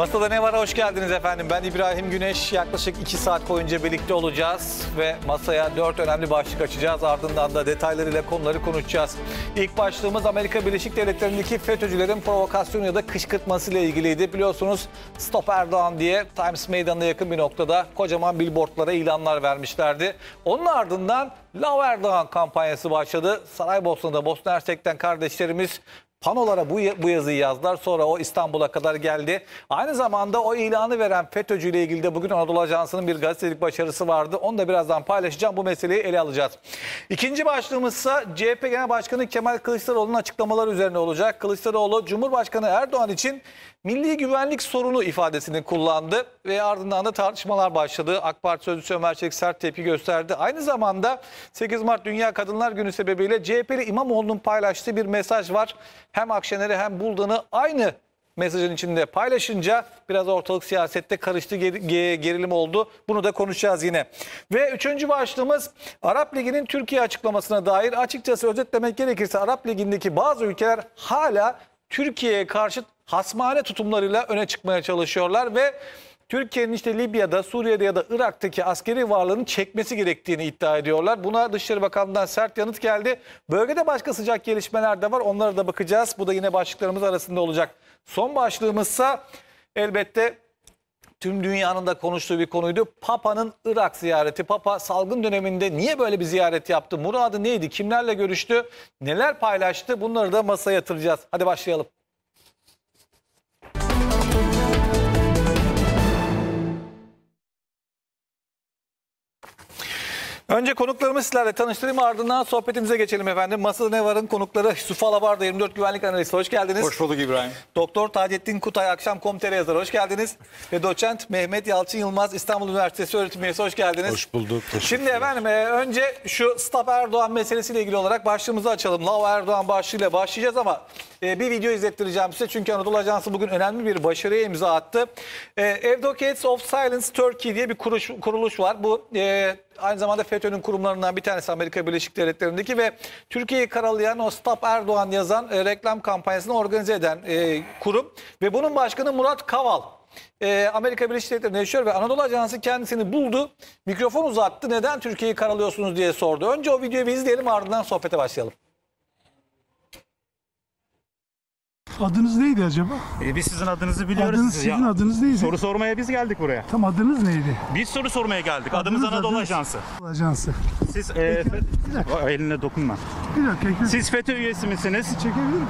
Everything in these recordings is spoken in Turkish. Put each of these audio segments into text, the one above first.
Masada Ne Var'a hoş geldiniz efendim. Ben İbrahim Güneş. Yaklaşık 2 saat boyunca birlikte olacağız ve masaya 4 önemli başlık açacağız. Ardından da detaylarıyla konuları konuşacağız. İlk başlığımız Amerika Birleşik Devletleri'ndeki FETÖ'cülerin provokasyonu ya da kışkırtmasıyla ilgiliydi. Biliyorsunuz Stop Erdoğan diye Times Meydanı'na yakın bir noktada kocaman billboardlara ilanlar vermişlerdi. Onun ardından Lav Erdoğan kampanyası başladı. Saraybosna'da Bosna Hersek'ten kardeşlerimiz panolara bu, bu yazıyı yazdılar. Sonra o İstanbul'a kadar geldi. Aynı zamanda o ilanı veren FETÖ'cü ile ilgili de bugün Anadolu Ajansı'nın bir gazetelik başarısı vardı. Onu da birazdan paylaşacağım. Bu meseleyi ele alacağız. İkinci başlığımız ise CHP Genel Başkanı Kemal Kılıçdaroğlu'nun açıklamaları üzerine olacak. Kılıçdaroğlu Cumhurbaşkanı Erdoğan için milli güvenlik sorunu ifadesini kullandı ve ardından da tartışmalar başladı. AK Parti sözcüsü Ömer Çelik sert tepki gösterdi. Aynı zamanda 8 Mart Dünya Kadınlar Günü sebebiyle CHP'li İmamoğlu'nun paylaştığı bir mesaj var. Hem Akşener'i hem Buldan'ı aynı mesajın içinde paylaşınca biraz ortalık siyasette karıştı gerilim oldu. Bunu da konuşacağız yine. Ve üçüncü başlığımız Arap Ligi'nin Türkiye açıklamasına dair açıkçası özetlemek gerekirse Arap Ligi'ndeki bazı ülkeler hala Türkiye'ye karşı hasmane tutumlarıyla öne çıkmaya çalışıyorlar ve Türkiye'nin işte Libya'da, Suriye'de ya da Irak'taki askeri varlığını çekmesi gerektiğini iddia ediyorlar. Buna Dışişleri Bakanlığı'ndan sert yanıt geldi. Bölgede başka sıcak gelişmeler de var. Onlara da bakacağız. Bu da yine başlıklarımız arasında olacak. Son başlığımızsa elbette tüm dünyanın da konuştuğu bir konuydu. Papa'nın Irak ziyareti. Papa salgın döneminde niye böyle bir ziyaret yaptı? Muradı neydi? Kimlerle görüştü? Neler paylaştı? Bunları da masaya yatıracağız. Hadi başlayalım. Önce konuklarımı sizlerle tanıştırayım ardından sohbetimize geçelim efendim. Masada ne varın konukları Yusuf Alabarda 24 güvenlik analisti. Hoş geldiniz. Hoş bulduk İbrahim. Doktor Taceddin Kutay akşam Akşam.com.tr yazarı. Hoş geldiniz. Ve doçent Mehmet Yalçın Yılmaz İstanbul Üniversitesi öğretim üyesi. Hoş geldiniz. Hoş bulduk. Şimdi efendim e, önce şu Stop Erdoğan meselesiyle ilgili olarak başlığımızı açalım. Lav Erdoğan başlığıyla başlayacağız ama e, bir video izlettireceğim size. Çünkü Anadolu Ajansı bugün önemli bir başarıya imza attı. E, Advocates of Silence Turkey diye bir kuruş, kuruluş var. Bu e, aynı zamanda FETÖ'nün kurumlarından bir tanesi Amerika Birleşik Devletleri'ndeki ve Türkiye'yi karalayan o Stop Erdoğan yazan e, reklam kampanyasını organize eden e, kurum ve bunun başkanı Murat Kaval e, Amerika Birleşik Devletleri'nde yaşıyor ve Anadolu Ajansı kendisini buldu. Mikrofon uzattı. Neden Türkiye'yi karalıyorsunuz diye sordu. Önce o videoyu bir izleyelim ardından sohbete başlayalım. Adınız neydi acaba? E, biz sizin adınızı biliyoruz. Adınız sizin ya. adınız neydi? Soru sormaya biz geldik buraya. Tam adınız neydi? Biz soru sormaya geldik. Adımız, Anadolu adınız, Ajansı. Anadolu Ajansı. Siz e, Peki, bir O, eline dokunma. Bir dakika. Siz FETÖ üyesi misiniz? Çekebilir miyim?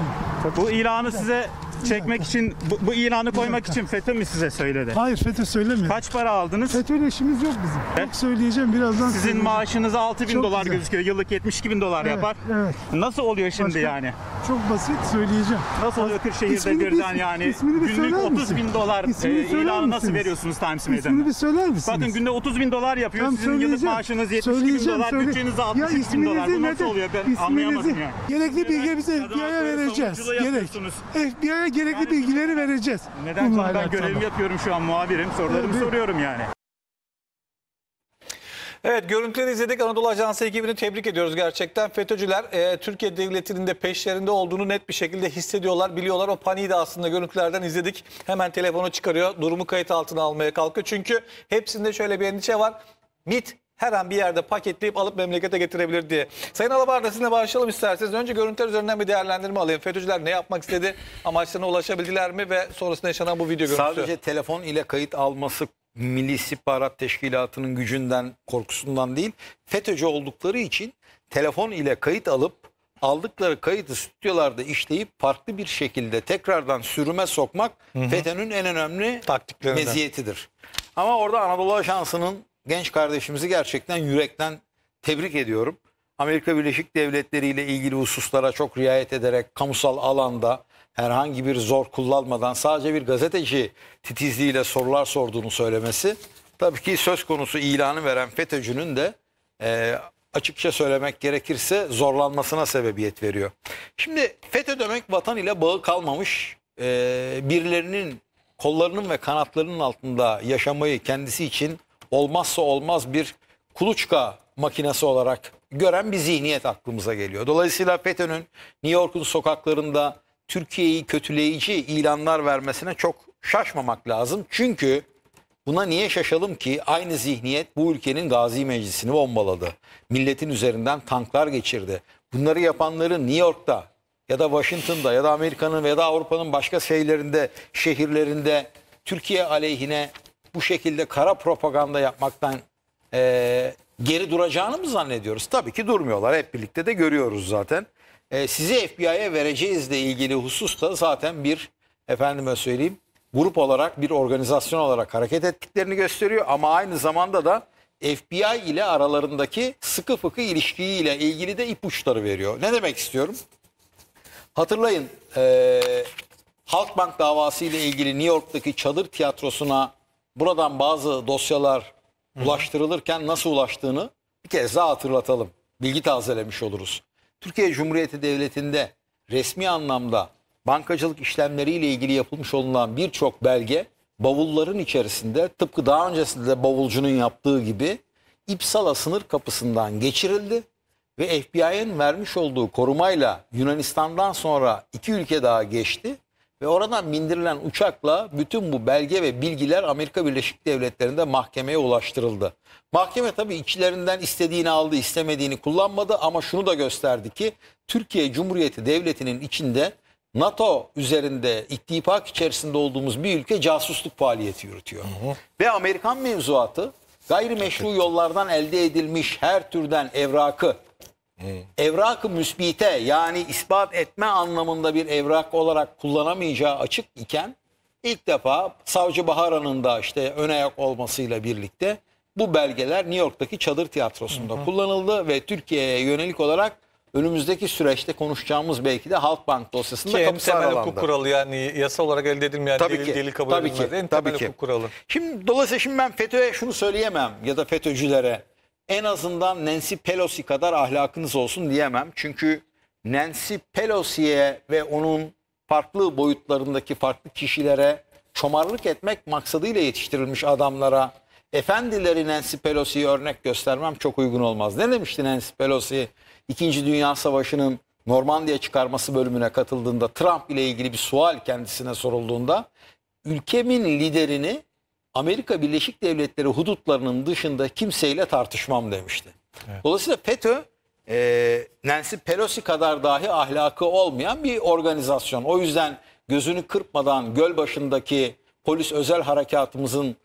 Bu ilanı size çekmek için, bu, bu ilanı koymak için FETÖ mü size söyledi? Hayır FETÖ söylemiyor. Kaç para aldınız? ile işimiz yok bizim. Evet. Yok söyleyeceğim birazdan. Sizin maaşınız 6 bin Çok dolar güzel. gözüküyor. Yıllık 72 bin dolar Evet, yapar. evet. Nasıl oluyor şimdi Başka- yani? Çok basit söyleyeceğim. Nasıl oluyor Kırşehir'de İsmini bir- birden yani? ismini bir Günlük söyler 30 bin misin? dolar İsmini e, söyler ilanı nasıl misiniz? veriyorsunuz Times İsmini bir söyler misiniz? Bakın günde 30 bin dolar yapıyor. Tam Sizin yıllık maaşınız 72 bin dolar, söyle- bütçeniz 63 bin dolar. isminizi Bu nasıl neden- oluyor ben isminizi- anlayamadım yani. Gerekli bilgiyi bize Kadın FBI'ye hakları vereceğiz. Gerek. FBI'ye gerekli bilgileri vereceğiz. Neden canım ben görevimi yapıyorum şu an muhabirim. Sorularımı evet, soruyorum yani. Evet görüntüleri izledik. Anadolu Ajansı ekibini tebrik ediyoruz gerçekten. FETÖ'cüler e, Türkiye Devleti'nin de peşlerinde olduğunu net bir şekilde hissediyorlar, biliyorlar. O paniği de aslında görüntülerden izledik. Hemen telefonu çıkarıyor, durumu kayıt altına almaya kalkıyor. Çünkü hepsinde şöyle bir endişe var. MIT her an bir yerde paketleyip alıp memlekete getirebilir diye. Sayın Alabarda sizinle başlayalım isterseniz. Önce görüntüler üzerinden bir değerlendirme alayım. FETÖ'cüler ne yapmak istedi? Amaçlarına ulaşabildiler mi? Ve sonrasında yaşanan bu video görüntüsü. Sadece telefon ile kayıt alması Milli İstihbarat Teşkilatı'nın gücünden, korkusundan değil, FETÖ'cü oldukları için telefon ile kayıt alıp aldıkları kaydı stüdyolarda işleyip farklı bir şekilde tekrardan sürüme sokmak FETÖ'nün en önemli meziyetidir. Ama orada Anadolu Ajansı'nın genç kardeşimizi gerçekten yürekten tebrik ediyorum. Amerika Birleşik Devletleri ile ilgili hususlara çok riayet ederek kamusal alanda herhangi bir zor kullanmadan sadece bir gazeteci titizliğiyle sorular sorduğunu söylemesi tabii ki söz konusu ilanı veren FETÖ'cünün de e, açıkça söylemek gerekirse zorlanmasına sebebiyet veriyor. Şimdi FETÖ demek vatan ile bağı kalmamış e, birilerinin kollarının ve kanatlarının altında yaşamayı kendisi için olmazsa olmaz bir kuluçka makinesi olarak gören bir zihniyet aklımıza geliyor. Dolayısıyla FETÖ'nün New York'un sokaklarında Türkiye'yi kötüleyici ilanlar vermesine çok şaşmamak lazım. Çünkü buna niye şaşalım ki aynı zihniyet bu ülkenin gazi meclisini bombaladı. Milletin üzerinden tanklar geçirdi. Bunları yapanları New York'ta ya da Washington'da ya da Amerika'nın veya da Avrupa'nın başka şeylerinde, şehirlerinde Türkiye aleyhine bu şekilde kara propaganda yapmaktan e, geri duracağını mı zannediyoruz? Tabii ki durmuyorlar. Hep birlikte de görüyoruz zaten. E, sizi FBI'ye vereceğizle ilgili husus da zaten bir efendime söyleyeyim grup olarak bir organizasyon olarak hareket ettiklerini gösteriyor ama aynı zamanda da FBI ile aralarındaki sıkı fıkı ilişkiyi ile ilgili de ipuçları veriyor. Ne demek istiyorum? Hatırlayın e, Halkbank davası ile ilgili New York'taki çadır tiyatrosuna buradan bazı dosyalar ulaştırılırken nasıl ulaştığını bir kez daha hatırlatalım. Bilgi tazelemiş oluruz. Türkiye Cumhuriyeti Devleti'nde resmi anlamda bankacılık işlemleriyle ilgili yapılmış olunan birçok belge bavulların içerisinde tıpkı daha öncesinde de bavulcunun yaptığı gibi İpsala sınır kapısından geçirildi ve FBI'nin vermiş olduğu korumayla Yunanistan'dan sonra iki ülke daha geçti ve oradan bindirilen uçakla bütün bu belge ve bilgiler Amerika Birleşik Devletleri'nde mahkemeye ulaştırıldı. Mahkeme tabii içlerinden istediğini aldı, istemediğini kullanmadı ama şunu da gösterdi ki Türkiye Cumhuriyeti Devleti'nin içinde NATO üzerinde ittifak içerisinde olduğumuz bir ülke casusluk faaliyeti yürütüyor. Hı hı. Ve Amerikan mevzuatı gayrimeşru yollardan elde edilmiş her türden evrakı evrak-ı müsbite yani ispat etme anlamında bir evrak olarak kullanamayacağı açık iken ilk defa Savcı Bahara'nın da işte ön ayak olmasıyla birlikte bu belgeler New York'taki Çadır Tiyatrosu'nda hı hı. kullanıldı ve Türkiye'ye yönelik olarak önümüzdeki süreçte konuşacağımız belki de Halkbank dosyasında ki en kapı temel hukuk kuralı yani yasa olarak elde edilmeyen tabii delil, ki, delil kabul tabii edilmez. Ki, en tabii temel ki. kuralı. Şimdi dolayısıyla şimdi ben FETÖ'ye şunu söyleyemem ya da FETÖ'cülere en azından Nancy Pelosi kadar ahlakınız olsun diyemem. Çünkü Nancy Pelosi'ye ve onun farklı boyutlarındaki farklı kişilere çomarlık etmek maksadıyla yetiştirilmiş adamlara efendileri Nancy Pelosi'yi örnek göstermem çok uygun olmaz. Ne demişti Nancy Pelosi? İkinci Dünya Savaşı'nın Normandiya çıkarması bölümüne katıldığında Trump ile ilgili bir sual kendisine sorulduğunda ülkemin liderini Amerika Birleşik Devletleri hudutlarının dışında kimseyle tartışmam demişti. Evet. Dolayısıyla FETÖ e, Nancy Pelosi kadar dahi ahlakı olmayan bir organizasyon. O yüzden gözünü kırpmadan göl başındaki polis özel harekatımızın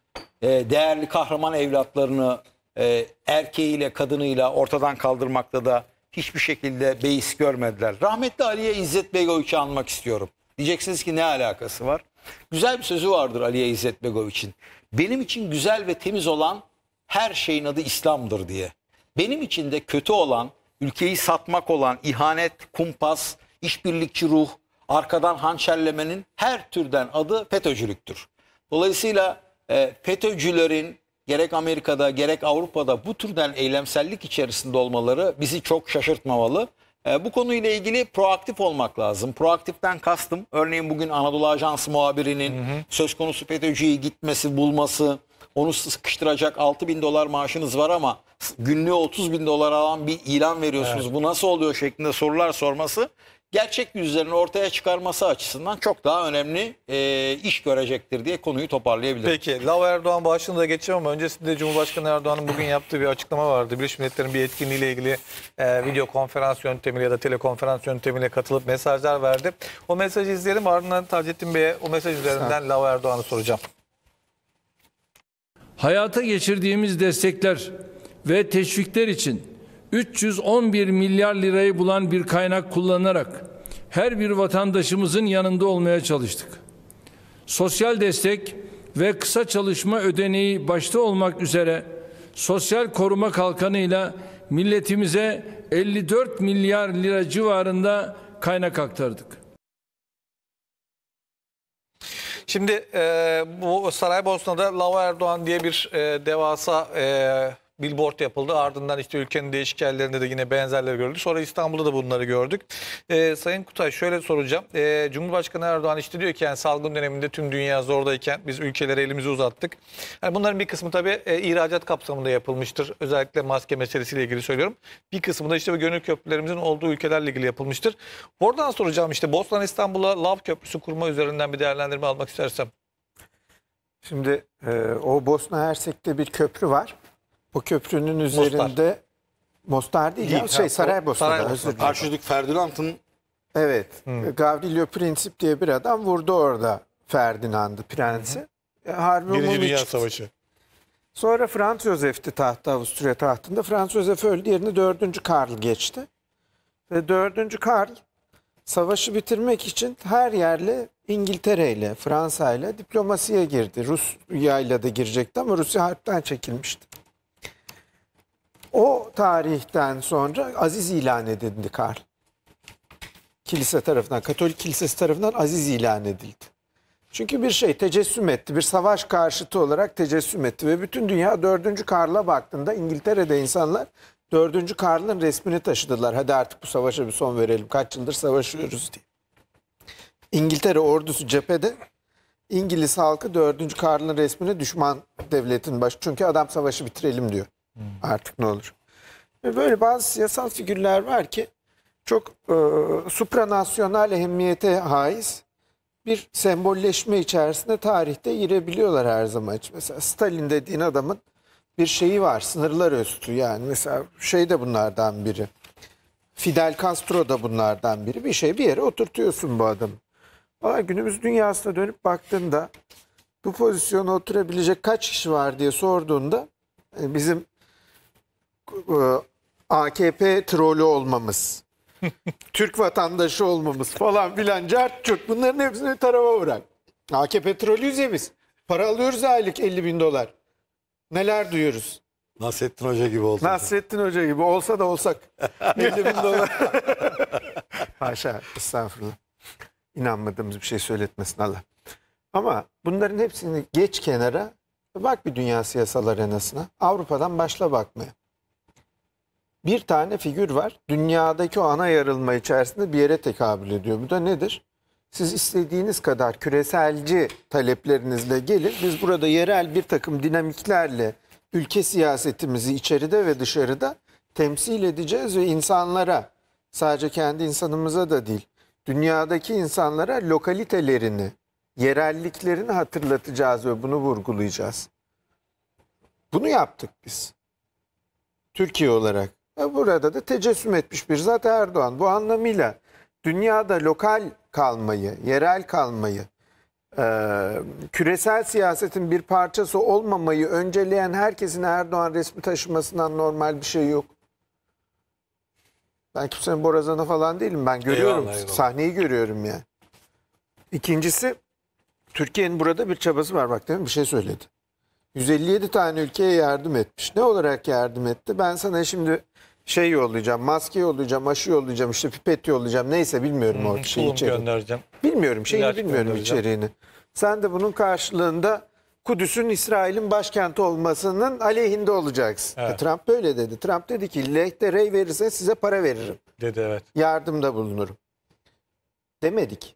e, değerli kahraman evlatlarını e, erkeğiyle kadınıyla ortadan kaldırmakta da hiçbir şekilde beis görmediler. Rahmetli Ali'ye İzzet Begoviç'i anmak istiyorum. Diyeceksiniz ki ne alakası var? Güzel bir sözü vardır Aliye İzzet Begoviç'in. Benim için güzel ve temiz olan her şeyin adı İslam'dır diye. Benim için de kötü olan, ülkeyi satmak olan ihanet, kumpas, işbirlikçi ruh, arkadan hançerlemenin her türden adı FETÖ'cülüktür. Dolayısıyla e, FETÖ'cülerin gerek Amerika'da gerek Avrupa'da bu türden eylemsellik içerisinde olmaları bizi çok şaşırtmamalı. E, bu konuyla ilgili proaktif olmak lazım. Proaktiften kastım örneğin bugün Anadolu Ajansı muhabirinin hı hı. söz konusu FETÖ'cüyü gitmesi, bulması, onu sıkıştıracak 6 bin dolar maaşınız var ama günlüğe 30 bin dolar alan bir ilan veriyorsunuz. Evet. Bu nasıl oluyor şeklinde sorular sorması gerçek yüzlerini ortaya çıkarması açısından çok daha önemli e, iş görecektir diye konuyu toparlayabilirim. Peki Lav Erdoğan başlığını da geçeceğim ama öncesinde Cumhurbaşkanı Erdoğan'ın bugün yaptığı bir açıklama vardı. Birleşmiş Milletler'in bir etkinliğiyle ilgili e, video konferans yöntemiyle ya da telekonferans yöntemiyle katılıp mesajlar verdi. O mesajı izleyelim ardından Taceddin Bey'e o mesaj üzerinden Lav Erdoğan'ı soracağım. Hayata geçirdiğimiz destekler ve teşvikler için 311 milyar lirayı bulan bir kaynak kullanarak her bir vatandaşımızın yanında olmaya çalıştık. Sosyal destek ve kısa çalışma ödeneği başta olmak üzere sosyal koruma kalkanıyla milletimize 54 milyar lira civarında kaynak aktardık. Şimdi e, bu Saraybosna'da Lava Erdoğan diye bir e, devasa e, billboard yapıldı. Ardından işte ülkenin değişik yerlerinde de yine benzerleri gördük. Sonra İstanbul'da da bunları gördük. E, Sayın Kutay şöyle soracağım. E, Cumhurbaşkanı Erdoğan işte diyor ki yani salgın döneminde tüm dünya zordayken biz ülkelere elimizi uzattık. Yani bunların bir kısmı tabii e, ihracat kapsamında yapılmıştır. Özellikle maske meselesiyle ilgili söylüyorum. Bir kısmı da işte bu gönül köprülerimizin olduğu ülkelerle ilgili yapılmıştır. Oradan soracağım işte Bostan İstanbul'a Lav Köprüsü kurma üzerinden bir değerlendirme almak istersem. Şimdi e, o Bosna Hersek'te bir köprü var. O köprünün üzerinde Mostar değil, değil ya, şey Saraybosna'da özür dilerim. Ferdinand'ın Evet. Hmm. Gavrilo Princip diye bir adam vurdu orada Ferdinand'ı, prensi. Harbi Birinci Dünya Savaşı. Sonra Franz Josef'ti tahtta, Avusturya tahtında. Franz Josef öldü, yerine 4. Karl geçti. Ve 4. Karl savaşı bitirmek için her yerle İngiltere ile Fransa ile diplomasiye girdi. Rusya ile de girecekti ama Rusya harpten çekilmişti. O tarihten sonra aziz ilan edildi Karl. Kilise tarafından, Katolik Kilisesi tarafından aziz ilan edildi. Çünkü bir şey tecessüm etti, bir savaş karşıtı olarak tecessüm etti ve bütün dünya 4. Karl'a baktığında İngiltere'de insanlar 4. Karl'ın resmini taşıdılar. Hadi artık bu savaşa bir son verelim, kaç yıldır savaşıyoruz diye. İngiltere ordusu cephede İngiliz halkı 4. Karl'ın resmine düşman devletin başı. Çünkü adam savaşı bitirelim diyor. Hmm. Artık ne olur. Böyle bazı siyasal figürler var ki çok e, supranasyonal ehemmiyete haiz bir sembolleşme içerisinde tarihte girebiliyorlar her zaman. Mesela Stalin dediğin adamın bir şeyi var. Sınırlar üstü yani. Mesela şey de bunlardan biri. Fidel Castro da bunlardan biri. Bir şey bir yere oturtuyorsun bu adamı. Valla günümüz dünyasına dönüp baktığında bu pozisyona oturabilecek kaç kişi var diye sorduğunda e, bizim e, AKP trolü olmamız, Türk vatandaşı olmamız falan filan cart çurt bunların hepsini tarafa bırak. AKP trolüyüz ya biz. Para alıyoruz aylık 50 bin dolar. Neler duyuyoruz? Nasrettin Hoca gibi oldu. Nasrettin Hoca gibi olsa da olsak 50 bin dolar. Haşa estağfurullah. İnanmadığımız bir şey söyletmesin Allah. Ama bunların hepsini geç kenara bak bir dünya siyasalar arenasına. Avrupa'dan başla bakmaya bir tane figür var. Dünyadaki o ana yarılma içerisinde bir yere tekabül ediyor. Bu da nedir? Siz istediğiniz kadar küreselci taleplerinizle gelir, Biz burada yerel bir takım dinamiklerle ülke siyasetimizi içeride ve dışarıda temsil edeceğiz ve insanlara sadece kendi insanımıza da değil dünyadaki insanlara lokalitelerini, yerelliklerini hatırlatacağız ve bunu vurgulayacağız. Bunu yaptık biz. Türkiye olarak e, burada da tecessüm etmiş bir zat Erdoğan. Bu anlamıyla dünyada lokal kalmayı, yerel kalmayı, e, küresel siyasetin bir parçası olmamayı önceleyen herkesin Erdoğan resmi taşımasından normal bir şey yok. Ben kimsenin borazanı falan değilim. Ben görüyorum. Eyvallah, eyvallah. Sahneyi görüyorum ya. İkincisi Türkiye'nin burada bir çabası var. Bak değil mi? Bir şey söyledi. 157 tane ülkeye yardım etmiş. Ne olarak yardım etti? Ben sana şimdi şey yollayacağım, maske yollayacağım, aşı yollayacağım, işte pipet yollayacağım. Neyse bilmiyorum hmm, o şeyi içeriğini. göndereceğim. Bilmiyorum şeyi bilmiyorum içeriğini. Sen de bunun karşılığında Kudüs'ün İsrail'in başkenti olmasının aleyhinde olacaksın. E, evet. Trump böyle dedi. Trump dedi ki lehte rey verirse size para veririm. Dedi evet. Yardımda bulunurum. Demedik.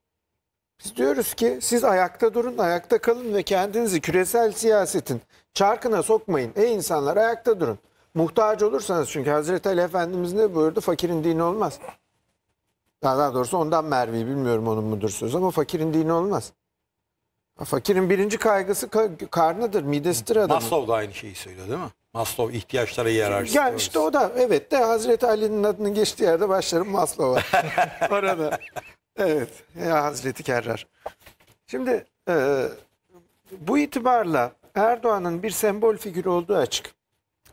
Biz diyoruz ki siz ayakta durun, ayakta kalın ve kendinizi küresel siyasetin çarkına sokmayın. Ey insanlar ayakta durun. Muhtaç olursanız çünkü Hazreti Ali Efendimiz ne buyurdu? Fakirin dini olmaz. Daha, doğrusu ondan Mervi bilmiyorum onun mudur söz ama fakirin dini olmaz. Fakirin birinci kaygısı karnıdır, midesidir adamın. Maslow da aynı şeyi söylüyor değil mi? Maslow ihtiyaçlara yararsı. Yani işte diyoruz. o da evet de Hazreti Ali'nin adının geçtiği yerde başlarım Maslow'a. Orada. Evet. Ya Hazreti Kerrar. Şimdi e, bu itibarla Erdoğan'ın bir sembol figürü olduğu açık.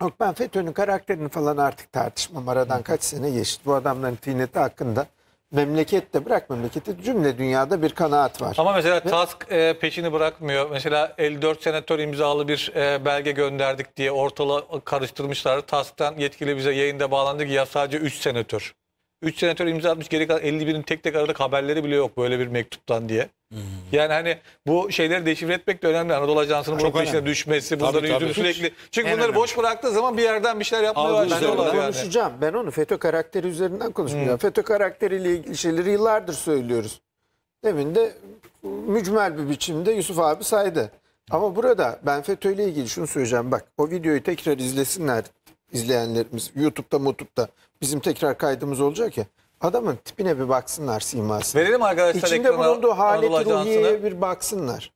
Yok ben FETÖ'nün karakterini falan artık tartışmam. Aradan kaç sene geçti. Bu adamların tineti hakkında memlekette bırak memleketi cümle dünyada bir kanaat var. Ama mesela Ve... TASK e, peşini bırakmıyor. Mesela 54 senatör imzalı bir e, belge gönderdik diye ortalığı karıştırmışlar. TASK'tan yetkili bize yayında bağlandı ki ya sadece 3 senatör. 3 senatör imza atmış geri kalan 51'in tek tek arada haberleri bile yok böyle bir mektuptan diye. Hmm. Yani hani bu şeyleri deşifre etmek de önemli. Anadolu Ajansı'nın çok peşine düşmesi, tabii, bunların yüzünü sürekli. Çünkü en bunları önemli. boş bıraktığı zaman bir yerden bir şeyler yapmaya başlıyorlar. Yani. Konuşacağım. Ben onu FETÖ karakteri üzerinden konuşmayacağım. Hmm. FETÖ karakteriyle ilgili şeyleri yıllardır söylüyoruz. Demin de mücmel bir biçimde Yusuf abi saydı. Ama burada ben FETÖ ile ilgili şunu söyleyeceğim. Bak o videoyu tekrar izlesinler izleyenlerimiz YouTube'da, YouTube'da bizim tekrar kaydımız olacak ya. Adamın tipine bir baksınlar siması. Verelim arkadaşlar İçinde ekrana bulunduğu Anadolu haleti ruhiyeye bir baksınlar.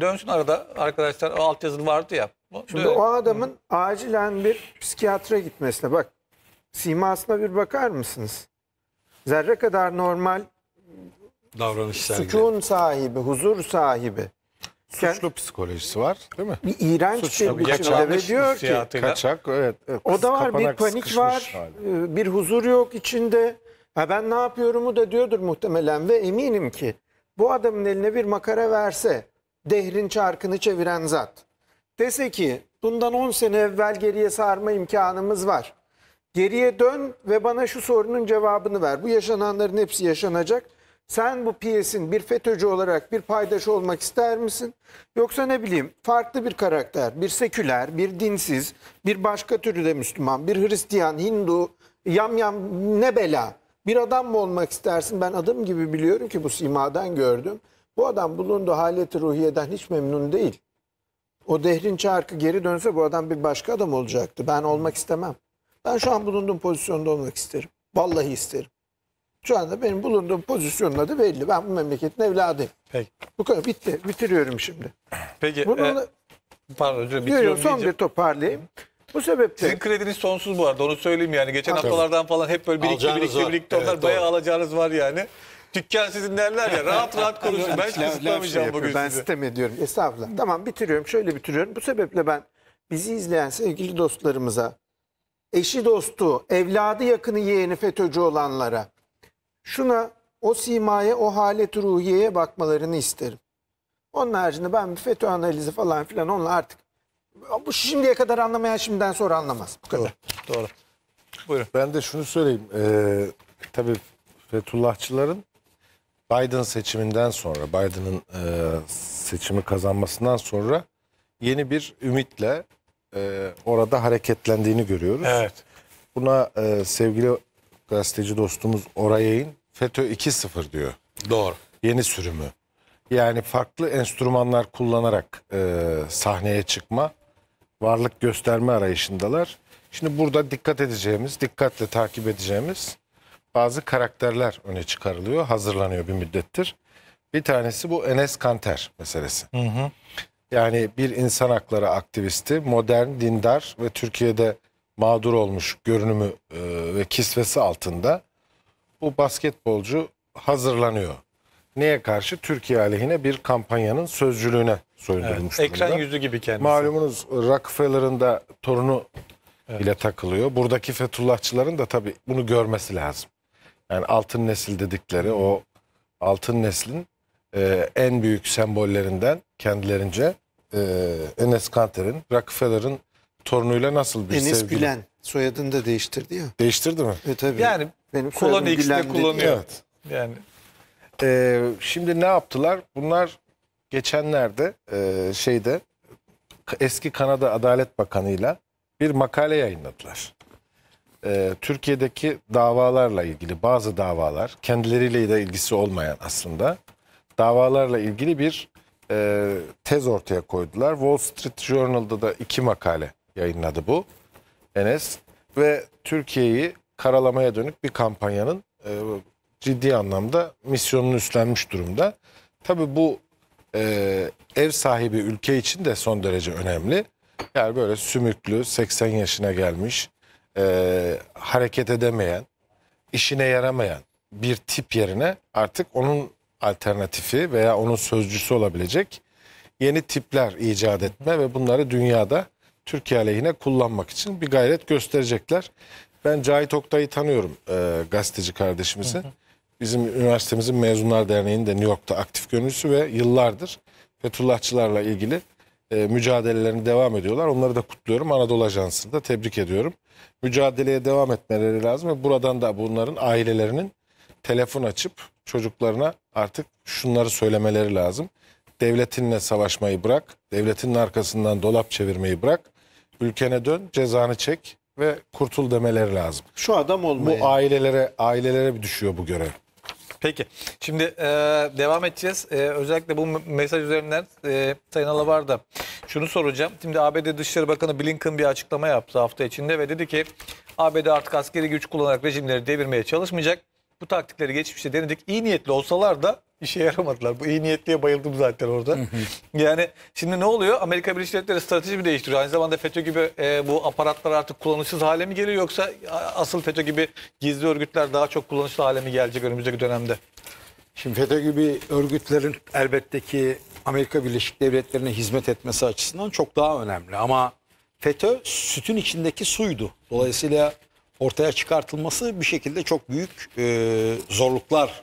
Dönsün arada arkadaşlar. O alt altyazılı vardı ya. Şimdi dön- o adamın acilen bir psikiyatra gitmesine bak. Simasına bir bakar mısınız? Zerre kadar normal, Davranışlar. Sükun sahibi, huzur sahibi suçlu psikolojisi var değil mi? Bir iğrenç suçlu, bir biçimde ve diyor ki kaçak evet. E, o da var bir panik var. Hali. E, bir huzur yok içinde. Ha ben ne yapıyorumu da diyordur muhtemelen ve eminim ki bu adamın eline bir makara verse dehrin çarkını çeviren zat dese ki bundan 10 sene evvel geriye sarma imkanımız var. Geriye dön ve bana şu sorunun cevabını ver. Bu yaşananların hepsi yaşanacak. Sen bu piyesin bir FETÖ'cü olarak bir paydaş olmak ister misin? Yoksa ne bileyim farklı bir karakter, bir seküler, bir dinsiz, bir başka türlü de Müslüman, bir Hristiyan, Hindu, yam yam ne bela bir adam mı olmak istersin? Ben adım gibi biliyorum ki bu simadan gördüm. Bu adam bulunduğu haleti ruhiyeden hiç memnun değil. O dehrin çarkı geri dönse bu adam bir başka adam olacaktı. Ben olmak istemem. Ben şu an bulunduğum pozisyonda olmak isterim. Vallahi isterim. Şu anda benim bulunduğum pozisyonun adı belli. Ben bu memleketin evladıyım. Peki. Bu kadar bitti. Bitiriyorum şimdi. Peki. Bunu e, pardon hocam bitiriyorum Son bir toparlayayım. Bu sebeple... Sizin krediniz sonsuz bu arada onu söyleyeyim yani. Geçen ha, haftalardan falan hep böyle birikti Alacağınız birikti var. birikti onlar evet, bayağı alacağınız var yani. Dükkan sizin derler ya rahat rahat konuşun. ben hiç kısıtlamayacağım şey bugün Ben sizi. ediyorum estağfurullah. Tamam bitiriyorum şöyle bitiriyorum. Bu sebeple ben bizi izleyen sevgili dostlarımıza, eşi dostu, evladı yakını yeğeni FETÖ'cü olanlara, şuna o simaya o halet ruhiyeye bakmalarını isterim. Onun haricinde ben bir FETÖ analizi falan filan onunla artık bu şimdiye kadar anlamayan şimdiden sonra anlamaz. Bu kadar. Doğru. doğru. Buyurun. Ben de şunu söyleyeyim. Ee, tabii Fethullahçıların Biden seçiminden sonra, Biden'ın e, seçimi kazanmasından sonra yeni bir ümitle e, orada hareketlendiğini görüyoruz. Evet. Buna e, sevgili gazeteci dostumuz Oray'ın FETÖ 2.0 diyor. Doğru. Yeni sürümü. Yani farklı enstrümanlar kullanarak e, sahneye çıkma, varlık gösterme arayışındalar. Şimdi burada dikkat edeceğimiz, dikkatle takip edeceğimiz bazı karakterler öne çıkarılıyor, hazırlanıyor bir müddettir. Bir tanesi bu Enes Kanter meselesi. Hı hı. Yani bir insan hakları aktivisti, modern, dindar ve Türkiye'de mağdur olmuş görünümü e, ve kisvesi altında bu basketbolcu hazırlanıyor. Neye karşı? Türkiye aleyhine bir kampanyanın sözcülüğüne soyundurulmuş evet, Ekran durumda. yüzü gibi kendisi. Malumunuz Rockefeller'ın da torunu evet. ile takılıyor. Buradaki Fethullahçıların da tabii bunu görmesi lazım. Yani altın nesil dedikleri o altın neslin e, en büyük sembollerinden kendilerince e, Enes Kanter'in, Rockefeller'ın torunuyla nasıl bir Enes sevgili? Gülen soyadını da değiştirdi ya. Değiştirdi mi? E tabii. Yani benim kullanı X'de kullanıyor. Evet. Yani. Ee, şimdi ne yaptılar? Bunlar geçenlerde e, şeyde eski Kanada Adalet Bakanı'yla bir makale yayınladılar. Ee, Türkiye'deki davalarla ilgili bazı davalar kendileriyle de ilgisi olmayan aslında davalarla ilgili bir e, tez ortaya koydular. Wall Street Journal'da da iki makale yayınladı bu. Enes ve Türkiye'yi karalamaya dönük bir kampanyanın e, ciddi anlamda misyonunu üstlenmiş durumda. Tabii bu e, ev sahibi ülke için de son derece önemli. Yani böyle sümüklü, 80 yaşına gelmiş, e, hareket edemeyen, işine yaramayan bir tip yerine artık onun alternatifi veya onun sözcüsü olabilecek yeni tipler icat etme ve bunları dünyada Türkiye aleyhine kullanmak için bir gayret gösterecekler. Ben Cahit Oktay'ı tanıyorum e, gazeteci kardeşimizi. Bizim üniversitemizin mezunlar derneğinde New York'ta aktif gönüllüsü ve yıllardır Fethullahçılarla ilgili e, mücadelelerini devam ediyorlar. Onları da kutluyorum. Anadolu Ajansı'nı da tebrik ediyorum. Mücadeleye devam etmeleri lazım ve buradan da bunların ailelerinin telefon açıp çocuklarına artık şunları söylemeleri lazım. Devletinle savaşmayı bırak, devletin arkasından dolap çevirmeyi bırak ülkene dön, cezanı çek ve kurtul demeleri lazım. Şu adam olmayı. Bu ailelere ailelere bir düşüyor bu görev. Peki. Şimdi e, devam edeceğiz. E, özellikle bu mesaj üzerinden e, Sayın Alavar şunu soracağım. Şimdi ABD Dışişleri Bakanı Blinken bir açıklama yaptı hafta içinde ve dedi ki ABD artık askeri güç kullanarak rejimleri devirmeye çalışmayacak bu taktikleri geçmişte denedik. İyi niyetli olsalar da işe yaramadılar. Bu iyi niyetliye bayıldım zaten orada. yani şimdi ne oluyor? Amerika Birleşik Devletleri strateji mi değiştiriyor? Aynı zamanda FETÖ gibi e, bu aparatlar artık kullanışsız hale mi geliyor yoksa asıl FETÖ gibi gizli örgütler daha çok kullanışlı hale mi gelecek önümüzdeki dönemde? Şimdi FETÖ gibi örgütlerin elbette ki Amerika Birleşik Devletleri'ne hizmet etmesi açısından çok daha önemli ama FETÖ sütün içindeki suydu. Dolayısıyla ortaya çıkartılması bir şekilde çok büyük e, zorluklar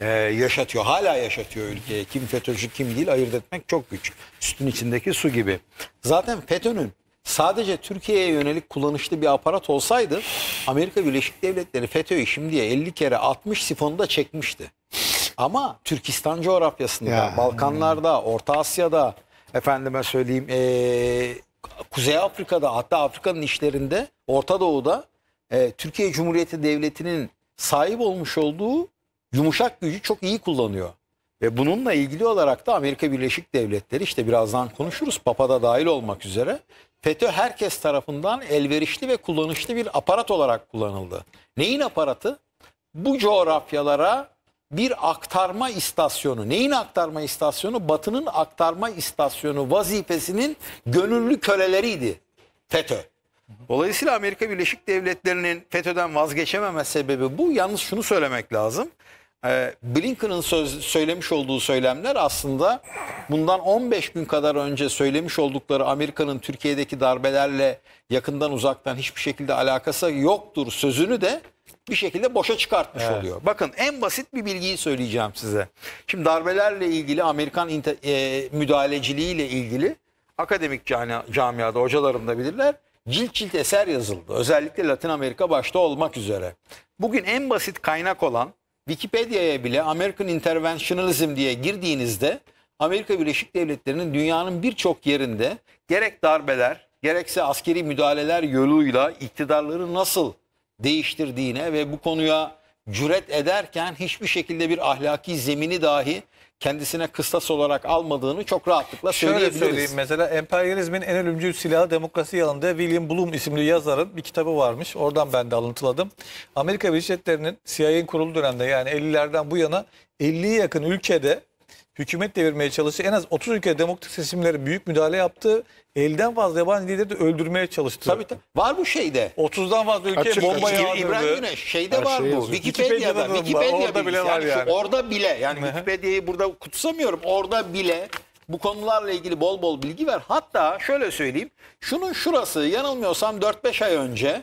e, yaşatıyor. Hala yaşatıyor ülkeye. Kim FETÖ'cü kim değil ayırt etmek çok güç. Sütün içindeki su gibi. Zaten FETÖ'nün sadece Türkiye'ye yönelik kullanışlı bir aparat olsaydı Amerika Birleşik Devletleri FETÖ'yü şimdiye 50 kere 60 sifonda çekmişti. Ama Türkistan coğrafyasında, ya. Balkanlarda, Orta Asya'da, efendime söyleyeyim e, Kuzey Afrika'da hatta Afrika'nın işlerinde, Orta Doğu'da e, Türkiye Cumhuriyeti Devleti'nin sahip olmuş olduğu yumuşak gücü çok iyi kullanıyor. Ve bununla ilgili olarak da Amerika Birleşik Devletleri işte birazdan konuşuruz Papa'da dahil olmak üzere FETÖ herkes tarafından elverişli ve kullanışlı bir aparat olarak kullanıldı. Neyin aparatı? Bu coğrafyalara bir aktarma istasyonu. Neyin aktarma istasyonu? Batı'nın aktarma istasyonu vazifesinin gönüllü köleleriydi FETÖ. Dolayısıyla Amerika Birleşik Devletleri'nin FETÖ'den vazgeçememe sebebi bu. Yalnız şunu söylemek lazım. Ee, Blinken'ın söz, söylemiş olduğu söylemler aslında bundan 15 gün kadar önce söylemiş oldukları Amerika'nın Türkiye'deki darbelerle yakından uzaktan hiçbir şekilde alakası yoktur sözünü de bir şekilde boşa çıkartmış evet. oluyor. Bakın en basit bir bilgiyi söyleyeceğim size. Şimdi darbelerle ilgili Amerikan e, müdahaleciliğiyle ilgili akademik cami camiada hocalarım da bilirler cilt cilt eser yazıldı. Özellikle Latin Amerika başta olmak üzere. Bugün en basit kaynak olan Wikipedia'ya bile American Interventionalism diye girdiğinizde Amerika Birleşik Devletleri'nin dünyanın birçok yerinde gerek darbeler, gerekse askeri müdahaleler yoluyla iktidarları nasıl değiştirdiğine ve bu konuya cüret ederken hiçbir şekilde bir ahlaki zemini dahi kendisine kıstas olarak almadığını çok rahatlıkla söyleyebiliriz. Şöyle söyleyeyim mesela emperyalizmin en ölümcül silahı demokrasi yanında William Bloom isimli yazarın bir kitabı varmış. Oradan ben de alıntıladım. Amerika Birleşik Devletleri'nin CIA'nin kurulu dönemde yani 50'lerden bu yana 50'ye yakın ülkede hükümet devirmeye çalıştı. En az 30 ülke demokratik seçimlere büyük müdahale yaptı. Elden fazla yabancı lideri de öldürmeye çalıştı. Tabii tabii. Var bu şeyde. 30'dan fazla ülkeye Açık, bomba açık. yağdırdı. İbrahim Güneş şeyde Her var şey bu. yazıyor. Wikipedia'da. Wikipedia'da, orada bile var hani yani. şu Orada bile yani Wikipedia'yı burada kutsamıyorum. Orada bile bu konularla ilgili bol bol bilgi var. Hatta şöyle söyleyeyim. Şunun şurası yanılmıyorsam 4-5 ay önce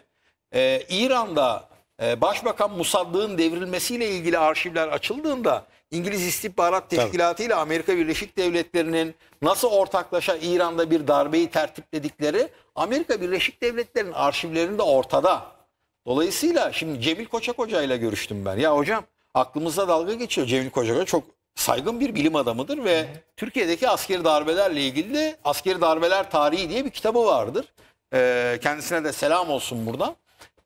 e, İran'da e, Başbakan Musaddık'ın devrilmesiyle ilgili arşivler açıldığında İngiliz İstihbarat Teşkilatı ile Amerika Birleşik Devletleri'nin nasıl ortaklaşa İran'da bir darbeyi tertipledikleri Amerika Birleşik Devletleri'nin arşivlerinde ortada. Dolayısıyla şimdi Cemil Koçakoca ile görüştüm ben. Ya hocam aklımızda dalga geçiyor Cemil Koçakoca çok saygın bir bilim adamıdır ve Hı. Türkiye'deki askeri darbelerle ilgili de askeri darbeler tarihi diye bir kitabı vardır. Ee, kendisine de selam olsun buradan.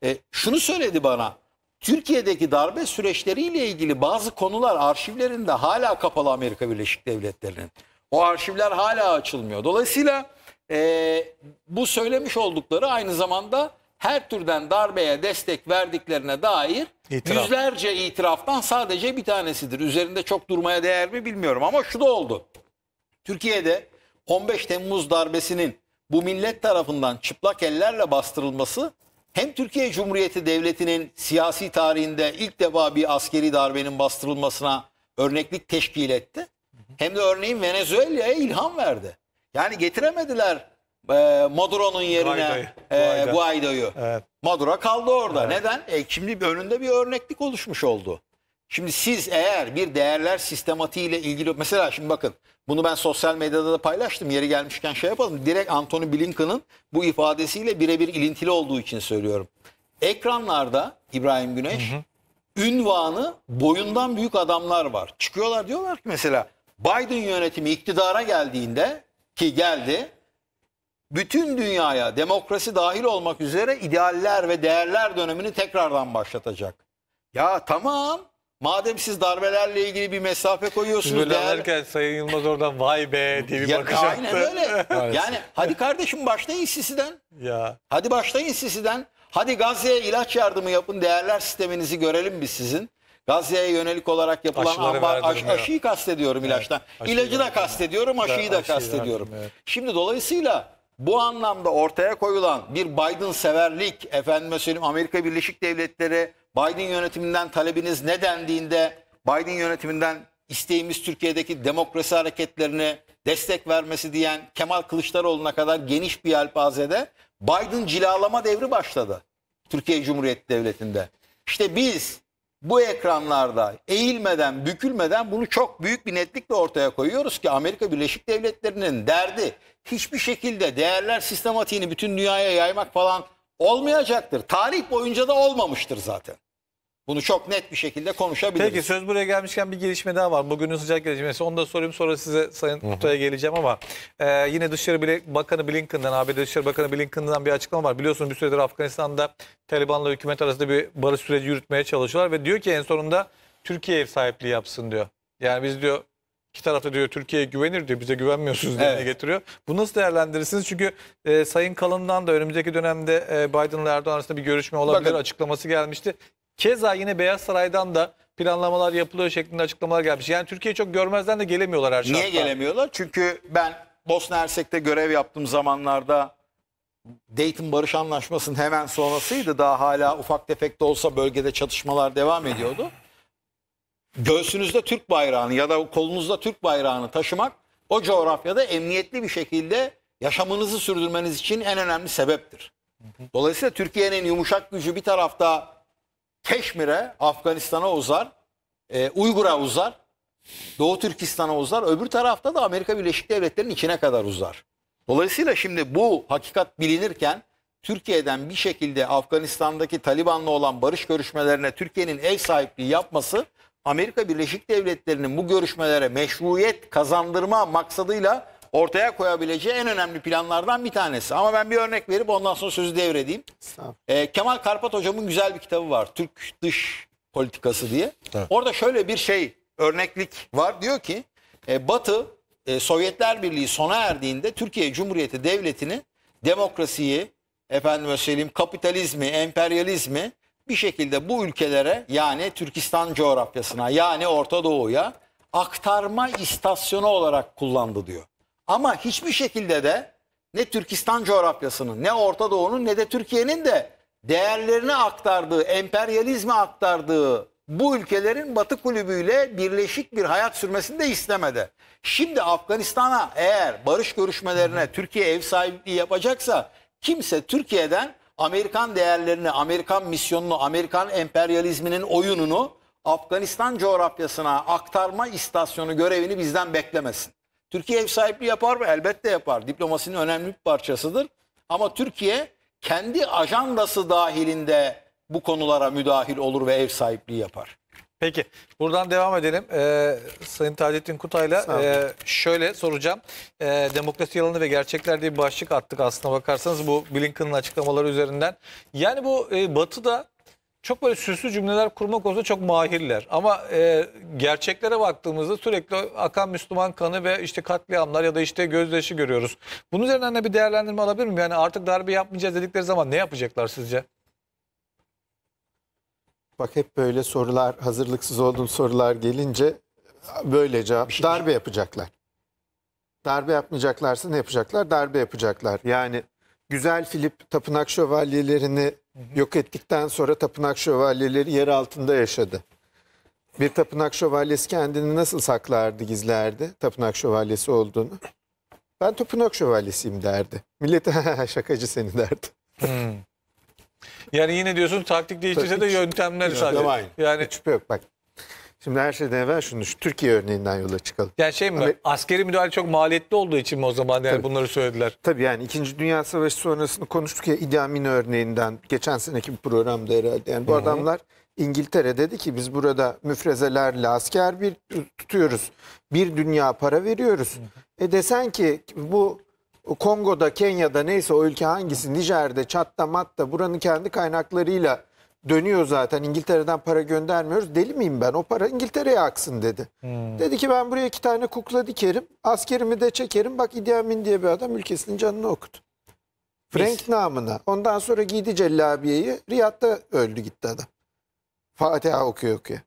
E, şunu söyledi bana. Türkiye'deki darbe süreçleriyle ilgili bazı konular arşivlerinde hala kapalı Amerika Birleşik Devletleri'nin. O arşivler hala açılmıyor. Dolayısıyla e, bu söylemiş oldukları aynı zamanda her türden darbeye destek verdiklerine dair İtiraf. yüzlerce itiraftan sadece bir tanesidir. Üzerinde çok durmaya değer mi bilmiyorum ama şu da oldu. Türkiye'de 15 Temmuz darbesinin bu millet tarafından çıplak ellerle bastırılması hem Türkiye Cumhuriyeti Devleti'nin siyasi tarihinde ilk defa bir askeri darbenin bastırılmasına örneklik teşkil etti. Hem de örneğin Venezuela'ya ilham verdi. Yani getiremediler e, Maduro'nun yerine Guaido'yu. E, Guaido evet. Maduro kaldı orada. Evet. Neden? E, şimdi önünde bir örneklik oluşmuş oldu. Şimdi siz eğer bir değerler sistematiğiyle ilgili mesela şimdi bakın bunu ben sosyal medyada da paylaştım yeri gelmişken şey yapalım. Direkt Anthony Blinken'ın bu ifadesiyle birebir ilintili olduğu için söylüyorum. Ekranlarda İbrahim Güneş hı hı. ünvanı boyundan büyük adamlar var. Çıkıyorlar diyorlar ki mesela Biden yönetimi iktidara geldiğinde ki geldi bütün dünyaya demokrasi dahil olmak üzere idealler ve değerler dönemini tekrardan başlatacak. Ya tamam Madem siz darbelerle ilgili bir mesafe koyuyorsunuz. Böyle değer... Sayın Yılmaz oradan vay be diye bir ya, bakış attı. Aynen öyle. yani hadi kardeşim başlayın Sisi'den. Ya. Hadi başlayın Sisi'den. Hadi Gazze'ye ilaç yardımı yapın. Değerler sisteminizi görelim biz sizin. Gazze'ye yönelik olarak yapılan ambar, aş, aşıyı kastediyorum evet, ilaçtan. Aşıyı İlacı da kastediyorum, aşıyı evet, da kastediyorum. Verdim, evet. Şimdi dolayısıyla bu anlamda ortaya koyulan bir Biden severlik, efendim, Amerika Birleşik Devletleri Biden yönetiminden talebiniz ne dendiğinde Biden yönetiminden isteğimiz Türkiye'deki demokrasi hareketlerine destek vermesi diyen Kemal Kılıçdaroğlu'na kadar geniş bir yelpazede Biden cilalama devri başladı Türkiye Cumhuriyeti Devleti'nde. İşte biz bu ekranlarda eğilmeden, bükülmeden bunu çok büyük bir netlikle ortaya koyuyoruz ki Amerika Birleşik Devletleri'nin derdi hiçbir şekilde değerler sistematiğini bütün dünyaya yaymak falan Olmayacaktır. Tarih boyunca da olmamıştır zaten. Bunu çok net bir şekilde konuşabiliriz. Peki söz buraya gelmişken bir gelişme daha var. Bugünün sıcak gelişmesi. Onu da sorayım sonra size Sayın Kutay'a geleceğim ama e, yine Dışişleri Bili Bakanı Blinken'dan, ABD Dışişleri Bakanı Blinken'dan bir açıklama var. Biliyorsunuz bir süredir Afganistan'da Taliban'la hükümet arasında bir barış süreci yürütmeye çalışıyorlar ve diyor ki en sonunda Türkiye ev sahipliği yapsın diyor. Yani biz diyor İki tarafta diyor Türkiye'ye güvenir diyor bize güvenmiyorsunuz diye evet. getiriyor. Bu nasıl değerlendirirsiniz? Çünkü e, Sayın Kalın'dan da önümüzdeki dönemde e, Biden ile Erdoğan arasında bir görüşme olabilir Bakın. açıklaması gelmişti. Keza yine Beyaz Saray'dan da planlamalar yapılıyor şeklinde açıklamalar gelmiş. Yani Türkiye çok görmezden de gelemiyorlar her şartta. Niye gelemiyorlar? Çünkü ben Bosna Hersek'te görev yaptığım zamanlarda Dayton Barış Anlaşması'nın hemen sonrasıydı. Daha hala ufak tefek de olsa bölgede çatışmalar devam ediyordu göğsünüzde Türk bayrağını ya da kolunuzda Türk bayrağını taşımak o coğrafyada emniyetli bir şekilde yaşamınızı sürdürmeniz için en önemli sebeptir. Dolayısıyla Türkiye'nin yumuşak gücü bir tarafta Keşmir'e, Afganistan'a uzar, e, Uygur'a uzar, Doğu Türkistan'a uzar, öbür tarafta da Amerika Birleşik Devletleri'nin içine kadar uzar. Dolayısıyla şimdi bu hakikat bilinirken Türkiye'den bir şekilde Afganistan'daki Taliban'la olan barış görüşmelerine Türkiye'nin ev sahipliği yapması Amerika Birleşik Devletleri'nin bu görüşmelere meşruiyet kazandırma maksadıyla ortaya koyabileceği en önemli planlardan bir tanesi. Ama ben bir örnek verip ondan sonra sözü devredeyim. Ee, Kemal Karpat hocamın güzel bir kitabı var. Türk Dış Politikası diye. Evet. Orada şöyle bir şey örneklik var. Diyor ki e, Batı e, Sovyetler Birliği sona erdiğinde Türkiye Cumhuriyeti Devleti'ni demokrasiyi, efendim söyleyeyim kapitalizmi, emperyalizmi bir şekilde bu ülkelere yani Türkistan coğrafyasına yani Orta Doğu'ya aktarma istasyonu olarak kullandı diyor. Ama hiçbir şekilde de ne Türkistan coğrafyasının ne Orta Doğu'nun ne de Türkiye'nin de değerlerini aktardığı, emperyalizmi aktardığı bu ülkelerin Batı kulübüyle birleşik bir hayat sürmesini de istemedi. Şimdi Afganistan'a eğer barış görüşmelerine Türkiye ev sahipliği yapacaksa kimse Türkiye'den Amerikan değerlerini, Amerikan misyonunu, Amerikan emperyalizminin oyununu Afganistan coğrafyasına aktarma istasyonu görevini bizden beklemesin. Türkiye ev sahipliği yapar mı? Elbette yapar. Diplomasinin önemli bir parçasıdır. Ama Türkiye kendi ajandası dahilinde bu konulara müdahil olur ve ev sahipliği yapar. Peki buradan devam edelim. Ee, Sayın Taceddin Kutay'la e, şöyle soracağım. E, demokrasi yalanı ve gerçekler diye bir başlık attık aslına bakarsanız bu Blinken'ın açıklamaları üzerinden. Yani bu e, Batı'da çok böyle süslü cümleler kurmak konusunda çok mahirler. Ama e, gerçeklere baktığımızda sürekli akan Müslüman kanı ve işte katliamlar ya da işte gözdeşi görüyoruz. Bunun üzerinden de bir değerlendirme alabilir miyim? Yani artık darbe yapmayacağız dedikleri zaman ne yapacaklar sizce? Bak hep böyle sorular, hazırlıksız olduğum sorular gelince böyle cevap. Şey. Darbe yapacaklar. Darbe yapmayacaklarsa ne yapacaklar? Darbe yapacaklar. Yani güzel Filip tapınak şövalyelerini hı hı. yok ettikten sonra tapınak şövalyeleri yer altında yaşadı. Bir tapınak şövalyesi kendini nasıl saklardı, gizlerdi tapınak şövalyesi olduğunu? Ben tapınak şövalyesiyim derdi. Millete şakacı seni derdi. Hmm. Yani yine diyorsun taktik değiştirse de yöntemler sadece. aynı. Yani Hiçbir şey yok bak. Şimdi her şeyden evvel şunu şu Türkiye örneğinden yola çıkalım. yani şey mi? Ama- hani- Askeri müdahale çok maliyetli olduğu için mi o zaman yani Tabii. bunları söylediler? Tabii yani 2. Dünya Savaşı sonrasını konuştuk ya İdi Amin örneğinden geçen seneki bir programda herhalde. Yani bu adamlar İngiltere dedi ki biz burada müfrezelerle asker bir tutuyoruz. Bir dünya para veriyoruz. E desen ki bu Kongo'da, Kenya'da neyse o ülke hangisi, Nijer'de, Çat'ta, Mat'ta buranın kendi kaynaklarıyla dönüyor zaten. İngiltere'den para göndermiyoruz. Deli miyim ben? O para İngiltere'ye aksın dedi. Hmm. Dedi ki ben buraya iki tane kukla dikerim. Askerimi de çekerim. Bak Idi Amin diye bir adam ülkesinin canını okudu. Frank Biz... namına. Ondan sonra giydi cellabiyeyi. Riyad'da öldü gitti adam. Fatiha okuyor okuyor.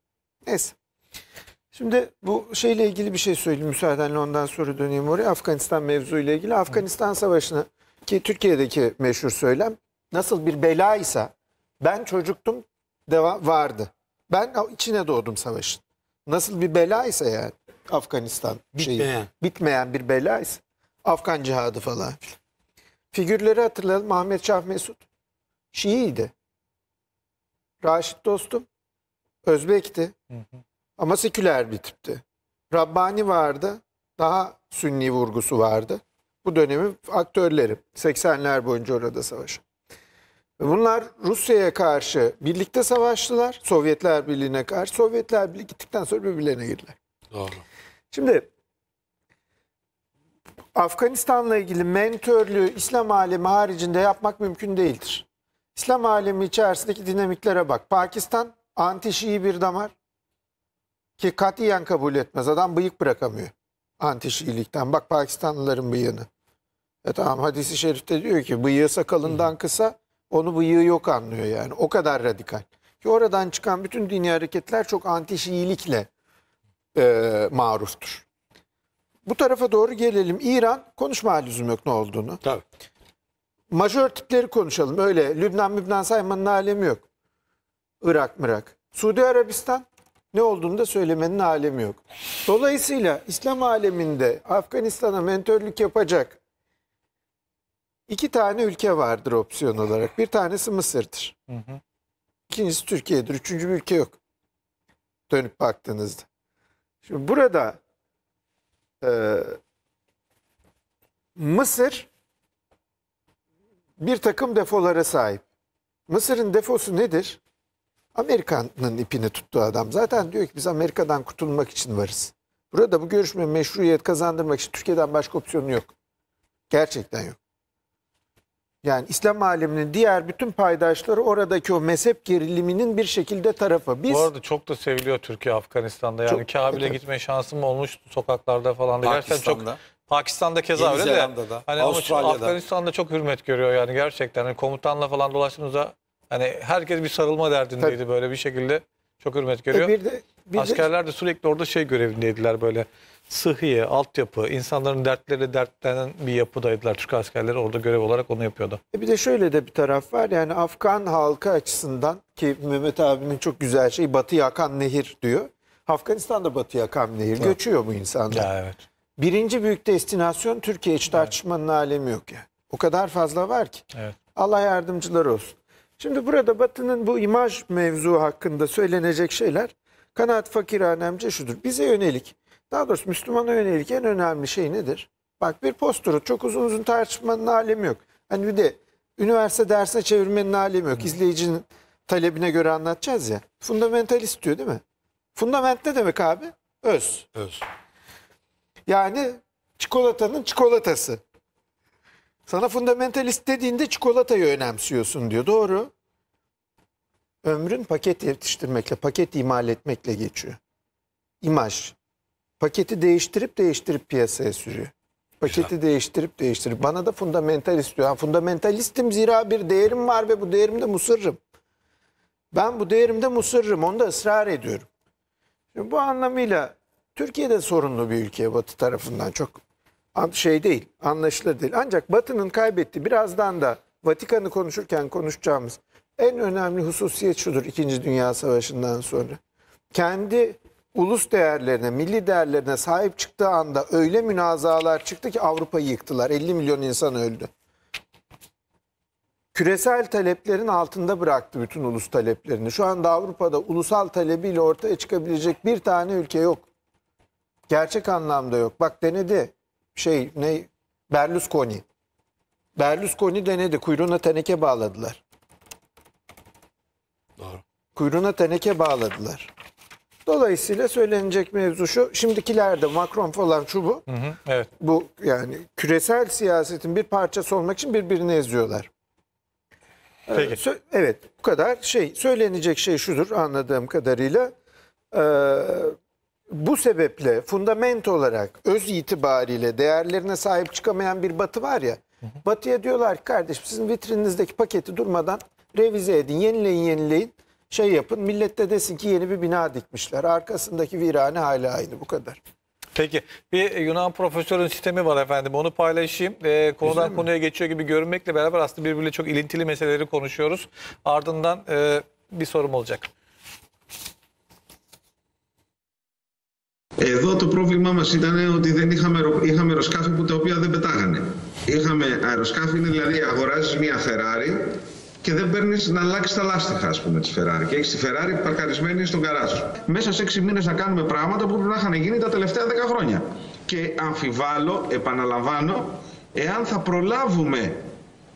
Neyse. Şimdi bu şeyle ilgili bir şey söyleyeyim müsaadenle ondan sonra döneyim oraya. Afganistan mevzuyla ilgili. Afganistan Savaşı'nı ki Türkiye'deki meşhur söylem nasıl bir bela ise ben çocuktum deva vardı. Ben içine doğdum savaşın. Nasıl bir bela ise yani Afganistan şeyi. Bitmeyen. Bitmeyen bir bela ise. Afgan cihadı falan. Figürleri hatırlayalım. Ahmet Şah Mesut Şii'ydi. Raşit dostum Özbek'ti. Hı hı. Ama seküler bir tipti. Rabbani vardı. Daha sünni vurgusu vardı. Bu dönemin aktörleri 80'ler boyunca orada savaşan. Bunlar Rusya'ya karşı birlikte savaştılar. Sovyetler Birliği'ne karşı. Sovyetler Birliği gittikten sonra birbirlerine girdiler. Doğru. Şimdi Afganistan'la ilgili mentörlüğü İslam alemi haricinde yapmak mümkün değildir. İslam alemi içerisindeki dinamiklere bak. Pakistan anti-Şii bir damar. Ki katiyen kabul etmez. Adam bıyık bırakamıyor. anti Bak Pakistanlıların bıyığını. E tamam hadisi şerifte diyor ki bıyığı sakalından kısa onu bıyığı yok anlıyor yani. O kadar radikal. Ki oradan çıkan bütün dini hareketler çok anti-Şiilikle e, maruftur. Bu tarafa doğru gelelim. İran konuşma lüzum yok ne olduğunu. Tabii. Majör tipleri konuşalım. Öyle Lübnan Lübnan saymanın alemi yok. Irak Mırak. Suudi Arabistan ne olduğunu da söylemenin alemi yok. Dolayısıyla İslam aleminde Afganistan'a mentörlük yapacak iki tane ülke vardır opsiyon olarak. Bir tanesi Mısır'dır. İkincisi Türkiye'dir. Üçüncü bir ülke yok. Dönüp baktığınızda. Şimdi burada e, Mısır bir takım defolara sahip. Mısır'ın defosu nedir? Amerika'nın ipini tuttuğu adam. Zaten diyor ki biz Amerika'dan kurtulmak için varız. Burada bu görüşme meşruiyet kazandırmak için Türkiye'den başka opsiyonu yok. Gerçekten yok. Yani İslam aleminin diğer bütün paydaşları oradaki o mezhep geriliminin bir şekilde tarafı. Biz, Bu arada çok da seviliyor Türkiye Afganistan'da. Yani Kabil'e evet. gitme şansım olmuş sokaklarda falan da. Gerçekten çok Pakistan'da keza öyle de. Hani Avustralya'da. Afganistan'da çok hürmet görüyor yani gerçekten. Yani komutanla falan dolaştığımızda Hani herkes bir sarılma derdindeydi Tabii. böyle bir şekilde. Çok hürmet e, görüyor. E bir de, bir Askerler de... sürekli orada şey görevindeydiler böyle. Sıhhiye, altyapı, insanların dertleri dertlenen bir yapıdaydılar. Türk askerleri orada görev olarak onu yapıyordu. E bir de şöyle de bir taraf var. Yani Afgan halkı açısından ki Mehmet abinin çok güzel şeyi Batı akan nehir diyor. Afganistan'da Batı akan nehir. Evet. Göçüyor bu insanlar. Ya, evet. Birinci büyük destinasyon Türkiye hiç tartışmanın evet. alemi yok yani. O kadar fazla var ki. Evet. Allah yardımcılar olsun. Şimdi burada Batı'nın bu imaj mevzu hakkında söylenecek şeyler kanaat fakirhanemce şudur. Bize yönelik, daha doğrusu Müslümana yönelik en önemli şey nedir? Bak bir posturu çok uzun uzun tartışmanın alemi yok. Hani bir de üniversite dersine çevirmenin alemi yok. İzleyicinin talebine göre anlatacağız ya. Fundamentalist diyor değil mi? Fundament ne demek abi? Öz. Öz. Yani çikolatanın çikolatası. Sana fundamentalist dediğinde çikolatayı önemsiyorsun diyor. Doğru. Ömrün paket yetiştirmekle, paket imal etmekle geçiyor. İmaj. Paketi değiştirip değiştirip piyasaya sürüyor. Paketi Güzel. değiştirip değiştirip. Bana da fundamentalist diyor. Ha, fundamentalistim zira bir değerim var ve bu değerimde musırrım. Ben bu değerimde musırrım. Onu da ısrar ediyorum. Şimdi bu anlamıyla Türkiye'de sorunlu bir ülke Batı tarafından çok şey değil, anlaşılır değil. Ancak Batı'nın kaybetti. Birazdan da Vatikan'ı konuşurken konuşacağımız en önemli hususiyet şudur İkinci Dünya Savaşı'ndan sonra. Kendi ulus değerlerine, milli değerlerine sahip çıktığı anda öyle münazalar çıktı ki Avrupa'yı yıktılar. 50 milyon insan öldü. Küresel taleplerin altında bıraktı bütün ulus taleplerini. Şu anda Avrupa'da ulusal talebiyle ortaya çıkabilecek bir tane ülke yok. Gerçek anlamda yok. Bak denedi şey ne Berlusconi. Berlusconi denedi. Kuyruğuna teneke bağladılar. Doğru. Kuyruğuna teneke bağladılar. Dolayısıyla söylenecek mevzu şu. Şimdikilerde Macron falan şu bu. Hı hı, evet. Bu yani küresel siyasetin bir parçası olmak için birbirini eziyorlar. Peki. Ee, evet bu kadar şey söylenecek şey şudur anladığım kadarıyla. Ee, bu sebeple fundament olarak öz itibariyle değerlerine sahip çıkamayan bir batı var ya. Batıya diyorlar ki kardeşim sizin vitrininizdeki paketi durmadan revize edin, yenileyin yenileyin. Şey yapın millette de desin ki yeni bir bina dikmişler. Arkasındaki virane hala aynı bu kadar. Peki bir Yunan profesörün sistemi var efendim onu paylaşayım. Ee, konudan Güzel konuya mi? geçiyor gibi görünmekle beraber aslında birbiriyle çok ilintili meseleleri konuşuyoruz. Ardından e, bir sorum olacak. Εδώ το πρόβλημά μας ήταν ότι δεν είχαμε, είχαμε αεροσκάφη που τα οποία δεν πετάγανε. Είχαμε αεροσκάφη, είναι δηλαδή αγοράζεις μία Ferrari και δεν παίρνει να αλλάξει τα λάστιχα, α πούμε, τη Ferrari. Και έχει τη Ferrari παρκαρισμένη στον καράζ Μέσα σε έξι μήνε να κάνουμε πράγματα που πρέπει να είχαν γίνει τα τελευταία δέκα χρόνια. Και αμφιβάλλω, επαναλαμβάνω, εάν θα προλάβουμε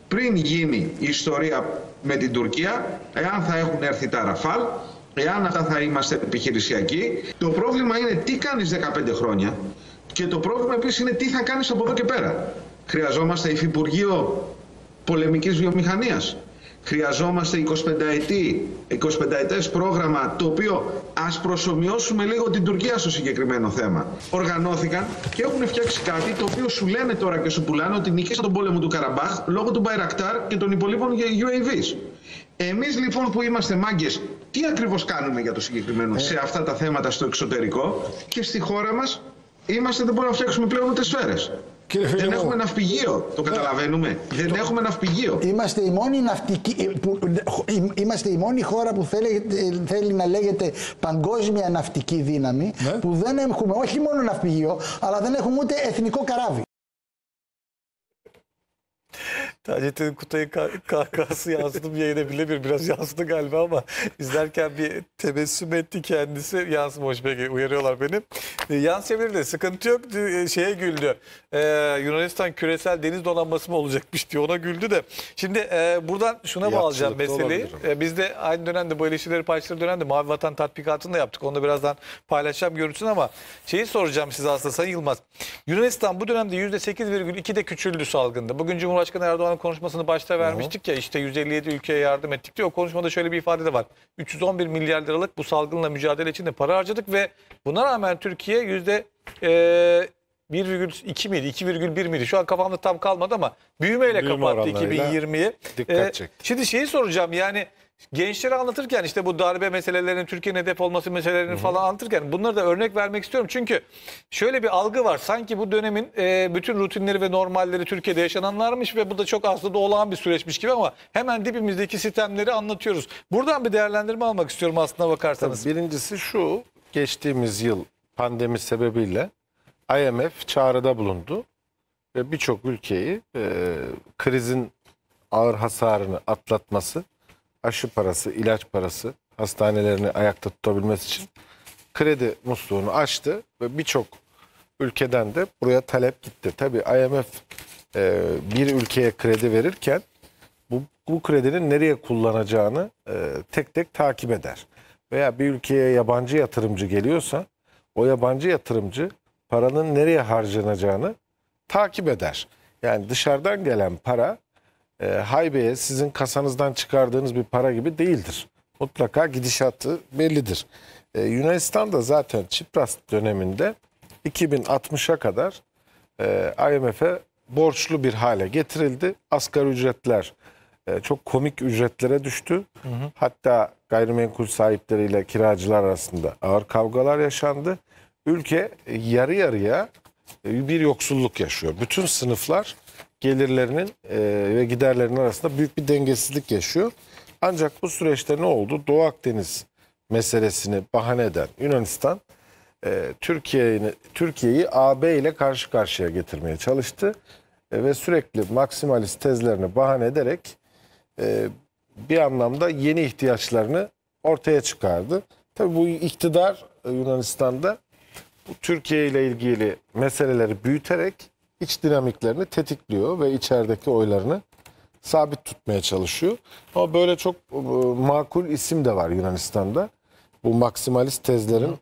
πριν γίνει η ιστορία με την Τουρκία, εάν θα έχουν έρθει τα Ραφάλ, εάν αυτά θα είμαστε επιχειρησιακοί. Το πρόβλημα είναι τι κάνεις 15 χρόνια και το πρόβλημα επίσης είναι τι θα κάνεις από εδώ και πέρα. Χρειαζόμαστε υφυπουργείο πολεμικής βιομηχανίας. Χρειαζόμαστε 25, ετή, 25 ετές πρόγραμμα το οποίο ας προσωμιώσουμε λίγο την Τουρκία στο συγκεκριμένο θέμα. Οργανώθηκαν και έχουν φτιάξει κάτι το οποίο σου λένε τώρα και σου πουλάνε ότι νικήσαν τον πόλεμο του Καραμπάχ λόγω του Μπαϊρακτάρ και των υπολείπων UAVs. Εμείς λοιπόν που είμαστε μάγκες, τι ακριβώς κάνουμε για το συγκεκριμένο ε. σε αυτά τα θέματα στο εξωτερικό και στη χώρα μας είμαστε δεν μπορούμε να φτιάξουμε πλέον ούτε σφαίρες. δεν έχουμε ναυπηγείο, το ε. καταλαβαίνουμε. Δεν έχουμε ναυπηγείο. Είμαστε η μόνη ναυτική, ε, που, είμαστε η μόνη χώρα που θέλει, θέλει να λέγεται παγκόσμια ναυτική δύναμη, ναι. που δεν έχουμε όχι μόνο ναυπηγείο, αλλά δεν έχουμε ούτε εθνικό καράβι. Taceddin Kutay'ın kahkahası yansıdı mı yayına bile bir biraz yansıdı galiba ama izlerken bir tebessüm etti kendisi. Yansımamış peki uyarıyorlar beni. E, yansıyabilir de sıkıntı yok e, şeye güldü. E, Yunanistan küresel deniz donanması mı olacakmış diye ona güldü de. Şimdi e, buradan şuna bağlayacağım meseleyi. E, biz de aynı dönemde bu ilişkileri paylaştığı dönemde Mavi Vatan tatbikatını da yaptık. Onu da birazdan paylaşacağım görüntüsünü ama şeyi soracağım size aslında Sayın Yılmaz. Yunanistan bu dönemde %8,2'de küçüldü salgında. Bugün Cumhurbaşkanı Erdoğan Başbakan konuşmasını başta vermiştik ya işte 157 ülkeye yardım ettik diyor. O konuşmada şöyle bir ifade de var. 311 milyar liralık bu salgınla mücadele için de para harcadık ve buna rağmen Türkiye yüzde 1,2 e, miydi? 2,1 miydi? Şu an kafamda tam kalmadı ama büyümeyle Büyüme kapattı 2020'yi. dikkat e, çekti. şimdi şeyi soracağım yani gençlere anlatırken işte bu darbe meselelerinin, Türkiye'nin hedef olması meselelerini Hı-hı. falan anlatırken bunları da örnek vermek istiyorum. Çünkü şöyle bir algı var. Sanki bu dönemin e, bütün rutinleri ve normalleri Türkiye'de yaşananlarmış ve bu da çok aslında olağan bir süreçmiş gibi ama hemen dibimizdeki sistemleri anlatıyoruz. Buradan bir değerlendirme almak istiyorum aslına bakarsanız. Tabii birincisi şu, geçtiğimiz yıl pandemi sebebiyle IMF çağrıda bulundu ve birçok ülkeyi e, krizin ağır hasarını atlatması aşı parası, ilaç parası hastanelerini ayakta tutabilmesi için kredi musluğunu açtı ve birçok ülkeden de buraya talep gitti. Tabii IMF e, bir ülkeye kredi verirken bu, bu kredinin nereye kullanacağını e, tek tek takip eder. Veya bir ülkeye yabancı yatırımcı geliyorsa o yabancı yatırımcı paranın nereye harcanacağını takip eder. Yani dışarıdan gelen para e, ee, haybeye sizin kasanızdan çıkardığınız bir para gibi değildir. Mutlaka gidişatı bellidir. E, Yunanistan da zaten Çipras döneminde 2060'a kadar e, IMF'e borçlu bir hale getirildi. Asgari ücretler e, çok komik ücretlere düştü. Hı hı. Hatta gayrimenkul sahipleriyle kiracılar arasında ağır kavgalar yaşandı. Ülke yarı yarıya bir yoksulluk yaşıyor. Bütün sınıflar gelirlerinin e, ve giderlerinin arasında büyük bir dengesizlik yaşıyor. Ancak bu süreçte ne oldu? Doğu Akdeniz meselesini bahane eden Yunanistan e, Türkiye'yi Türkiye'yi AB ile karşı karşıya getirmeye çalıştı e, ve sürekli maksimalist tezlerini bahane ederek e, bir anlamda yeni ihtiyaçlarını ortaya çıkardı. Tabii bu iktidar e, Yunanistan'da bu Türkiye ile ilgili meseleleri büyüterek iç dinamiklerini tetikliyor ve içerideki oylarını sabit tutmaya çalışıyor. Ama böyle çok e, makul isim de var Yunanistan'da. Bu maksimalist tezlerin Hı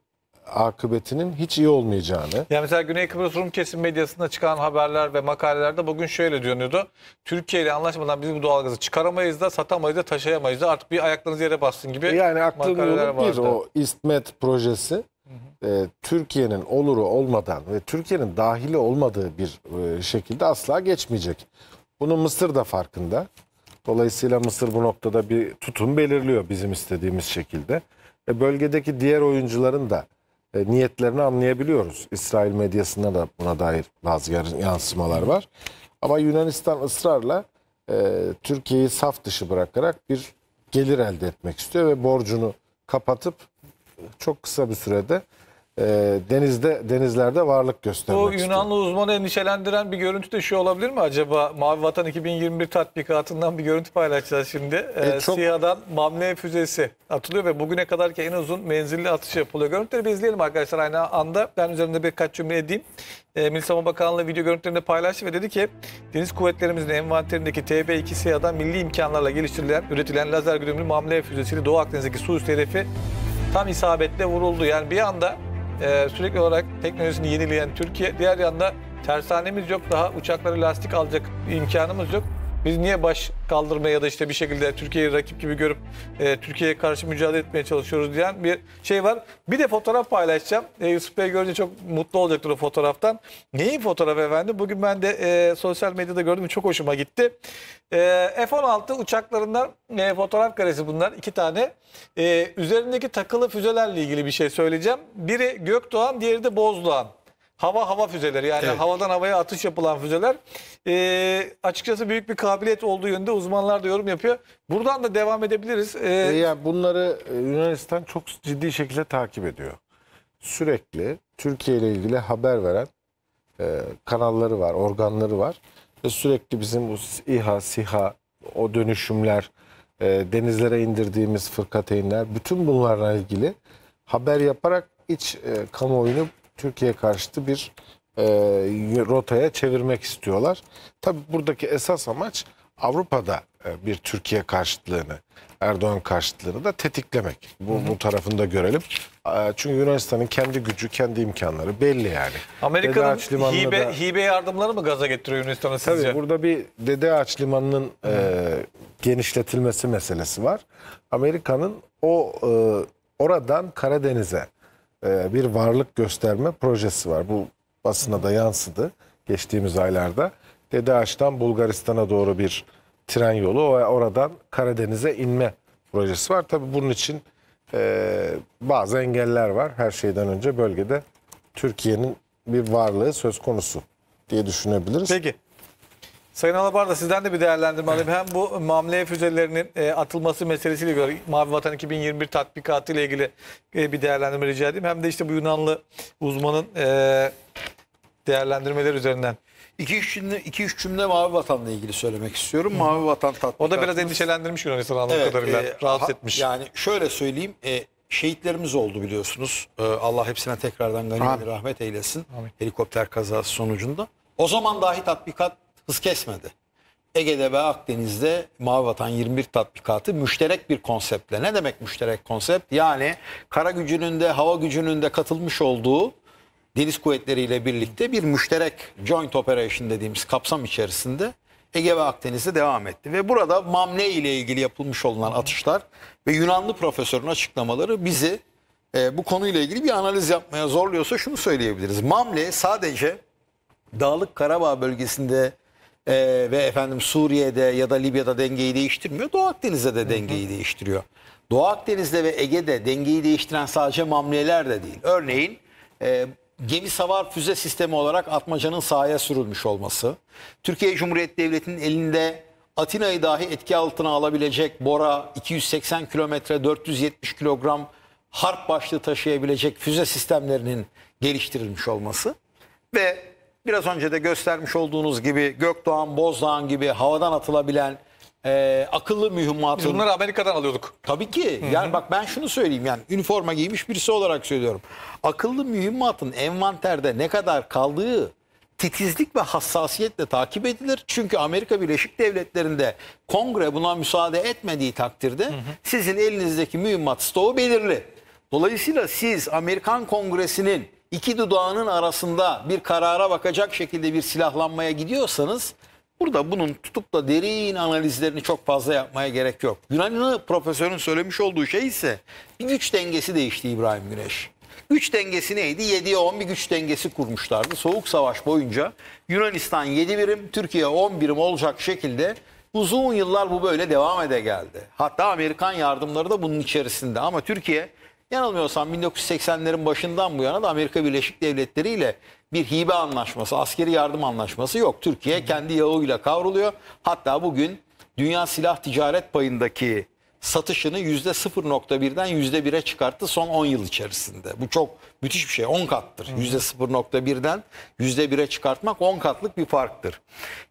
akıbetinin hiç iyi olmayacağını. Yani mesela Güney Kıbrıs Rum kesim medyasında çıkan haberler ve makalelerde bugün şöyle diyordu. Türkiye ile anlaşmadan biz bu doğalgazı çıkaramayız da satamayız da taşıyamayız da artık bir ayaklarınız yere bassın gibi e Yani aklım bir vardı. o İstmet projesi e, Türkiye'nin oluru olmadan ve Türkiye'nin dahili olmadığı bir e, şekilde asla geçmeyecek. Bunu Mısır da farkında. Dolayısıyla Mısır bu noktada bir tutum belirliyor bizim istediğimiz şekilde. E, bölgedeki diğer oyuncuların da e, niyetlerini anlayabiliyoruz. İsrail medyasında da buna dair bazı yansımalar var. Ama Yunanistan ısrarla e, Türkiye'yi saf dışı bırakarak bir gelir elde etmek istiyor ve borcunu kapatıp çok kısa bir sürede e, denizde denizlerde varlık göstermek Bu Yunanlı istiyor. uzmanı endişelendiren bir görüntü de şu olabilir mi acaba? Mavi Vatan 2021 tatbikatından bir görüntü paylaşacağız şimdi. E, ee, çok... SİHA'dan Mamle füzesi atılıyor ve bugüne kadar ki en uzun menzilli atış yapılıyor. Görüntüleri bir izleyelim arkadaşlar aynı anda. Ben üzerinde birkaç cümle edeyim. E, Milli Savunma Bakanlığı video görüntülerini paylaştı ve dedi ki Deniz Kuvvetlerimizin envanterindeki TB2 SİHA'dan milli imkanlarla geliştirilen, üretilen lazer güdümlü Mamle füzesiyle Doğu Akdeniz'deki su üstü hedefi tam isabetle vuruldu. Yani bir anda e, sürekli olarak teknolojisini yenileyen Türkiye, diğer yanda tersanemiz yok, daha uçakları lastik alacak imkanımız yok. Biz niye baş kaldırmaya ya da işte bir şekilde Türkiye'yi rakip gibi görüp e, Türkiye'ye karşı mücadele etmeye çalışıyoruz diyen bir şey var. Bir de fotoğraf paylaşacağım. E, Yusuf Bey görünce çok mutlu olacaktır o fotoğraftan. Neyin fotoğrafı efendim? Bugün ben de e, sosyal medyada gördüm. Çok hoşuma gitti. E, F-16 uçaklarından e, fotoğraf karesi bunlar. iki tane. E, üzerindeki takılı füzelerle ilgili bir şey söyleyeceğim. Biri Gökdoğan, diğeri de Bozdoğan hava hava füzeleri yani evet. havadan havaya atış yapılan füzeler e, açıkçası büyük bir kabiliyet olduğu yönünde uzmanlar da yorum yapıyor. Buradan da devam edebiliriz. Ee, ee, e, e yani bunları Yunanistan çok ciddi şekilde takip ediyor. Sürekli Türkiye ile ilgili haber veren e, kanalları var, organları var. Ve sürekli bizim bu İHA, SİHA, o dönüşümler, e, denizlere indirdiğimiz fırkateynler, bütün bunlarla ilgili haber yaparak iç e, kamuoyunu Türkiye karşıtı bir e, rotaya çevirmek istiyorlar. Tabi buradaki esas amaç Avrupa'da e, bir Türkiye karşıtlığını, Erdoğan karşıtlığını da tetiklemek. Bu, hı hı. bu tarafını da görelim. çünkü Yunanistan'ın kendi gücü, kendi imkanları belli yani. Amerika'nın hibe, da, hibe yardımları mı gaza getiriyor Yunanistan'a sizce? Tabii burada bir Dede Ağaç Limanı'nın e, genişletilmesi meselesi var. Amerika'nın o e, oradan Karadeniz'e e, bir varlık gösterme projesi var. Bu basına da yansıdı geçtiğimiz aylarda. DDH'dan Bulgaristan'a doğru bir tren yolu ve oradan Karadeniz'e inme projesi var. Tabii bunun için e, bazı engeller var. Her şeyden önce bölgede Türkiye'nin bir varlığı söz konusu diye düşünebiliriz. Peki. Sayın Alabar da sizden de bir değerlendirme alayım. Hem bu mamle füzelerinin e, atılması meselesiyle göre Mavi Vatan 2021 tatbikatı ile ilgili e, bir değerlendirme rica edeyim. Hem de işte bu Yunanlı uzmanın e, değerlendirmeler üzerinden. İki üç cümle, iki üç cümle Mavi Vatan'la ilgili söylemek istiyorum. Hı. Mavi Vatan tatbikatı. O da biraz endişelendirmiş Yunanistan anladığım evet, kadarıyla. E, rahatsız etmiş. Yani şöyle söyleyeyim. E, şehitlerimiz oldu biliyorsunuz. E, Allah hepsine tekrardan gani rahmet eylesin. Amin. Helikopter kazası sonucunda. O zaman dahi tatbikat hız kesmedi. Ege'de ve Akdeniz'de Mavi Vatan 21 tatbikatı müşterek bir konseptle. Ne demek müşterek konsept? Yani kara gücünün de hava gücünün de katılmış olduğu deniz kuvvetleriyle birlikte bir müşterek joint operation dediğimiz kapsam içerisinde Ege ve Akdeniz'de devam etti. Ve burada Mamne ile ilgili yapılmış olunan atışlar ve Yunanlı profesörün açıklamaları bizi e, bu konuyla ilgili bir analiz yapmaya zorluyorsa şunu söyleyebiliriz. Mamle sadece Dağlık Karabağ bölgesinde e, ve efendim Suriye'de ya da Libya'da dengeyi değiştirmiyor. Doğu Akdeniz'de de dengeyi değiştiriyor. Doğu Akdeniz'de ve Ege'de dengeyi değiştiren sadece mamleler de değil. Örneğin e, gemi savar füze sistemi olarak Atmaca'nın sahaya sürülmüş olması, Türkiye Cumhuriyeti Devleti'nin elinde Atina'yı dahi etki altına alabilecek Bora 280 kilometre 470 kilogram harp başlığı taşıyabilecek füze sistemlerinin geliştirilmiş olması ve Biraz önce de göstermiş olduğunuz gibi Gökdoğan, bozdoğan gibi havadan atılabilen e, akıllı mühimmatın... Biz bunları Amerika'dan alıyorduk. Tabii ki. Yani bak ben şunu söyleyeyim yani üniforma giymiş birisi olarak söylüyorum. Akıllı mühimmatın envanterde ne kadar kaldığı titizlik ve hassasiyetle takip edilir. Çünkü Amerika Birleşik Devletleri'nde kongre buna müsaade etmediği takdirde hı hı. sizin elinizdeki mühimmat stoğu belirli. Dolayısıyla siz Amerikan kongresinin iki dudağının arasında bir karara bakacak şekilde bir silahlanmaya gidiyorsanız burada bunun tutup da derin analizlerini çok fazla yapmaya gerek yok. Yunanlı profesörün söylemiş olduğu şey ise bir güç dengesi değişti İbrahim Güneş. Güç dengesi neydi? 7'ye 10 bir güç dengesi kurmuşlardı. Soğuk savaş boyunca Yunanistan 7 birim, Türkiye 10 birim olacak şekilde uzun yıllar bu böyle devam ede geldi. Hatta Amerikan yardımları da bunun içerisinde ama Türkiye Yanılmıyorsam 1980'lerin başından bu yana da Amerika Birleşik Devletleri ile bir hibe anlaşması, askeri yardım anlaşması yok. Türkiye kendi yağıyla kavruluyor. Hatta bugün dünya silah ticaret payındaki satışını %0.1'den %1'e çıkarttı son 10 yıl içerisinde. Bu çok müthiş bir şey. 10 kattır. %0.1'den %1'e çıkartmak 10 katlık bir farktır.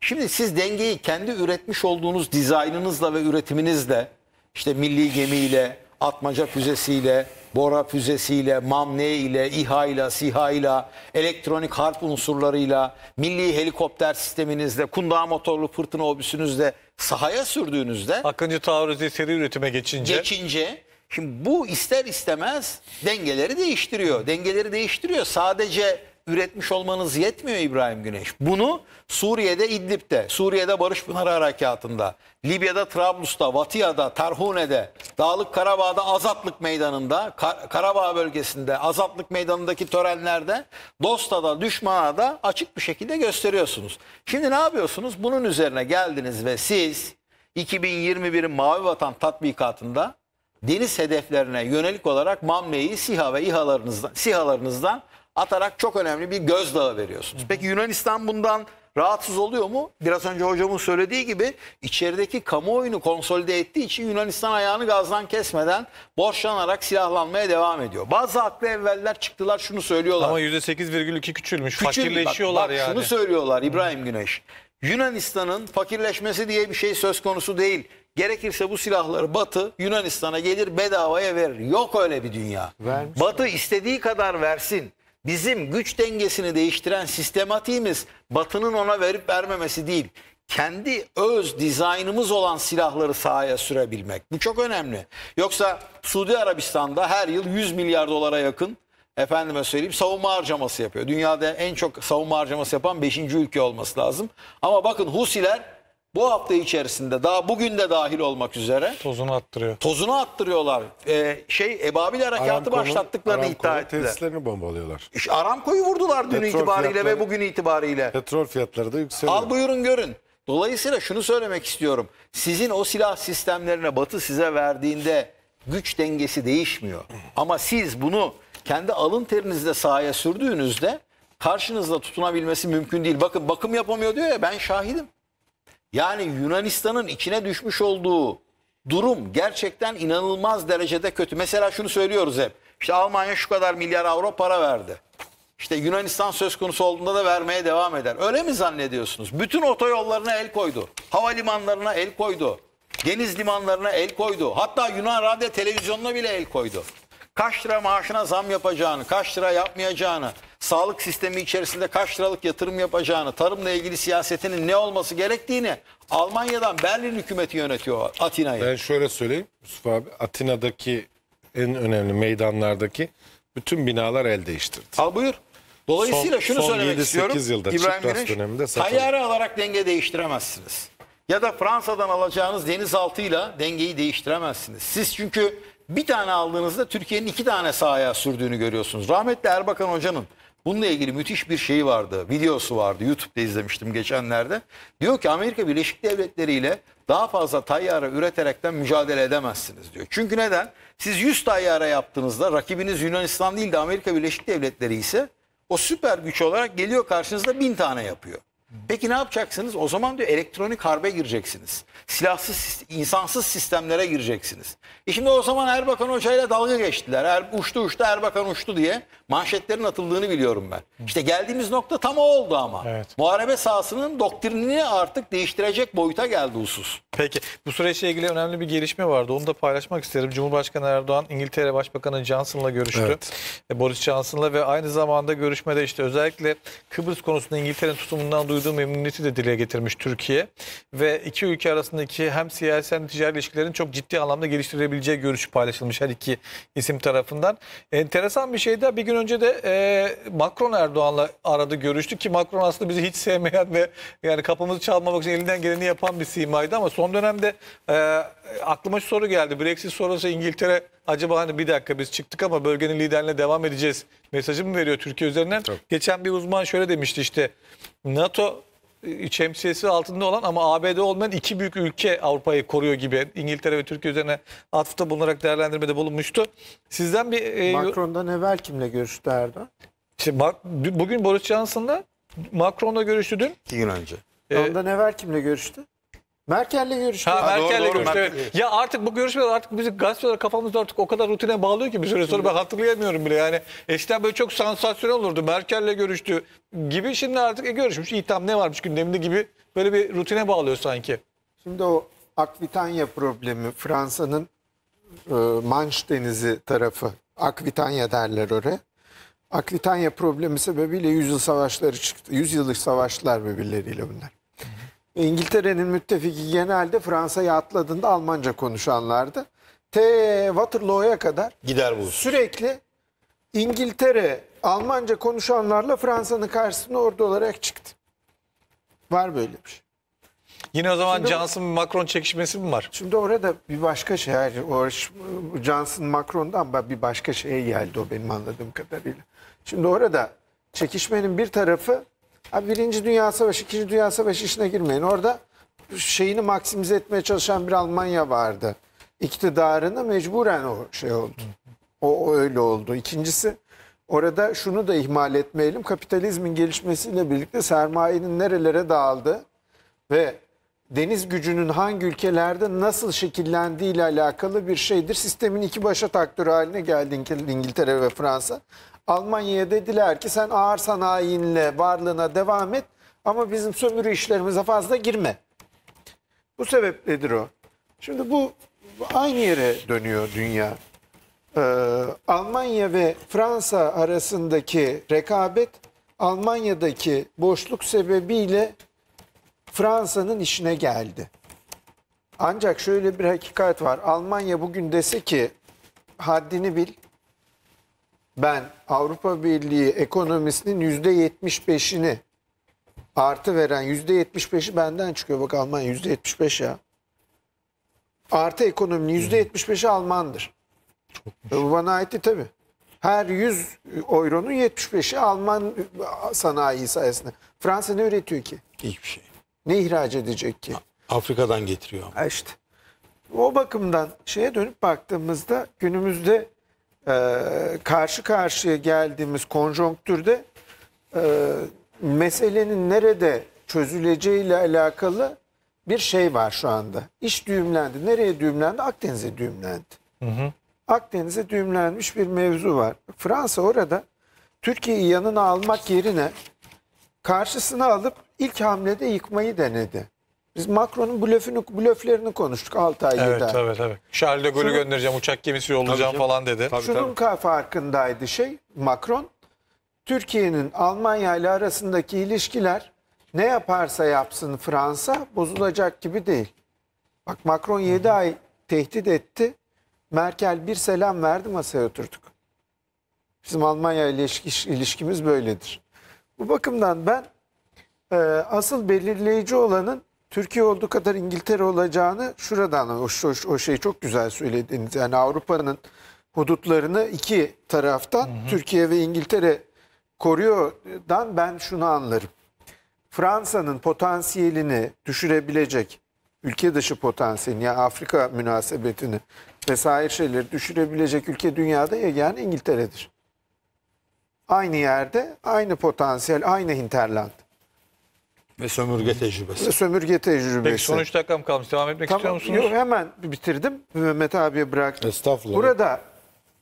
Şimdi siz dengeyi kendi üretmiş olduğunuz dizaynınızla ve üretiminizle işte milli gemiyle, atmaca füzesiyle, Bora füzesiyle, MAMNE ile, İHA ile, SİHA ile, elektronik harp unsurlarıyla, milli helikopter sisteminizle, kundağa motorlu fırtına obüsünüzle sahaya sürdüğünüzde... Akıncı taarruzi seri üretime geçince... Geçince, şimdi bu ister istemez dengeleri değiştiriyor. Dengeleri değiştiriyor. Sadece üretmiş olmanız yetmiyor İbrahim Güneş. Bunu Suriye'de İdlib'de, Suriye'de Barış Pınarı Harekatı'nda, Libya'da Trablus'ta, Vatiya'da, Tarhune'de, Dağlık Karabağ'da Azatlık Meydanı'nda, Kar Karabağ bölgesinde, Azatlık Meydanı'ndaki törenlerde, Dosta'da, düşmana da açık bir şekilde gösteriyorsunuz. Şimdi ne yapıyorsunuz? Bunun üzerine geldiniz ve siz 2021'in Mavi Vatan tatbikatında deniz hedeflerine yönelik olarak Mamme'yi SİHA ve İHA'larınızdan, SİHA'larınızdan atarak çok önemli bir gözdağı veriyorsunuz. Peki Yunanistan bundan rahatsız oluyor mu? Biraz önce hocamın söylediği gibi içerideki kamuoyunu konsolide ettiği için Yunanistan ayağını gazdan kesmeden borçlanarak silahlanmaya devam ediyor. Bazı haklı evveller çıktılar şunu söylüyorlar. Ama %8,2 küçülmüş. Fakirleşiyorlar bak, bak, yani. Şunu söylüyorlar İbrahim Güneş. Yunanistan'ın fakirleşmesi diye bir şey söz konusu değil. Gerekirse bu silahları Batı Yunanistan'a gelir bedavaya verir. Yok öyle bir dünya. Vermiş Batı istediği kadar versin. Bizim güç dengesini değiştiren sistematiğimiz batının ona verip vermemesi değil. Kendi öz dizaynımız olan silahları sahaya sürebilmek. Bu çok önemli. Yoksa Suudi Arabistan'da her yıl 100 milyar dolara yakın efendime söyleyeyim savunma harcaması yapıyor. Dünyada en çok savunma harcaması yapan 5. ülke olması lazım. Ama bakın Husiler bu hafta içerisinde daha bugün de dahil olmak üzere Tozunu attırıyor. tozunu attırıyorlar. Ee, şey Ebabil harekatı başlattıklarını iddia ettiler. tesislerini bombalıyorlar. İşte Aramco'yu vurdular dün Petrol itibariyle ve bugün itibariyle. Petrol fiyatları da yükseliyor. Al buyurun görün. Dolayısıyla şunu söylemek istiyorum. Sizin o silah sistemlerine Batı size verdiğinde güç dengesi değişmiyor. Ama siz bunu kendi alın terinizle sahaya sürdüğünüzde karşınızda tutunabilmesi mümkün değil. Bakın bakım yapamıyor diyor ya ben şahidim. Yani Yunanistan'ın içine düşmüş olduğu durum gerçekten inanılmaz derecede kötü. Mesela şunu söylüyoruz hep. İşte Almanya şu kadar milyar avro para verdi. İşte Yunanistan söz konusu olduğunda da vermeye devam eder. Öyle mi zannediyorsunuz? Bütün otoyollarına el koydu. Havalimanlarına el koydu. Deniz limanlarına el koydu. Hatta Yunan radyo televizyonuna bile el koydu kaç lira maaşına zam yapacağını, kaç lira yapmayacağını, sağlık sistemi içerisinde kaç liralık yatırım yapacağını, tarımla ilgili siyasetinin ne olması gerektiğini Almanya'dan Berlin hükümeti yönetiyor Atina'yı. Ben şöyle söyleyeyim Mustafa abi Atina'daki en önemli meydanlardaki bütün binalar el değiştirdi. Al buyur. Dolayısıyla son, şunu son söylemek 7, 8 yılda İbrahim Güneş döneminde tayyare alarak denge değiştiremezsiniz. Ya da Fransa'dan alacağınız denizaltıyla dengeyi değiştiremezsiniz. Siz çünkü bir tane aldığınızda Türkiye'nin iki tane sahaya sürdüğünü görüyorsunuz. Rahmetli Erbakan Hoca'nın bununla ilgili müthiş bir şeyi vardı. Videosu vardı. YouTube'da izlemiştim geçenlerde. Diyor ki Amerika Birleşik Devletleri ile daha fazla tayyara üreterekten mücadele edemezsiniz diyor. Çünkü neden? Siz 100 tayyara yaptığınızda rakibiniz Yunanistan değil de Amerika Birleşik Devletleri ise o süper güç olarak geliyor karşınızda 1000 tane yapıyor. Peki ne yapacaksınız? O zaman diyor elektronik harbe gireceksiniz. Silahsız, insansız sistemlere gireceksiniz. E şimdi o zaman Erbakan Hoca ile dalga geçtiler. Er, uçtu uçtu Erbakan uçtu diye manşetlerin atıldığını biliyorum ben. İşte geldiğimiz nokta tam o oldu ama. Evet. Muharebe sahasının doktrinini artık değiştirecek boyuta geldi husus. Peki bu süreçle ilgili önemli bir gelişme vardı. Onu da paylaşmak isterim. Cumhurbaşkanı Erdoğan İngiltere Başbakanı Johnson'la görüştü. Evet. E, Boris Johnson'la ve aynı zamanda görüşmede işte özellikle Kıbrıs konusunda İngiltere'nin tutumundan duyduğu duyduğu memnuniyeti de dile getirmiş Türkiye. Ve iki ülke arasındaki hem siyasi hem ticari ilişkilerin çok ciddi anlamda geliştirebileceği görüşü paylaşılmış her iki isim tarafından. Enteresan bir şey de bir gün önce de e, Macron Erdoğan'la aradı görüştü ki Macron aslında bizi hiç sevmeyen ve yani kapımızı çalmamak için elinden geleni yapan bir simaydı ama son dönemde e, e, aklıma şu soru geldi. Brexit sonrası İngiltere acaba hani bir dakika biz çıktık ama bölgenin liderliğine devam edeceğiz mesajı mı veriyor Türkiye üzerinden? Tabii. Geçen bir uzman şöyle demişti işte NATO e, şemsiyesi altında olan ama ABD olmayan iki büyük ülke Avrupa'yı koruyor gibi İngiltere ve Türkiye üzerine atıfta bulunarak değerlendirmede bulunmuştu. Sizden bir... E, Macron'dan evvel kimle görüştü Erdoğan? İşte, bugün Boris Johnson'la Macron'la görüştü dün. İki gün önce. E, Ondan evvel kimle görüştü? Merkel'le görüştü. Ha, Ha, Merkel'le doğru, görüştü. Merkel. evet. Ya artık bu görüşmeler artık bizi gazeteler kafamızda artık o kadar rutine bağlıyor ki bir süre sonra ben hatırlayamıyorum bile yani. Eskiden böyle çok sansasyon olurdu. Merkel'le görüştü gibi şimdi artık e, görüşmüş. İyi tam ne varmış gündeminde gibi böyle bir rutine bağlıyor sanki. Şimdi o Akvitanya problemi Fransa'nın e, Manş Denizi tarafı. Akvitanya derler oraya. Akvitanya problemi sebebiyle yüzyıl savaşları çıktı. Yüzyıllık savaşlar birbirleriyle bunlar. İngiltere'nin müttefiki genelde Fransa'ya atladığında Almanca konuşanlardı. T Waterloo'ya kadar gider bu. Sürekli İngiltere Almanca konuşanlarla Fransa'nın karşısına ordu olarak çıktı. Var böyle bir şey. Yine o zaman şimdi, Johnson Macron çekişmesi mi var? Şimdi orada bir başka şey, Johnson Macron'dan bir başka şey geldi o benim anladığım kadarıyla. Şimdi orada çekişmenin bir tarafı Abi Birinci Dünya Savaşı, İkinci Dünya Savaşı işine girmeyin. Orada şeyini maksimize etmeye çalışan bir Almanya vardı. İktidarını mecburen o şey oldu. O, o öyle oldu. İkincisi orada şunu da ihmal etmeyelim. Kapitalizmin gelişmesiyle birlikte sermayenin nerelere dağıldı ve deniz gücünün hangi ülkelerde nasıl şekillendiği ile alakalı bir şeydir. Sistemin iki başa taktörü haline geldi İngiltere ve Fransa. Almanya'ya dediler ki sen ağır sanayinle varlığına devam et ama bizim sömürü işlerimize fazla girme. Bu sebepledir o. Şimdi bu aynı yere dönüyor dünya. Ee, Almanya ve Fransa arasındaki rekabet Almanya'daki boşluk sebebiyle Fransa'nın işine geldi. Ancak şöyle bir hakikat var. Almanya bugün dese ki haddini bil, ben Avrupa Birliği ekonomisinin %75'ini artı veren %75'i benden çıkıyor. Bak Almanya %75 ya. Artı ekonominin %75'i Almandır. E, bu bana aitti tabii. Her 100 euronun 75'i Alman sanayi sayesinde. Fransa ne üretiyor ki? Hiçbir şey. Ne ihraç edecek ki? Afrika'dan getiriyor. Ama. İşte. O bakımdan şeye dönüp baktığımızda günümüzde e, karşı karşıya geldiğimiz konjonktürde e, meselenin nerede çözüleceğiyle alakalı bir şey var şu anda. İş düğümlendi. Nereye düğümlendi? Akdeniz'e düğümlendi. Hı hı. Akdeniz'e düğümlenmiş bir mevzu var. Fransa orada Türkiye'yi yanına almak yerine karşısına alıp ilk hamlede yıkmayı denedi. Biz Macron'un blöfünü, blöflerini konuştuk 6 ay Evet tabii tabii. Charles de Gaulle'ü göndereceğim, uçak gemisi yollayacağım falan dedi. Tabii, Şunun ka- farkındaydı şey Macron. Türkiye'nin Almanya ile arasındaki ilişkiler ne yaparsa yapsın Fransa bozulacak gibi değil. Bak Macron 7 ay tehdit etti. Merkel bir selam verdi masaya oturduk. Bizim Almanya ile ilişkimiz böyledir. Bu bakımdan ben e, asıl belirleyici olanın Türkiye olduğu kadar İngiltere olacağını şuradan o, o, o şeyi çok güzel söylediniz. Yani Avrupa'nın hudutlarını iki taraftan hı hı. Türkiye ve İngiltere koruyordan ben şunu anlarım. Fransa'nın potansiyelini düşürebilecek ülke dışı potansiyelini yani Afrika münasebetini vesaire şeyleri düşürebilecek ülke dünyada yani İngiltere'dir. Aynı yerde aynı potansiyel aynı hinterland. Ve sömürge tecrübesi. Ve sömürge tecrübesi. Peki son 3 dakikam kalmış. Devam etmek tamam, istiyor musunuz? Yok hemen bitirdim. Mehmet abiye bıraktım. Estağfurullah. Burada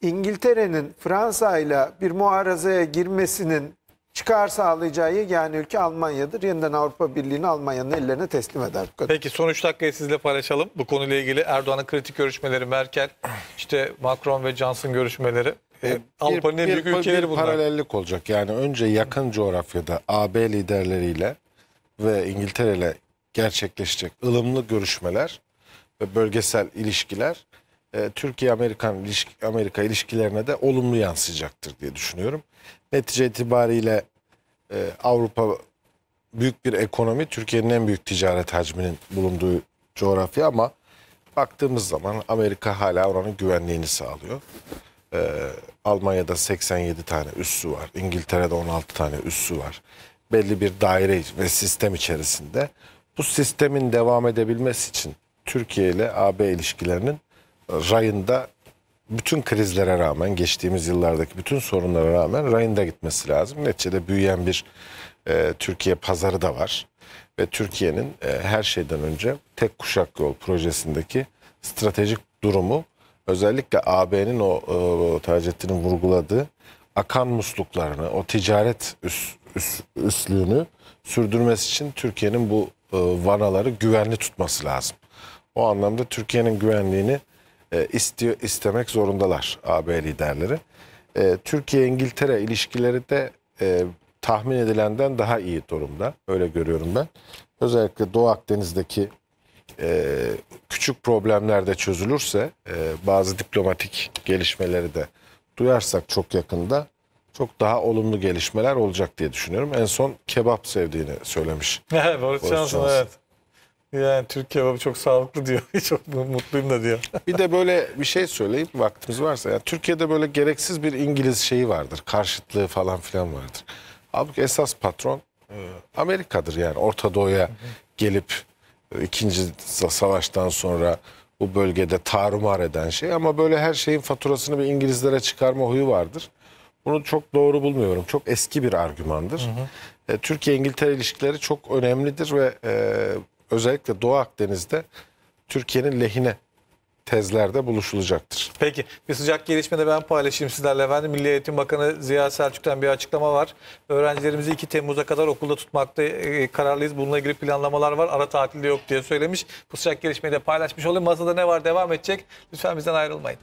İngiltere'nin Fransa ile bir muarazaya girmesinin çıkar sağlayacağı yani ülke Almanya'dır. Yeniden Avrupa Birliği'ni Almanya'nın ellerine teslim eder. Bu kadar. Peki son 3 dakikayı sizle paylaşalım. Bu konuyla ilgili Erdoğan'ın kritik görüşmeleri, Merkel, işte Macron ve Johnson görüşmeleri. Ee, Avrupa'nın en büyük bir, ülkeleri bunlar. paralellik olacak. Yani önce yakın coğrafyada AB liderleriyle ve İngiltere ile gerçekleşecek ılımlı görüşmeler ve bölgesel ilişkiler e, Türkiye-Amerikan Amerika ilişkilerine de olumlu yansıyacaktır diye düşünüyorum. Netice itibariyle e, Avrupa büyük bir ekonomi, Türkiye'nin en büyük ticaret hacminin bulunduğu coğrafya ama baktığımız zaman Amerika hala oranın güvenliğini sağlıyor. E, Almanya'da 87 tane üssü var, İngiltere'de 16 tane üssü var belli bir daire ve sistem içerisinde. Bu sistemin devam edebilmesi için Türkiye ile AB ilişkilerinin rayında bütün krizlere rağmen geçtiğimiz yıllardaki bütün sorunlara rağmen rayında gitmesi lazım. Neticede büyüyen bir e, Türkiye pazarı da var ve Türkiye'nin e, her şeyden önce tek kuşak yol projesindeki stratejik durumu özellikle AB'nin o e, Taceddin'in vurguladığı akan musluklarını, o ticaret üst üst, üstlüğünü sürdürmesi için Türkiye'nin bu e, vanaları güvenli tutması lazım. O anlamda Türkiye'nin güvenliğini e, istiyor, istemek zorundalar AB liderleri. E, Türkiye-İngiltere ilişkileri de e, tahmin edilenden daha iyi durumda. Öyle görüyorum ben. Özellikle Doğu Akdeniz'deki e, küçük problemler de çözülürse e, bazı diplomatik gelişmeleri de duyarsak çok yakında çok daha olumlu gelişmeler olacak diye düşünüyorum. En son kebap sevdiğini söylemiş. Evet, Boris Johnson, evet. Yani Türk kebabı çok sağlıklı diyor. çok mutluyum da diyor. bir de böyle bir şey söyleyip vaktimiz varsa. Yani Türkiye'de böyle gereksiz bir İngiliz şeyi vardır. Karşıtlığı falan filan vardır. Halbuki esas patron e, Amerika'dır yani. Orta Doğu'ya gelip e, ikinci savaştan sonra bu bölgede tarumar eden şey. Ama böyle her şeyin faturasını bir İngilizlere çıkarma huyu vardır. Bunu çok doğru bulmuyorum. Çok eski bir argümandır. Hı e, Türkiye-İngiltere ilişkileri çok önemlidir ve e, özellikle Doğu Akdeniz'de Türkiye'nin lehine tezlerde buluşulacaktır. Peki bir sıcak gelişme de ben paylaşayım sizlerle efendim. Milli Eğitim Bakanı Ziya Selçuk'tan bir açıklama var. Öğrencilerimizi 2 Temmuz'a kadar okulda tutmakta e, kararlıyız. Bununla ilgili planlamalar var. Ara tatilde yok diye söylemiş. Bu sıcak gelişmeyi de paylaşmış olayım. Masada ne var devam edecek. Lütfen bizden ayrılmayın.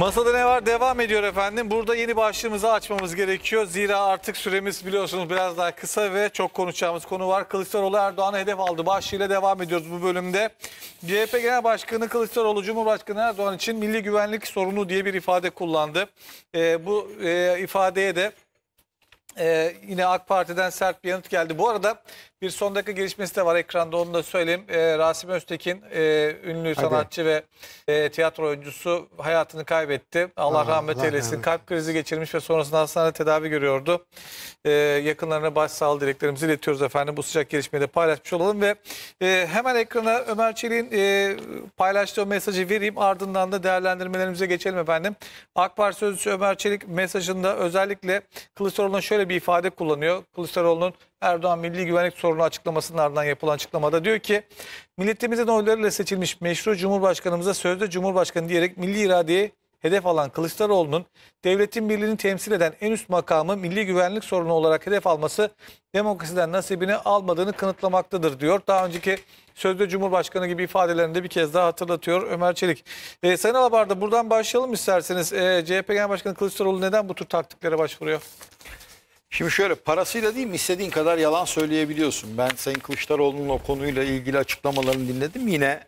Masada ne var devam ediyor efendim. Burada yeni başlığımızı açmamız gerekiyor. Zira artık süremiz biliyorsunuz biraz daha kısa ve çok konuşacağımız konu var. Kılıçdaroğlu Erdoğan'a hedef aldı. Başlığıyla devam ediyoruz bu bölümde. CHP Genel Başkanı Kılıçdaroğlu Cumhurbaşkanı Erdoğan için milli güvenlik sorunu diye bir ifade kullandı. E, bu e, ifadeye de ee, yine AK Parti'den sert bir yanıt geldi. Bu arada bir son dakika gelişmesi de var ekranda onu da söyleyeyim. E, Rasim Öztekin e, ünlü sanatçı Hadi. ve e, tiyatro oyuncusu hayatını kaybetti. Allah Aha, rahmet Allah eylesin. Rahmet. Kalp krizi geçirmiş ve sonrasında hastanede tedavi görüyordu. E, yakınlarına başsağlığı dileklerimizi iletiyoruz efendim. Bu sıcak gelişmeyi de paylaşmış olalım ve e, hemen ekrana Ömer Çelik'in e, paylaştığı mesajı vereyim. Ardından da değerlendirmelerimize geçelim efendim. AK Parti Sözcüsü Ömer Çelik mesajında özellikle Kılıçdaroğlu'na şöyle bir ifade kullanıyor. Kılıçdaroğlu'nun Erdoğan Milli Güvenlik Sorunu açıklamasının ardından yapılan açıklamada diyor ki milletimizin oylarıyla seçilmiş meşru Cumhurbaşkanımıza sözde Cumhurbaşkanı diyerek milli iradeye hedef alan Kılıçdaroğlu'nun devletin birliğini temsil eden en üst makamı milli güvenlik sorunu olarak hedef alması demokrasiden nasibini almadığını kanıtlamaktadır diyor. Daha önceki sözde Cumhurbaşkanı gibi ifadelerinde bir kez daha hatırlatıyor Ömer Çelik. Ee, Sayın Alabar'da buradan başlayalım isterseniz. Ee, CHP Genel Başkanı Kılıçdaroğlu neden bu tür taktiklere başvuruyor? Şimdi şöyle parasıyla değil mi istediğin kadar yalan söyleyebiliyorsun. Ben Sayın Kılıçdaroğlu'nun o konuyla ilgili açıklamalarını dinledim. Yine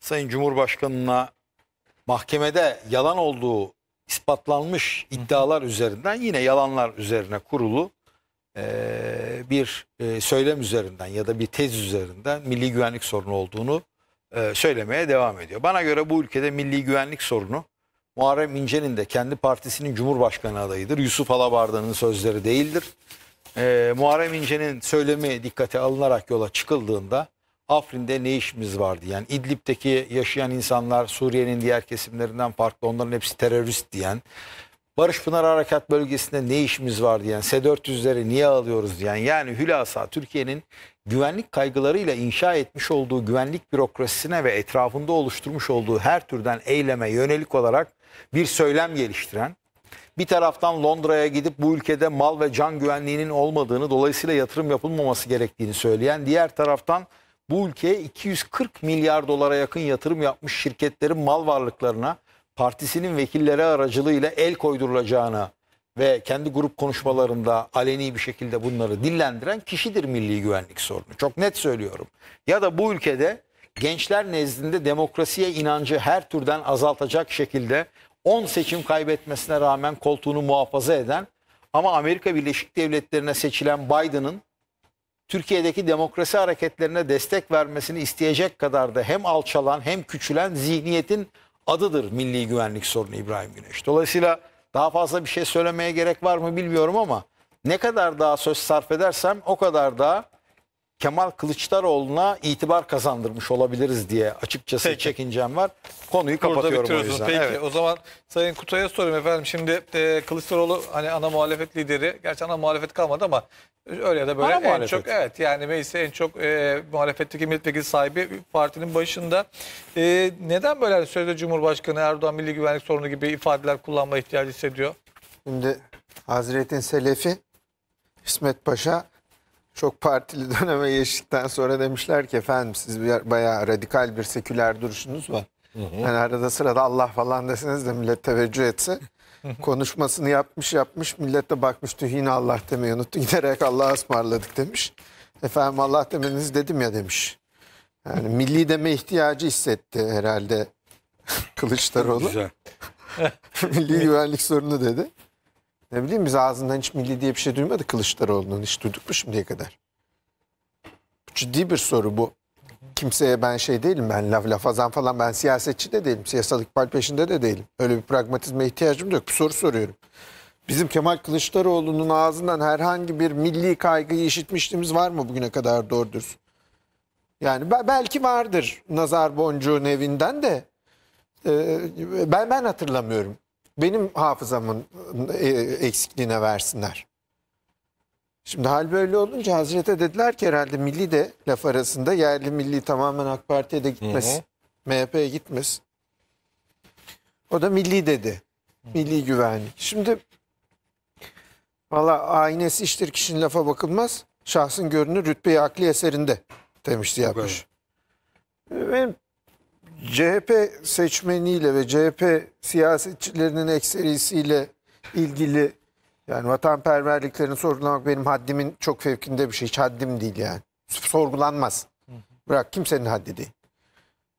Sayın Cumhurbaşkanı'na mahkemede yalan olduğu ispatlanmış iddialar üzerinden yine yalanlar üzerine kurulu bir söylem üzerinden ya da bir tez üzerinden milli güvenlik sorunu olduğunu söylemeye devam ediyor. Bana göre bu ülkede milli güvenlik sorunu Muharrem İnce'nin de kendi partisinin Cumhurbaşkanı adayıdır. Yusuf Alabarda'nın sözleri değildir. Ee, Muharrem İnce'nin söylemi dikkate alınarak yola çıkıldığında Afrin'de ne işimiz vardı yani İdlib'deki yaşayan insanlar Suriye'nin diğer kesimlerinden farklı onların hepsi terörist diyen, Barış Pınar Harekat Bölgesi'nde ne işimiz var diyen, S-400'leri niye alıyoruz diyen, yani hülasa Türkiye'nin güvenlik kaygılarıyla inşa etmiş olduğu güvenlik bürokrasisine ve etrafında oluşturmuş olduğu her türden eyleme yönelik olarak bir söylem geliştiren, bir taraftan Londra'ya gidip bu ülkede mal ve can güvenliğinin olmadığını, dolayısıyla yatırım yapılmaması gerektiğini söyleyen, diğer taraftan bu ülkeye 240 milyar dolara yakın yatırım yapmış şirketlerin mal varlıklarına partisinin vekilleri aracılığıyla el koydurulacağını ve kendi grup konuşmalarında aleni bir şekilde bunları dillendiren kişidir milli güvenlik sorunu. Çok net söylüyorum. Ya da bu ülkede gençler nezdinde demokrasiye inancı her türden azaltacak şekilde 10 seçim kaybetmesine rağmen koltuğunu muhafaza eden ama Amerika Birleşik Devletleri'ne seçilen Biden'ın Türkiye'deki demokrasi hareketlerine destek vermesini isteyecek kadar da hem alçalan hem küçülen zihniyetin adıdır milli güvenlik sorunu İbrahim Güneş. Dolayısıyla daha fazla bir şey söylemeye gerek var mı bilmiyorum ama ne kadar daha söz sarf edersem o kadar daha Kemal Kılıçdaroğlu'na itibar kazandırmış olabiliriz diye açıkçası Peki. çekincem var. Konuyu Burada kapatıyorum o yüzden. Peki evet. o zaman Sayın Kutay'a sorayım efendim. Şimdi e, Kılıçdaroğlu hani ana muhalefet lideri. Gerçi ana muhalefet kalmadı ama öyle ya da böyle ana en muhalefet. çok evet yani meclise en çok e, muhalefetteki milletvekili sahibi partinin başında. E, neden böyle hani sözde Cumhurbaşkanı Erdoğan milli güvenlik sorunu gibi ifadeler kullanma ihtiyacı hissediyor? Şimdi Hazretin Selefi İsmet Paşa çok partili döneme geçtikten sonra demişler ki efendim siz bir, bayağı radikal bir seküler duruşunuz var. Hı hı. Yani arada sırada Allah falan deseniz de millet teveccüh etse. konuşmasını yapmış yapmış millet de bakmış tühine Allah demeyi unuttu. Giderek Allah'a ısmarladık demiş. Efendim Allah demeniz dedim ya demiş. Yani milli deme ihtiyacı hissetti herhalde Kılıçdaroğlu. Güzel. milli güvenlik sorunu dedi. Ne bileyim biz ağzından hiç milli diye bir şey duymadık Kılıçdaroğlu'nun. Hiç duyduk mu şimdiye kadar? Ciddi bir soru bu. Kimseye ben şey değilim ben laf lafazan falan ben siyasetçi de değilim. Siyasal ikbal peşinde de değilim. Öyle bir pragmatizme ihtiyacım yok. Bir soru soruyorum. Bizim Kemal Kılıçdaroğlu'nun ağzından herhangi bir milli kaygıyı işitmişliğimiz var mı bugüne kadar doğrudur? Yani belki vardır nazar boncuğun evinden de e, ben ben hatırlamıyorum benim hafızamın e, eksikliğine versinler. Şimdi hal böyle olunca Hazret'e dediler ki herhalde milli de laf arasında yerli milli tamamen AK Parti'ye de gitmez. MHP'ye gitmez. O da milli dedi. Milli güvenlik. Şimdi valla aynesi iştir kişinin lafa bakılmaz. Şahsın görünür rütbeyi akli eserinde demişti yapmış. Benim CHP seçmeniyle ve CHP siyasetçilerinin ekserisiyle ilgili yani vatanperverliklerini sorgulamak benim haddimin çok fevkinde bir şey. Hiç haddim değil yani. Sorgulanmaz. Bırak kimsenin haddi değil.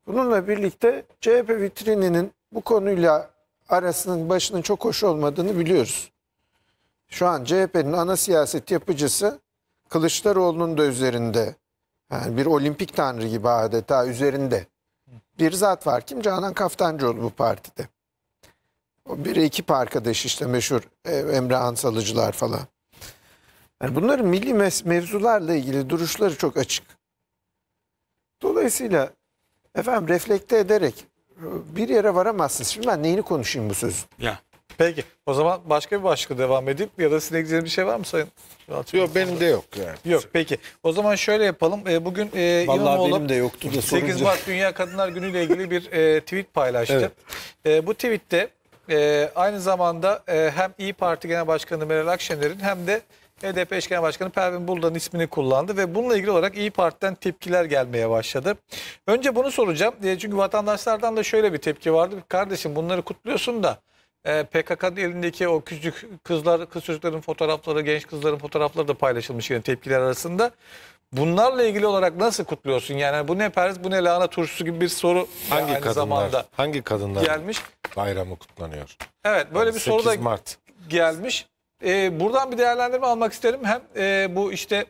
Bununla birlikte CHP vitrininin bu konuyla arasının başının çok hoş olmadığını biliyoruz. Şu an CHP'nin ana siyaset yapıcısı Kılıçdaroğlu'nun da üzerinde. Yani bir olimpik tanrı gibi adeta üzerinde bir zat var. Kim? Canan Kaftancıoğlu bu partide. O bir iki arkadaş işte meşhur e, Emre Ansalıcılar falan. Yani bunların milli mevzularla ilgili duruşları çok açık. Dolayısıyla efendim reflekte ederek e, bir yere varamazsınız. Şimdi ben neyini konuşayım bu sözün? Ya. Peki o zaman başka bir başka devam edip ya da sizin ekleyeceğiniz bir şey var mı Sayın? Yok benim de yok yani. Yok peki o zaman şöyle yapalım. E, bugün e, Vallahi benim de yoktu da 8 Mart Dünya Kadınlar Günü ile ilgili bir e, tweet paylaştı. Evet. E, bu tweette e, aynı zamanda e, hem İyi Parti Genel Başkanı Meral Akşener'in hem de HDP eş genel başkanı Pervin Buldan'ın ismini kullandı ve bununla ilgili olarak İyi Parti'den tepkiler gelmeye başladı. Önce bunu soracağım. E, çünkü vatandaşlardan da şöyle bir tepki vardı. Kardeşim bunları kutluyorsun da e, PKK'nın elindeki o küçük kızlar, kız çocukların fotoğrafları, genç kızların fotoğrafları da paylaşılmış yine tepkiler arasında. Bunlarla ilgili olarak nasıl kutluyorsun? Yani bu ne Paris, bu ne lahana turşusu gibi bir soru hangi yani kadınlar, zamanda hangi kadınlar gelmiş bayramı kutlanıyor? Evet, böyle bir hani soru da Mart. gelmiş. E, buradan bir değerlendirme almak isterim. Hem e, bu işte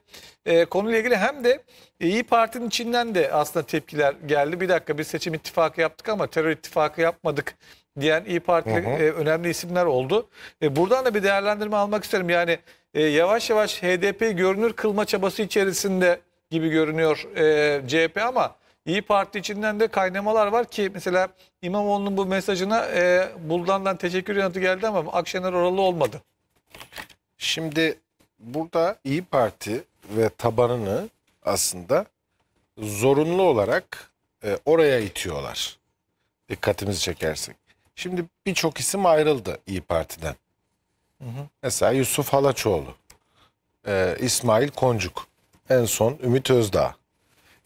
e, konuyla ilgili hem de İyi Parti'nin içinden de aslında tepkiler geldi. Bir dakika bir seçim ittifakı yaptık ama terör ittifakı yapmadık diyen İyi Parti hı hı. E, önemli isimler oldu. E, buradan da bir değerlendirme almak isterim. Yani e, yavaş yavaş HDP görünür kılma çabası içerisinde gibi görünüyor CHP ama İyi Parti içinden de kaynamalar var ki mesela İmamoğlu'nun bu mesajına e, Buldan'dan teşekkür yanıtı geldi ama Akşener oralı olmadı. Şimdi burada İyi Parti ve tabanını aslında zorunlu olarak oraya itiyorlar. Dikkatimizi çekersek. Şimdi birçok isim ayrıldı İyi Parti'den. Hı hı. Mesela Yusuf Halaçoğlu, e, İsmail Koncuk, en son Ümit Özdağ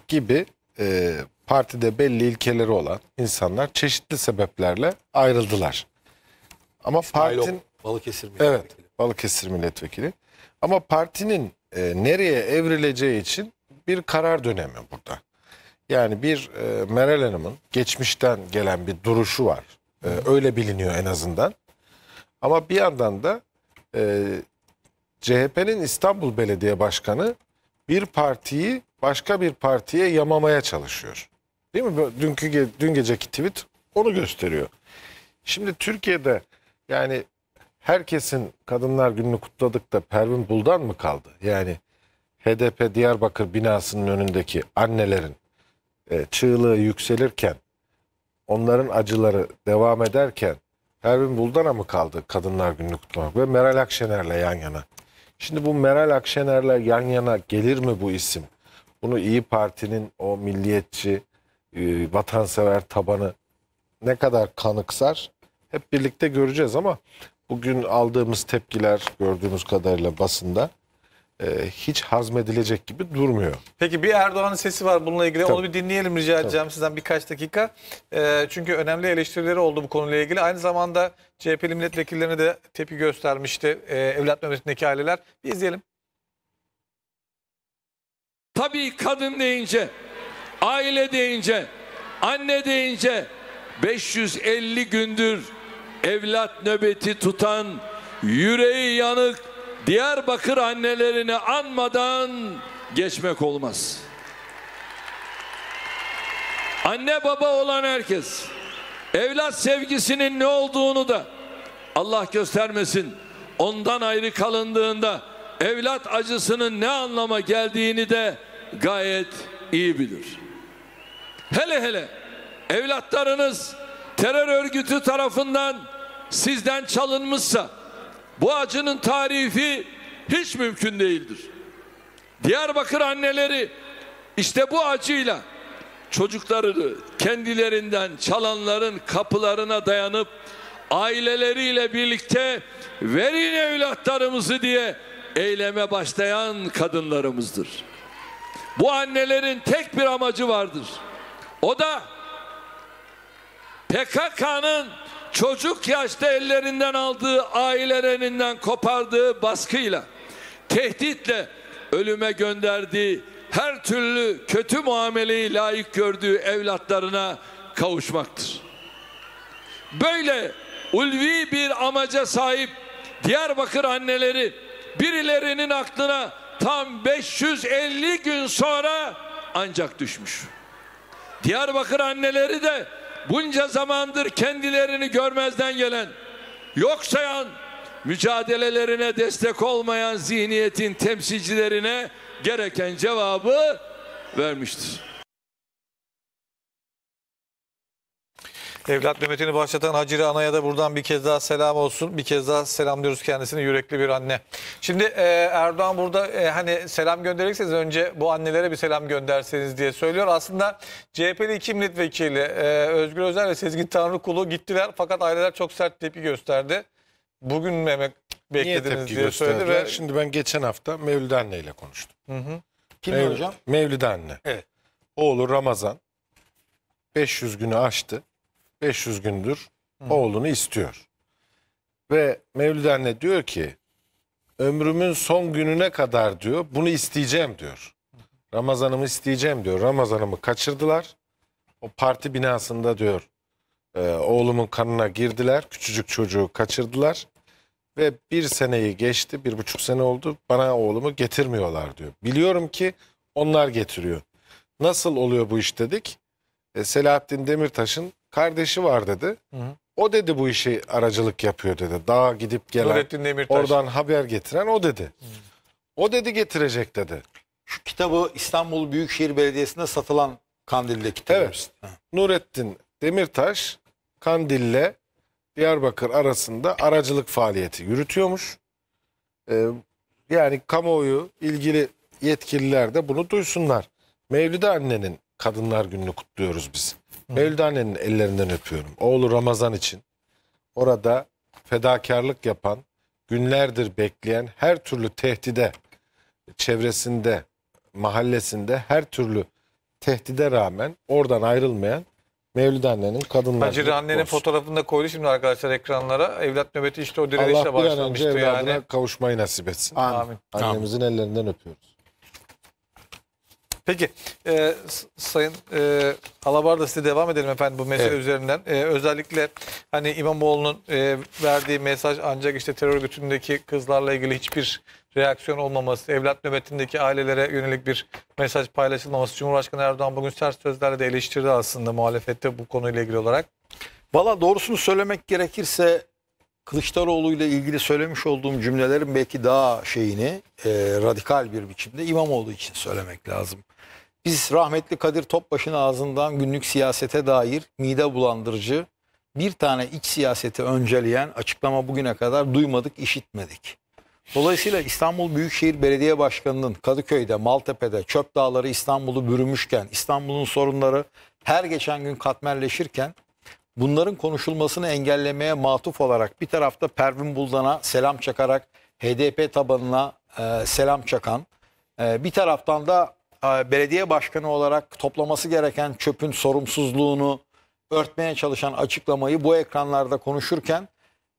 gibi e, partide belli ilkeleri olan insanlar çeşitli sebeplerle ayrıldılar. Ama İsmail partinin Balıkesir milletvekili. Evet, Balıkesir milletvekili. Ama partinin e, nereye evrileceği için bir karar dönemi burada. Yani bir e, Meral Hanım'ın geçmişten gelen bir duruşu var ee, öyle biliniyor en azından. Ama bir yandan da e, CHP'nin İstanbul Belediye Başkanı bir partiyi başka bir partiye yamamaya çalışıyor. Değil mi? Dünkü dün geceki tweet onu gösteriyor. Şimdi Türkiye'de yani herkesin Kadınlar Günü'nü kutladık da Pervin Buldan mı kaldı? Yani HDP Diyarbakır binasının önündeki annelerin e, çığlığı yükselirken onların acıları devam ederken Pervin Buldan'a mı kaldı Kadınlar Günü'nü kutlamak ve Meral Akşener'le yan yana? Şimdi bu Meral Akşener'le yan yana gelir mi bu isim? Bunu İyi Parti'nin o milliyetçi, e, vatansever tabanı ne kadar kanıksar hep birlikte göreceğiz ama bugün aldığımız tepkiler gördüğünüz kadarıyla basında e, hiç hazmedilecek gibi durmuyor. Peki bir Erdoğan'ın sesi var bununla ilgili. Tabii. Onu bir dinleyelim rica edeceğim Tabii. sizden birkaç dakika. E, çünkü önemli eleştirileri oldu bu konuyla ilgili. Aynı zamanda CHP'li milletvekillerine de tepki göstermişti e, evlat memleketindeki aileler. Bir izleyelim. Tabii kadın deyince, aile deyince, anne deyince 550 gündür evlat nöbeti tutan, yüreği yanık, Diyarbakır annelerini anmadan geçmek olmaz. Anne baba olan herkes evlat sevgisinin ne olduğunu da Allah göstermesin ondan ayrı kalındığında evlat acısının ne anlama geldiğini de gayet iyi bilir. Hele hele evlatlarınız terör örgütü tarafından sizden çalınmışsa bu acının tarifi hiç mümkün değildir. Diyarbakır anneleri işte bu acıyla çocuklarını kendilerinden çalanların kapılarına dayanıp aileleriyle birlikte verin evlatlarımızı diye eyleme başlayan kadınlarımızdır. Bu annelerin tek bir amacı vardır. O da PKK'nın çocuk yaşta ellerinden aldığı ailelerinden kopardığı baskıyla, tehditle ölüme gönderdiği her türlü kötü muameleyi layık gördüğü evlatlarına kavuşmaktır. Böyle ulvi bir amaca sahip Diyarbakır anneleri birilerinin aklına tam 550 gün sonra ancak düşmüş. Diyarbakır anneleri de bunca zamandır kendilerini görmezden gelen, yok sayan, mücadelelerine destek olmayan zihniyetin temsilcilerine gereken cevabı vermiştir. Evlat Mehmetini başlatan Hacire Ana'ya da buradan bir kez daha selam olsun. Bir kez daha selamlıyoruz kendisini yürekli bir anne. Şimdi e, Erdoğan burada e, hani selam gönderirseniz önce bu annelere bir selam gönderseniz diye söylüyor. Aslında CHP'li iki milletvekili e, Özgür Özel ve Sezgin Tanrıkulu gittiler fakat aileler çok sert tepki gösterdi. Bugün Mehmet beklediniz Niye diye söyledi. Ve... Şimdi ben geçen hafta Mevlüt Anne ile konuştum. Hı hı. Kim Mevlid, hocam? Mevlüt Anne. Evet. Oğlu Ramazan 500 günü aştı. 500 gündür Hı. oğlunu istiyor. Ve Mevlüt anne diyor ki ömrümün son gününe kadar diyor bunu isteyeceğim diyor. Ramazanımı isteyeceğim diyor. Ramazanımı kaçırdılar. O parti binasında diyor e, oğlumun kanına girdiler. Küçücük çocuğu kaçırdılar. Ve bir seneyi geçti, bir buçuk sene oldu. Bana oğlumu getirmiyorlar diyor. Biliyorum ki onlar getiriyor. Nasıl oluyor bu iş dedik. E, Selahattin Demirtaş'ın Kardeşi var dedi. Hı hı. O dedi bu işi aracılık yapıyor dedi. Dağa gidip gelen, oradan haber getiren o dedi. Hı. O dedi getirecek dedi. Şu kitabı İstanbul Büyükşehir Belediyesi'nde satılan Kandil'de kitabı. Evet. Nurettin Demirtaş Kandil'le Diyarbakır arasında aracılık faaliyeti yürütüyormuş. Ee, yani kamuoyu ilgili yetkililer de bunu duysunlar. Mevlide annenin Kadınlar Günü'nü kutluyoruz biz. Mevlüt annenin ellerinden öpüyorum. Oğlu Ramazan için. Orada fedakarlık yapan, günlerdir bekleyen her türlü tehdide, çevresinde, mahallesinde her türlü tehdide rağmen oradan ayrılmayan Mevlüt annenin kadınlar. Hacır annenin fotoğrafını da koydu şimdi arkadaşlar ekranlara. Evlat nöbeti işte o direnişle Allah bir an önce başlamıştı evladına yani. kavuşmayı nasip etsin. Amin. Annemizi Annemizin ellerinden öpüyoruz. Peki e, Sayın e, Alabarda size devam edelim efendim bu mesele evet. üzerinden. E, özellikle hani İmamoğlu'nun e, verdiği mesaj ancak işte terör örgütündeki kızlarla ilgili hiçbir reaksiyon olmaması, evlat nöbetindeki ailelere yönelik bir mesaj paylaşılmaması. Cumhurbaşkanı Erdoğan bugün sert sözlerle de eleştirdi aslında muhalefette bu konuyla ilgili olarak. Valla doğrusunu söylemek gerekirse Kılıçdaroğlu ile ilgili söylemiş olduğum cümlelerin belki daha şeyini e, radikal bir biçimde İmamoğlu için söylemek lazım. Biz rahmetli Kadir Topbaş'ın ağzından günlük siyasete dair mide bulandırıcı bir tane iç siyaseti önceleyen açıklama bugüne kadar duymadık, işitmedik. Dolayısıyla İstanbul Büyükşehir Belediye Başkanı'nın Kadıköy'de, Maltepe'de çöp dağları İstanbul'u bürümüşken, İstanbul'un sorunları her geçen gün katmerleşirken bunların konuşulmasını engellemeye matuf olarak bir tarafta Pervin Buldan'a selam çakarak HDP tabanına e, selam çakan, e, bir taraftan da e, belediye başkanı olarak toplaması gereken çöpün sorumsuzluğunu örtmeye çalışan açıklamayı bu ekranlarda konuşurken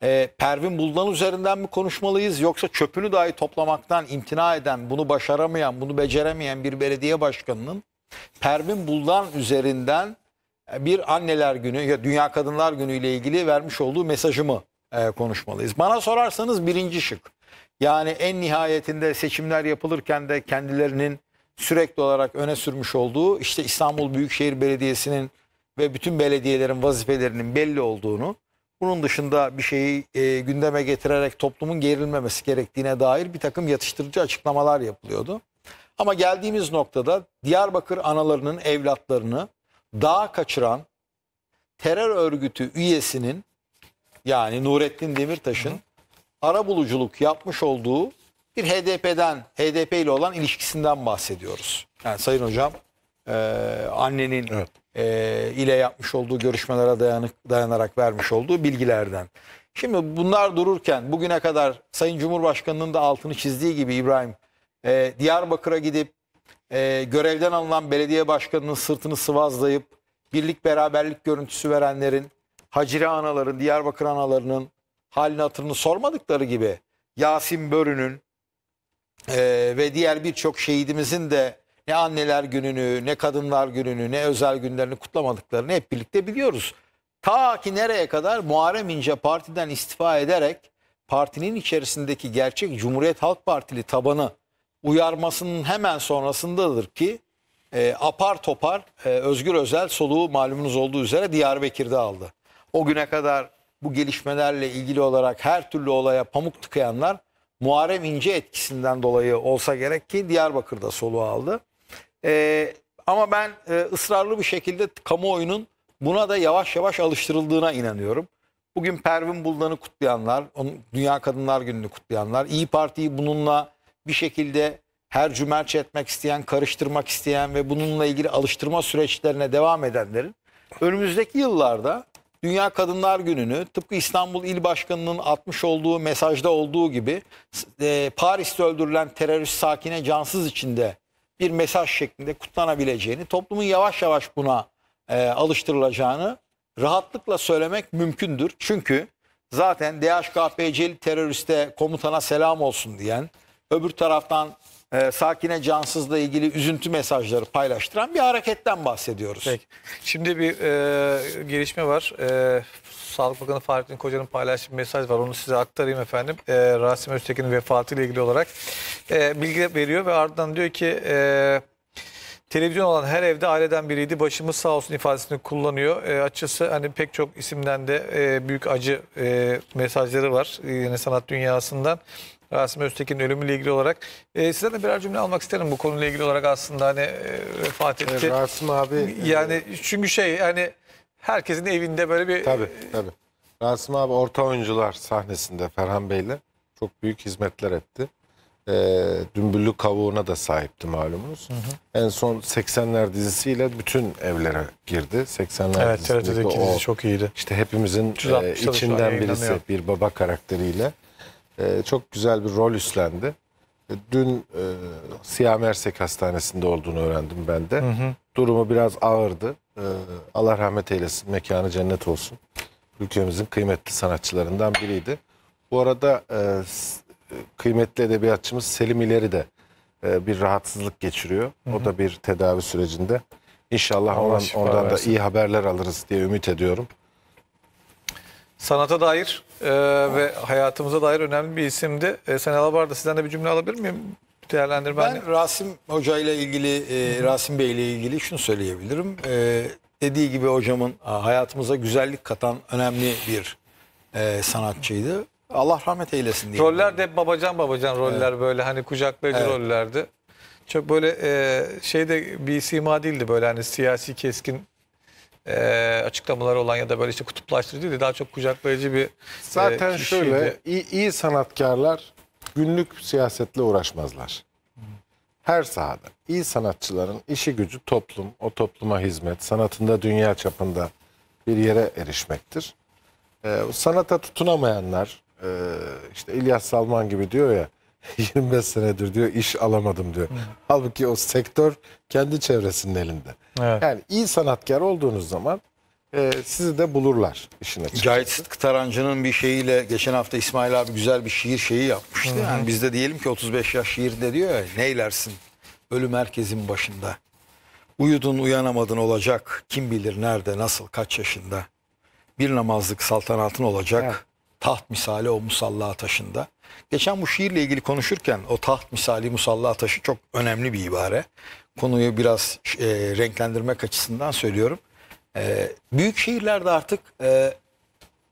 e, Pervin Buldan üzerinden mi konuşmalıyız yoksa çöpünü dahi toplamaktan imtina eden, bunu başaramayan, bunu beceremeyen bir belediye başkanının Pervin Buldan üzerinden e, bir anneler günü ya Dünya Kadınlar Günü ile ilgili vermiş olduğu mesajı mı e, konuşmalıyız? Bana sorarsanız birinci şık. Yani en nihayetinde seçimler yapılırken de kendilerinin sürekli olarak öne sürmüş olduğu işte İstanbul Büyükşehir Belediyesi'nin ve bütün belediyelerin vazifelerinin belli olduğunu, bunun dışında bir şeyi e, gündeme getirerek toplumun gerilmemesi gerektiğine dair bir takım yatıştırıcı açıklamalar yapılıyordu. Ama geldiğimiz noktada Diyarbakır analarının evlatlarını dağa kaçıran terör örgütü üyesinin yani Nurettin Demirtaş'ın ara buluculuk yapmış olduğu bir HDP'den, HDP ile olan ilişkisinden bahsediyoruz. Yani Sayın Hocam e, annenin evet. e, ile yapmış olduğu görüşmelere dayanık, dayanarak vermiş olduğu bilgilerden. Şimdi bunlar dururken bugüne kadar Sayın Cumhurbaşkanı'nın da altını çizdiği gibi İbrahim e, Diyarbakır'a gidip e, görevden alınan belediye başkanının sırtını sıvazlayıp birlik beraberlik görüntüsü verenlerin, Hacire anaların, Diyarbakır analarının halini hatırını sormadıkları gibi Yasin Börü'nün, ee, ve diğer birçok şehidimizin de ne anneler gününü, ne kadınlar gününü, ne özel günlerini kutlamadıklarını hep birlikte biliyoruz. Ta ki nereye kadar Muharrem İnce partiden istifa ederek partinin içerisindeki gerçek Cumhuriyet Halk Partili tabanı uyarmasının hemen sonrasındadır ki e, apar topar e, Özgür Özel soluğu malumunuz olduğu üzere Diyarbakır'da aldı. O güne kadar bu gelişmelerle ilgili olarak her türlü olaya pamuk tıkayanlar Muharrem İnce etkisinden dolayı olsa gerek ki Diyarbakır'da soluğu aldı. E, ama ben e, ısrarlı bir şekilde kamuoyunun buna da yavaş yavaş alıştırıldığına inanıyorum. Bugün Pervin Buldan'ı kutlayanlar, Dünya Kadınlar Günü'nü kutlayanlar, İyi Parti'yi bununla bir şekilde her cümerç etmek isteyen, karıştırmak isteyen ve bununla ilgili alıştırma süreçlerine devam edenlerin önümüzdeki yıllarda Dünya Kadınlar Günü'nü tıpkı İstanbul İl Başkanı'nın atmış olduğu mesajda olduğu gibi e, Paris'te öldürülen terörist sakine cansız içinde bir mesaj şeklinde kutlanabileceğini, toplumun yavaş yavaş buna e, alıştırılacağını rahatlıkla söylemek mümkündür. Çünkü zaten DHKPC'li teröriste komutana selam olsun diyen, öbür taraftan e, Sakine Cansız'la ilgili üzüntü mesajları paylaştıran bir hareketten bahsediyoruz. Peki. Şimdi bir e, gelişme var. E, Sağlık Bakanı Fahrettin Koca'nın paylaştığı bir mesaj var. Onu size aktarayım efendim. E, Rasim Öztekin'in vefatıyla ilgili olarak e, bilgi veriyor ve ardından diyor ki... E, Televizyon olan her evde aileden biriydi. Başımız sağ olsun ifadesini kullanıyor. E, açıkçası hani pek çok isimden de e, büyük acı e, mesajları var. E, yani sanat dünyasından. Rasim Öztekin'in ölümüyle ilgili olarak. E, sizden de birer cümle almak isterim bu konuyla ilgili olarak aslında hani e, vefat etti. E, Rasim abi. Yani e, çünkü şey hani herkesin evinde böyle bir... Tabii tabii. Rasim abi orta oyuncular sahnesinde Ferhan Bey'le çok büyük hizmetler etti. E, Dümbüllü kavuğuna da sahipti malumunuz. Hı hı. En son 80'ler dizisiyle bütün evlere girdi. 80'ler evet, dizisindeki o dizi çok iyiydi. İşte hepimizin e, içinden birisi bir baba karakteriyle e, çok güzel bir rol üstlendi. E, dün e, Siyah Mersek Hastanesi'nde olduğunu öğrendim ben de. Hı hı. Durumu biraz ağırdı. E, Allah rahmet eylesin, mekanı cennet olsun. Ülkemizin kıymetli sanatçılarından biriydi. Bu arada e, kıymetli edebiyatçımız Selim İleri de e, bir rahatsızlık geçiriyor. Hı hı. O da bir tedavi sürecinde. İnşallah Allah ondan, ondan da iyi haberler alırız diye ümit ediyorum. Sanata dair e, ve hayatımıza dair önemli bir isimdi. E, Sen Alabar'da sizden de bir cümle alabilir miyim? Değerlendirmenle. Ben hani. Rasim Hoca ile ilgili, e, Rasim Bey ile ilgili şunu söyleyebilirim. E, dediği gibi hocamın hayatımıza güzellik katan önemli bir e, sanatçıydı. Allah rahmet eylesin diye. Roller de babacan babacan roller böyle hani kucaklayıcı Evet. rollerdi. Çok böyle e, şey de bir sima değildi böyle hani siyasi keskin e, açıklamaları olan ya da böyle işte kutuplaştırıcı değil de daha çok kucaklayıcı bir e, Zaten e, şöyle iyi, iyi sanatkarlar günlük siyasetle uğraşmazlar. Her sahada iyi sanatçıların işi gücü toplum, o topluma hizmet, sanatında dünya çapında bir yere erişmektir. E, sanata tutunamayanlar, e, işte İlyas Salman gibi diyor ya, 25 senedir diyor iş alamadım diyor. Hı. Halbuki o sektör kendi çevresinin elinde. Evet. Yani iyi sanatkar olduğunuz zaman e, sizi de bulurlar işine. Cahit Sıtkı Tarancı'nın bir şeyiyle geçen hafta İsmail abi güzel bir şiir şeyi yapmıştı. Yani bizde diyelim ki 35 yaş şiirinde diyor ya neylersin ölüm herkesin başında. Uyudun uyanamadın olacak kim bilir nerede nasıl kaç yaşında. Bir namazlık saltanatın olacak. Evet. Taht misali o musalla taşında. Geçen bu şiirle ilgili konuşurken o taht misali musalla taşı çok önemli bir ibare. Konuyu biraz e, renklendirmek açısından söylüyorum. E, büyük şiirlerde artık e,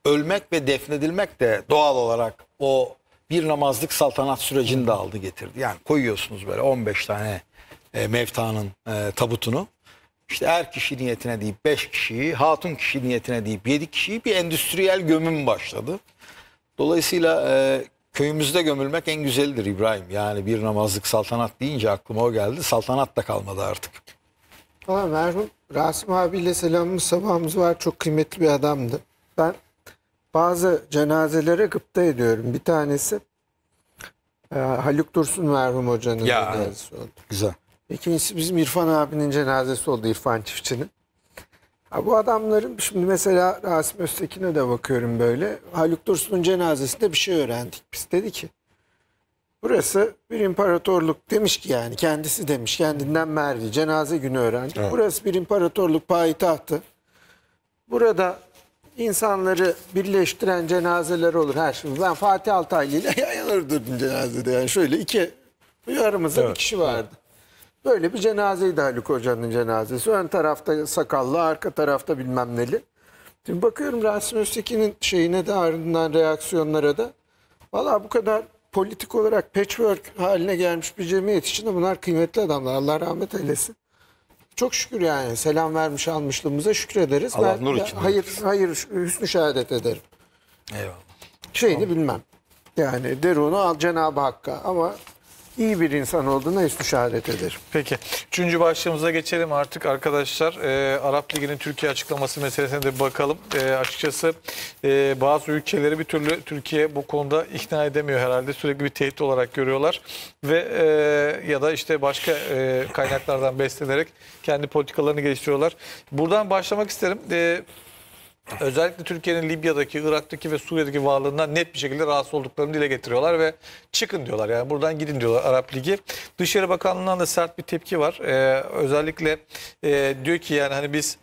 ölmek ve defnedilmek de doğal olarak o bir namazlık saltanat sürecini de aldı getirdi. Yani koyuyorsunuz böyle 15 tane e, mevtanın e, tabutunu. İşte her kişi niyetine deyip 5 kişiyi, hatun kişi niyetine deyip 7 kişiyi bir endüstriyel gömüm başladı. Dolayısıyla e, Köyümüzde gömülmek en güzeldir İbrahim. Yani bir namazlık saltanat deyince aklıma o geldi. Saltanat da kalmadı artık. Aa, merhum Rasim abiyle selamımız sabahımız var. Çok kıymetli bir adamdı. Ben bazı cenazelere gıpta ediyorum. Bir tanesi e, Haluk Dursun merhum hocanın ya, cenazesi oldu. Güzel. İkincisi bizim İrfan abinin cenazesi oldu İrfan Çiftçi'nin. Ya bu adamların şimdi mesela Rasim Öztekin'e de bakıyorum böyle. Haluk Dursun'un cenazesinde bir şey öğrendik biz. Dedi ki burası bir imparatorluk demiş ki yani kendisi demiş kendinden merdi cenaze günü öğrendik. Evet. Burası bir imparatorluk payitahtı. Burada insanları birleştiren cenazeler olur her şey. Ben Fatih Altaylı ile yan yana cenazede yani şöyle iki aramızda evet. bir kişi vardı. Böyle bir cenazeydi Haluk Hoca'nın cenazesi. Ön tarafta sakallı, arka tarafta bilmem neli. Şimdi bakıyorum Rasim Öztekin'in şeyine de ardından reaksiyonlara da. Valla bu kadar politik olarak patchwork haline gelmiş bir cemiyet için de bunlar kıymetli adamlar. Allah rahmet eylesin. Çok şükür yani selam vermiş almışlığımıza şükrederiz. Allah ben, nur için. Hayır, veririz. hayır hüsnü şehadet ederim. Eyvallah. Şeyini tamam. bilmem. Yani derunu al Cenab-ı Hakk'a ama iyi bir insan olduğuna istişaret eder. Peki. Üçüncü başlığımıza geçelim artık arkadaşlar. E, Arap Ligi'nin Türkiye açıklaması meselesine de bakalım. E, açıkçası e, bazı ülkeleri bir türlü Türkiye bu konuda ikna edemiyor herhalde. Sürekli bir tehdit olarak görüyorlar. Ve e, ya da işte başka e, kaynaklardan beslenerek kendi politikalarını geliştiriyorlar. Buradan başlamak isterim. E, özellikle Türkiye'nin Libya'daki, Irak'taki ve Suriye'deki varlığından net bir şekilde rahatsız olduklarını dile getiriyorlar ve çıkın diyorlar. Yani buradan gidin diyorlar Arap Ligi. Dışişleri Bakanlığı'ndan da sert bir tepki var. Ee, özellikle e, diyor ki yani hani biz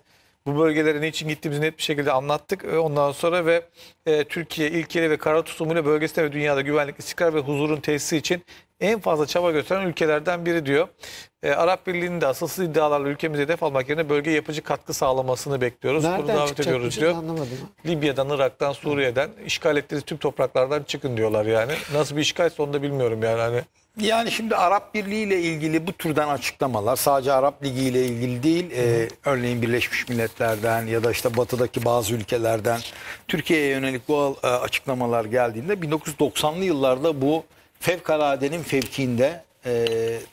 bu bölgelere niçin gittiğimizi net bir şekilde anlattık. E, ondan sonra ve e, Türkiye ilkeli ve karar tutumuyla bölgesinde ve dünyada güvenlik, istikrar ve huzurun tesisi için en fazla çaba gösteren ülkelerden biri diyor. E, Arap Birliği'nin de asılsız iddialarla ülkemize hedef almak yerine bölgeye yapıcı katkı sağlamasını bekliyoruz. Nereden Bunu davet ediyoruz diyor. Libya'dan, Irak'tan, Suriye'den işgal ettiğiniz tüm topraklardan çıkın diyorlar yani. Nasıl bir işgalse onu da bilmiyorum yani. Hani yani şimdi Arap Birliği ile ilgili bu türden açıklamalar sadece Arap Ligi ile ilgili değil. E, örneğin Birleşmiş Milletler'den ya da işte batıdaki bazı ülkelerden Türkiye'ye yönelik bu e, açıklamalar geldiğinde 1990'lı yıllarda bu fevkaladenin fevkiinde e,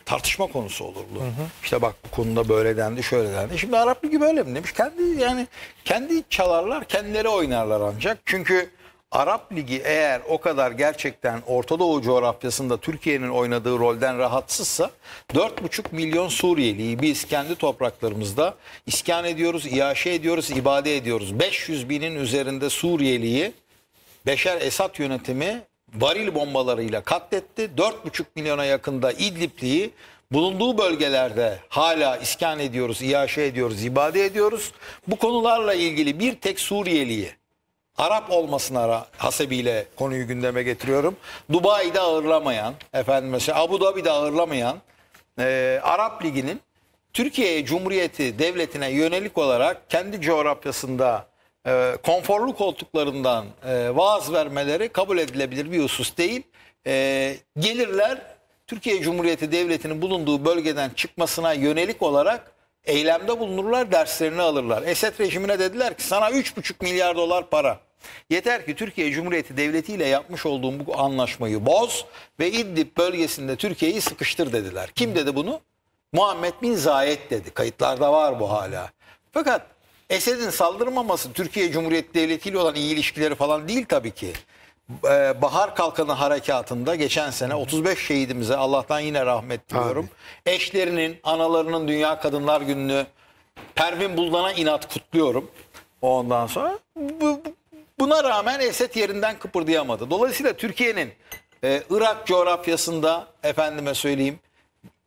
tartışma konusu olurdu. Hı hı. İşte bak bu konuda böyle dendi, şöyle dendi. Şimdi Arap Ligi böyle mi demiş? Kendi yani kendi çalarlar, kendileri oynarlar ancak. Çünkü Arap Ligi eğer o kadar gerçekten Orta Doğu coğrafyasında Türkiye'nin oynadığı rolden rahatsızsa 4,5 milyon Suriyeliyi biz kendi topraklarımızda iskan ediyoruz, iaşe ediyoruz, ibade ediyoruz. 500 binin üzerinde Suriyeliyi Beşer Esad yönetimi varil bombalarıyla katletti. 4,5 milyona yakında İdlibli'yi bulunduğu bölgelerde hala iskan ediyoruz, iaşe ediyoruz, ibade ediyoruz. Bu konularla ilgili bir tek Suriyeliyi Arap olmasına hasebiyle konuyu gündeme getiriyorum. Dubai'de ağırlamayan, efendim mesela Abu Dhabi'de ağırlamayan e, Arap Ligi'nin Türkiye Cumhuriyeti Devleti'ne yönelik olarak kendi coğrafyasında e, konforlu koltuklarından e, vaaz vermeleri kabul edilebilir bir husus değil. E, gelirler Türkiye Cumhuriyeti Devleti'nin bulunduğu bölgeden çıkmasına yönelik olarak eylemde bulunurlar, derslerini alırlar. Esed rejimine dediler ki sana 3,5 milyar dolar para. Yeter ki Türkiye Cumhuriyeti Devleti ile yapmış olduğum bu anlaşmayı boz ve İdlib bölgesinde Türkiye'yi sıkıştır dediler. Kim dedi bunu? Muhammed bin Zayed dedi. Kayıtlarda var bu hala. Fakat Esed'in saldırmaması Türkiye Cumhuriyeti Devleti ile olan iyi ilişkileri falan değil tabii ki. Ee, Bahar Kalkanı Harekatı'nda geçen sene 35 şehidimize Allah'tan yine rahmet diliyorum. Abi. Eşlerinin, analarının Dünya Kadınlar Günü'nü Pervin Buldan'a inat kutluyorum. Ondan sonra bu, buna rağmen Esed yerinden kıpırdayamadı. Dolayısıyla Türkiye'nin e, Irak coğrafyasında efendime söyleyeyim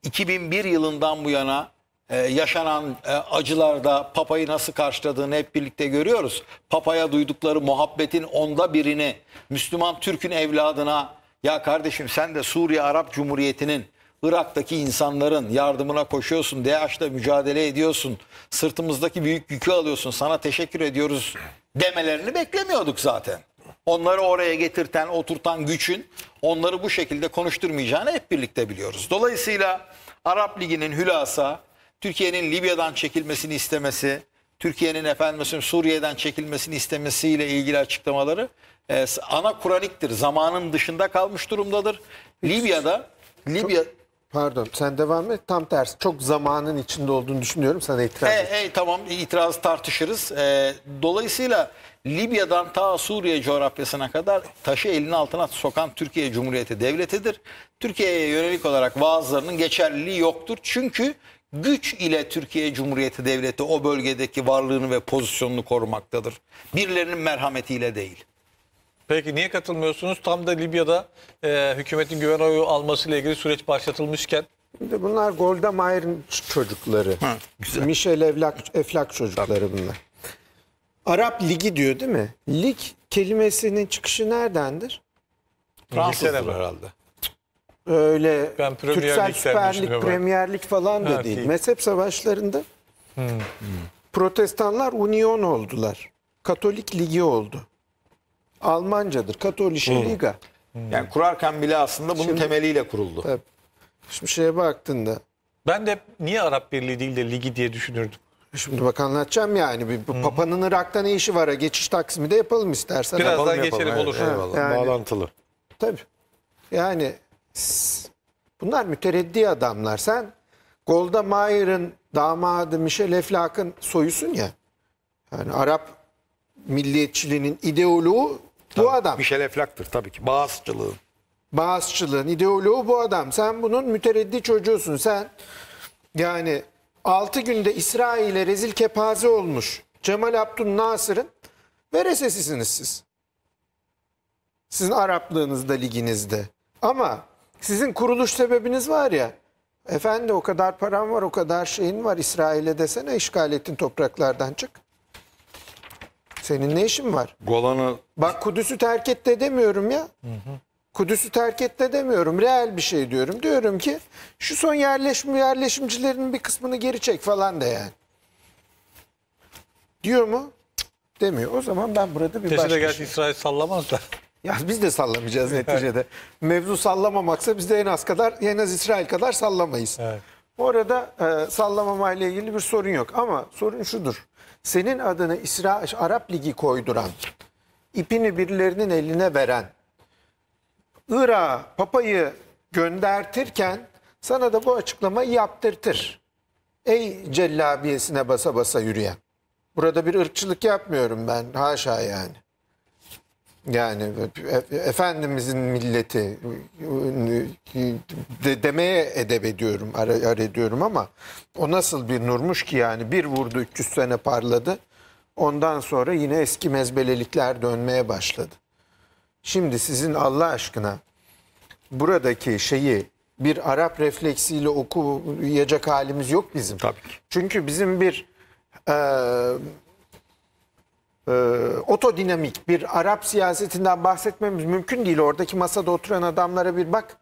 2001 yılından bu yana ee, yaşanan e, acılarda Papa'yı nasıl karşıladığını hep birlikte görüyoruz. Papa'ya duydukları muhabbetin onda birini Müslüman Türk'ün evladına ya kardeşim sen de Suriye Arap Cumhuriyeti'nin Irak'taki insanların yardımına koşuyorsun, DAEŞ'le mücadele ediyorsun, sırtımızdaki büyük yükü alıyorsun, sana teşekkür ediyoruz demelerini beklemiyorduk zaten. Onları oraya getirten, oturtan gücün, onları bu şekilde konuşturmayacağını hep birlikte biliyoruz. Dolayısıyla Arap Ligi'nin hülasa Türkiye'nin Libya'dan çekilmesini istemesi, Türkiye'nin efendim Suriye'den çekilmesini istemesiyle ilgili açıklamaları e, ana kuraniktir. Zamanın dışında kalmış durumdadır. Libya'da Libya çok, Pardon sen devam et. Tam tersi. Çok zamanın içinde olduğunu düşünüyorum. Sana itiraz e, e, Tamam itiraz tartışırız. E, dolayısıyla Libya'dan ta Suriye coğrafyasına kadar taşı elinin altına sokan Türkiye Cumhuriyeti devletidir. Türkiye'ye yönelik olarak vaazlarının geçerliliği yoktur. Çünkü güç ile Türkiye Cumhuriyeti Devleti o bölgedeki varlığını ve pozisyonunu korumaktadır. Birilerinin merhametiyle değil. Peki niye katılmıyorsunuz? Tam da Libya'da e, hükümetin güven oyu almasıyla ilgili süreç başlatılmışken. Şimdi bunlar Golda Meir'in çocukları. Ha, güzel. Michel Evlak, Eflak çocukları bunlar. Arap Ligi diyor değil mi? Lig kelimesinin çıkışı neredendir? Fransızdır herhalde öyle ben Premier Türksel Lig Süper falan da ha, değil. değil. Mezhep savaşlarında hmm. protestanlar union oldular. Katolik ligi oldu. Almancadır. Katolische hmm. Liga. Hmm. Yani kurarken bile aslında bunun Şimdi, temeliyle kuruldu. Tabii. Şimdi şeye baktığında. Ben de niye Arap Birliği değil de ligi diye düşünürdüm. Şimdi bak anlatacağım yani. Bir, bu Papa'nın Irak'ta ne işi var? Geçiş Taksim'i de yapalım istersen. Biraz yapalım, daha geçelim olur. Evet, yani, Bağlantılı. Tabii. Yani Bunlar mütereddi adamlar. Sen Golda Meir'in damadı Michel Eflak'ın soyusun ya. Yani Arap milliyetçiliğinin ideoloğu tabii, bu adam. Michel Eflak'tır tabii ki. Bağızçılığın. Bağızçılığın ideoloğu bu adam. Sen bunun mütereddi çocuğusun. Sen yani 6 günde İsrail'e rezil kepaze olmuş Cemal Abdun Nasır'ın veresesisiniz siz. Sizin Araplığınızda liginizde. Ama sizin kuruluş sebebiniz var ya. Efendi o kadar param var, o kadar şeyin var. İsrail'e desene işgal ettin topraklardan çık. Senin ne işin var? Golan'ı... Bak Kudüs'ü terk et de demiyorum ya. Hı hı. Kudüs'ü terk et de demiyorum. real bir şey diyorum. Diyorum ki şu son yerleşim yerleşimcilerin bir kısmını geri çek falan da yani. Diyor mu? Demiyor. O zaman ben burada bir Teşekkür başka şey. İsrail sallamaz da. Ya biz de sallamayacağız neticede. Mevzu sallamamaksa biz de en az kadar, en az İsrail kadar sallamayız. Evet. Bu arada e, sallamamayla ilgili bir sorun yok. Ama sorun şudur. Senin adını İsrail Arap Ligi koyduran, ipini birilerinin eline veren, Irak'a papayı göndertirken sana da bu açıklamayı yaptırtır. Ey cellabiyesine basa basa yürüyen. Burada bir ırkçılık yapmıyorum ben. Haşa yani. Yani e, Efendimizin milleti de, demeye edeb ediyorum, ar, ar ediyorum ama o nasıl bir nurmuş ki yani bir vurdu 300 sene parladı. Ondan sonra yine eski mezbelelikler dönmeye başladı. Şimdi sizin Allah aşkına buradaki şeyi bir Arap refleksiyle okuyacak halimiz yok bizim. Tabii ki. Çünkü bizim bir e, e, otodinamik bir Arap siyasetinden bahsetmemiz mümkün değil. Oradaki masada oturan adamlara bir bak.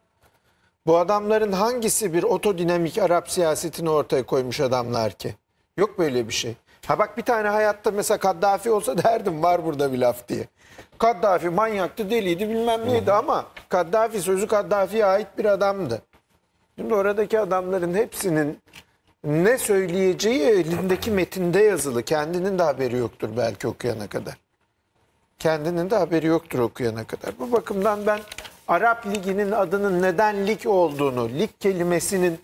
Bu adamların hangisi bir otodinamik Arap siyasetini ortaya koymuş adamlar ki? Yok böyle bir şey. Ha bak bir tane hayatta mesela Kaddafi olsa derdim var burada bir laf diye. Kaddafi manyaktı, deliydi, bilmem neydi ama Kaddafi sözü Kaddafi'ye ait bir adamdı. Şimdi oradaki adamların hepsinin ne söyleyeceği elindeki metinde yazılı. Kendinin de haberi yoktur belki okuyana kadar. Kendinin de haberi yoktur okuyana kadar. Bu bakımdan ben Arap Ligi'nin adının neden lig olduğunu, lig kelimesinin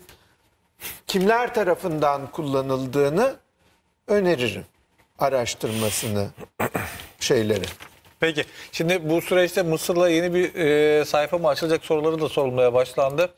kimler tarafından kullanıldığını öneririm araştırmasını şeyleri. Peki şimdi bu süreçte Mısır'la yeni bir e, sayfa mı açılacak soruları da sorulmaya başlandı.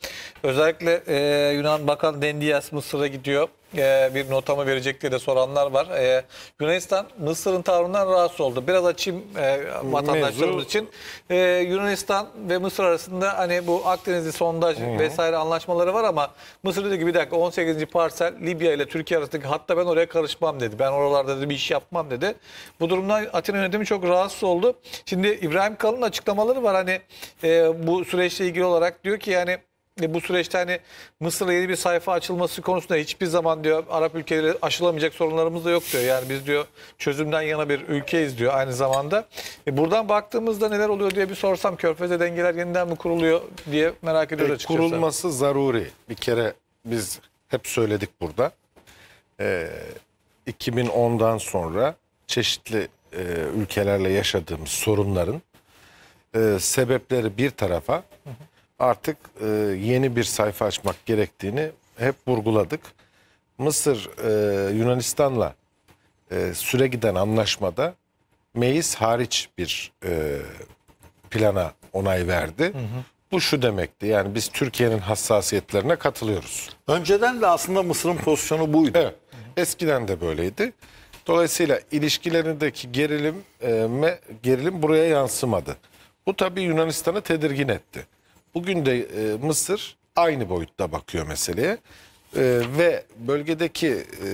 Özellikle e, Yunan Bakan Dendias Mısır'a gidiyor e, bir notamı verecek diye de soranlar var. Ee, Yunanistan Mısır'ın tavrından rahatsız oldu. Biraz açayım e, vatandaşlarımız için. Ee, Yunanistan ve Mısır arasında hani bu Akdenizli sondaj Hı-hı. vesaire anlaşmaları var ama Mısır dedi ki bir dakika 18. parsel Libya ile Türkiye arasındaki hatta ben oraya karışmam dedi. Ben oralarda dedi, bir iş yapmam dedi. Bu durumdan Atina yönetimi çok rahatsız oldu. Şimdi İbrahim Kalın açıklamaları var hani e, bu süreçle ilgili olarak diyor ki yani e, bu süreçte hani Mısır'la yeni bir sayfa açılması konusunda hiçbir zaman diyor Arap ülkeleri aşılamayacak sorunlarımız da yok diyor. Yani biz diyor çözümden yana bir ülkeyiz diyor aynı zamanda. E buradan baktığımızda neler oluyor diye bir sorsam Körfez'de dengeler yeniden mi kuruluyor diye merak ediyoruz e, açıkçası. Kurulması zaruri. Bir kere biz hep söyledik burada. E, 2010'dan sonra çeşitli e, ülkelerle yaşadığımız sorunların e, sebepleri bir tarafa hı hı artık e, yeni bir sayfa açmak gerektiğini hep vurguladık. Mısır e, Yunanistan'la e, süre giden anlaşmada meclis hariç bir e, plana onay verdi. Hı hı. Bu şu demekti yani biz Türkiye'nin hassasiyetlerine katılıyoruz. Önceden de aslında Mısır'ın pozisyonu buydu. Evet, eskiden de böyleydi. Dolayısıyla ilişkilerindeki gerilim e, me, gerilim buraya yansımadı. Bu tabii Yunanistan'ı tedirgin etti. Bugün de e, Mısır aynı boyutta bakıyor meseleye. E, ve bölgedeki e,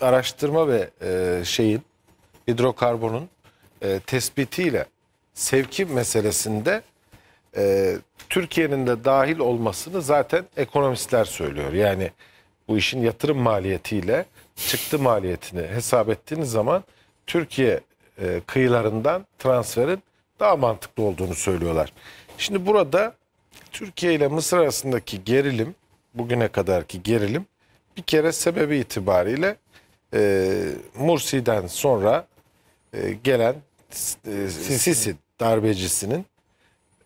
araştırma ve e, şeyin hidrokarbonun e, tespitiyle sevki meselesinde e, Türkiye'nin de dahil olmasını zaten ekonomistler söylüyor. Yani bu işin yatırım maliyetiyle çıktı maliyetini hesap ettiğiniz zaman Türkiye e, kıyılarından transferin daha mantıklı olduğunu söylüyorlar. Şimdi burada Türkiye ile Mısır arasındaki gerilim, bugüne kadarki gerilim bir kere sebebi itibariyle e, Mursi'den sonra e, gelen e, Sisi darbecisinin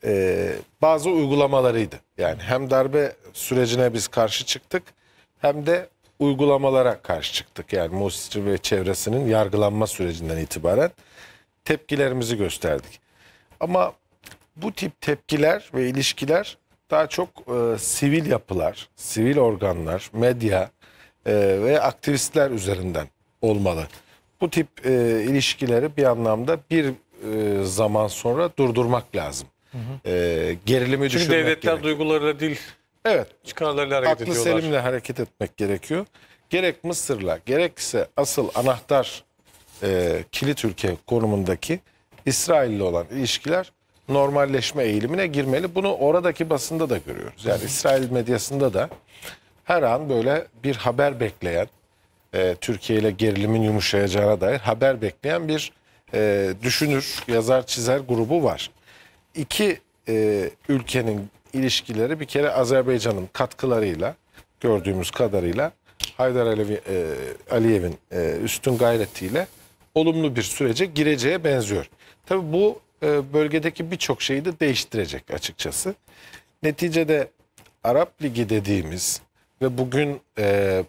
e, bazı uygulamalarıydı. Yani hem darbe sürecine biz karşı çıktık hem de uygulamalara karşı çıktık. Yani Mursi ve çevresinin yargılanma sürecinden itibaren tepkilerimizi gösterdik. Ama bu tip tepkiler ve ilişkiler daha çok e, sivil yapılar, sivil organlar, medya e, ve aktivistler üzerinden olmalı. Bu tip e, ilişkileri bir anlamda bir e, zaman sonra durdurmak lazım. Hı hı. E, gerilimi Çünkü düşürmek devletler gerek. duygularıyla değil evet, çıkarlarıyla hareket aklı ediyorlar. Aklı selimle hareket etmek gerekiyor. Gerek Mısır'la gerekse asıl anahtar e, kilit ülke konumundaki İsrail'le olan ilişkiler normalleşme eğilimine girmeli. Bunu oradaki basında da görüyoruz. Yani İsrail medyasında da her an böyle bir haber bekleyen, e, Türkiye ile gerilimin yumuşayacağına dair haber bekleyen bir e, düşünür, yazar, çizer grubu var. İki e, ülkenin ilişkileri bir kere Azerbaycan'ın katkılarıyla gördüğümüz kadarıyla Haydar Aliyev, e, Aliyev'in e, üstün gayretiyle olumlu bir sürece gireceğe benziyor. Tabi bu e, bölgedeki birçok şeyi de değiştirecek açıkçası. Neticede Arap Ligi dediğimiz ve bugün e,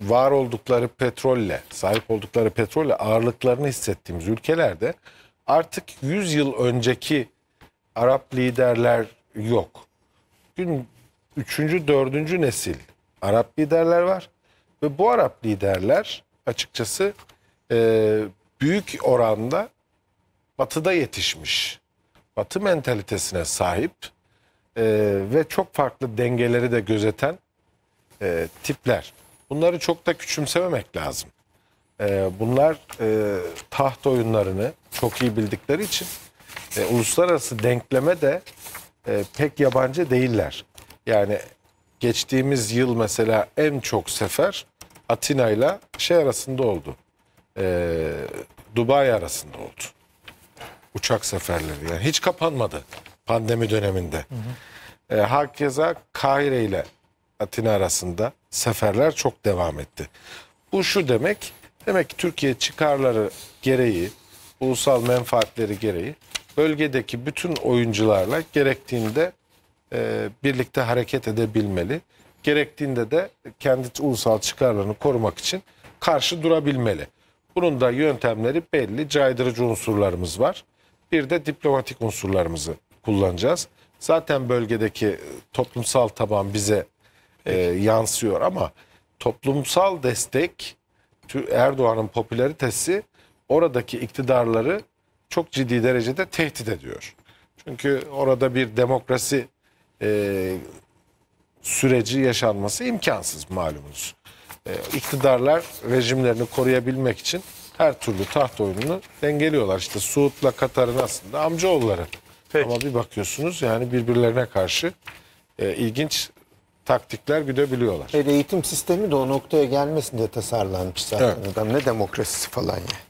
var oldukları petrolle, sahip oldukları petrolle ağırlıklarını hissettiğimiz ülkelerde artık 100 yıl önceki Arap liderler yok. Gün 3. 4. nesil Arap liderler var ve bu Arap liderler açıkçası e, büyük oranda batıda yetişmiş, batı mentalitesine sahip e, ve çok farklı dengeleri de gözeten e, tipler. Bunları çok da küçümsememek lazım. E, bunlar e, taht oyunlarını çok iyi bildikleri için e, uluslararası denkleme de e, pek yabancı değiller. Yani geçtiğimiz yıl mesela en çok sefer Atina ile şey arasında oldu. E, Dubai arasında oldu uçak seferleri yani hiç kapanmadı pandemi döneminde. E, hakeza Kahire ile Atina arasında seferler çok devam etti. Bu şu demek, demek ki Türkiye çıkarları gereği, ulusal menfaatleri gereği bölgedeki bütün oyuncularla gerektiğinde e, birlikte hareket edebilmeli. Gerektiğinde de kendi ulusal çıkarlarını korumak için karşı durabilmeli. Bunun da yöntemleri belli, caydırıcı unsurlarımız var bir de diplomatik unsurlarımızı kullanacağız. Zaten bölgedeki e, toplumsal taban bize e, yansıyor ama toplumsal destek Erdoğan'ın popülaritesi oradaki iktidarları çok ciddi derecede tehdit ediyor. Çünkü orada bir demokrasi e, süreci yaşanması imkansız malumunuz. E, iktidarlar rejimlerini koruyabilmek için her türlü taht oyununu dengeliyorlar. İşte Suud'la Katar'ın aslında amcaoğulları. Peki. Ama bir bakıyorsunuz yani birbirlerine karşı e, ilginç taktikler güdebiliyorlar. Hele eğitim sistemi de o noktaya gelmesin diye tasarlanmış zaten evet. adam. Ne demokrasisi falan ya. Yani.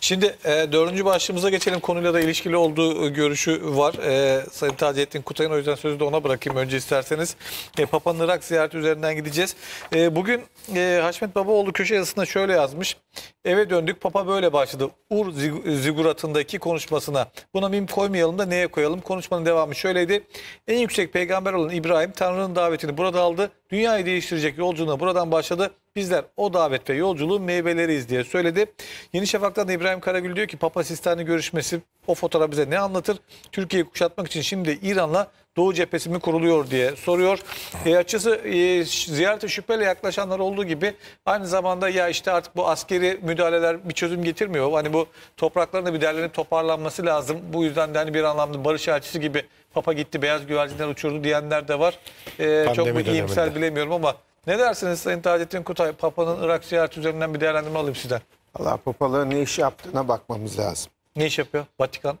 Şimdi e, dördüncü başlığımıza geçelim. Konuyla da ilişkili olduğu e, görüşü var. E, Sayın Taceddin Kutay'ın o yüzden sözü de ona bırakayım önce isterseniz. E, Papa'nın Irak ziyareti üzerinden gideceğiz. E, bugün e, Haşmet Babaoğlu köşe yazısında şöyle yazmış. Eve döndük Papa böyle başladı. Ur ziguratındaki konuşmasına. Buna mim koymayalım da neye koyalım? Konuşmanın devamı şöyleydi. En yüksek peygamber olan İbrahim Tanrı'nın davetini burada aldı. Dünyayı değiştirecek yolculuğuna buradan başladı. Bizler o davet ve yolculuğun meyveleriyiz diye söyledi. Yeni Şafak'tan İbrahim Karagül diyor ki Papa Sistani görüşmesi o fotoğraf bize ne anlatır? Türkiye'yi kuşatmak için şimdi İran'la Doğu cephesi mi kuruluyor diye soruyor. E, açısı e, ziyarete şüpheyle yaklaşanlar olduğu gibi aynı zamanda ya işte artık bu askeri müdahaleler bir çözüm getirmiyor. Hani bu topraklarında bir derlenip toparlanması lazım. Bu yüzden de hani bir anlamda barış elçisi gibi Papa gitti beyaz güvercinler uçurdu diyenler de var. E, çok bir iyimser bilemiyorum ama ne dersiniz Sayın Taceddin Kutay? Papa'nın Irak ziyareti üzerinden bir değerlendirme alayım sizden. Allah Papa'nın ne iş yaptığına bakmamız lazım. Ne iş yapıyor? Vatikan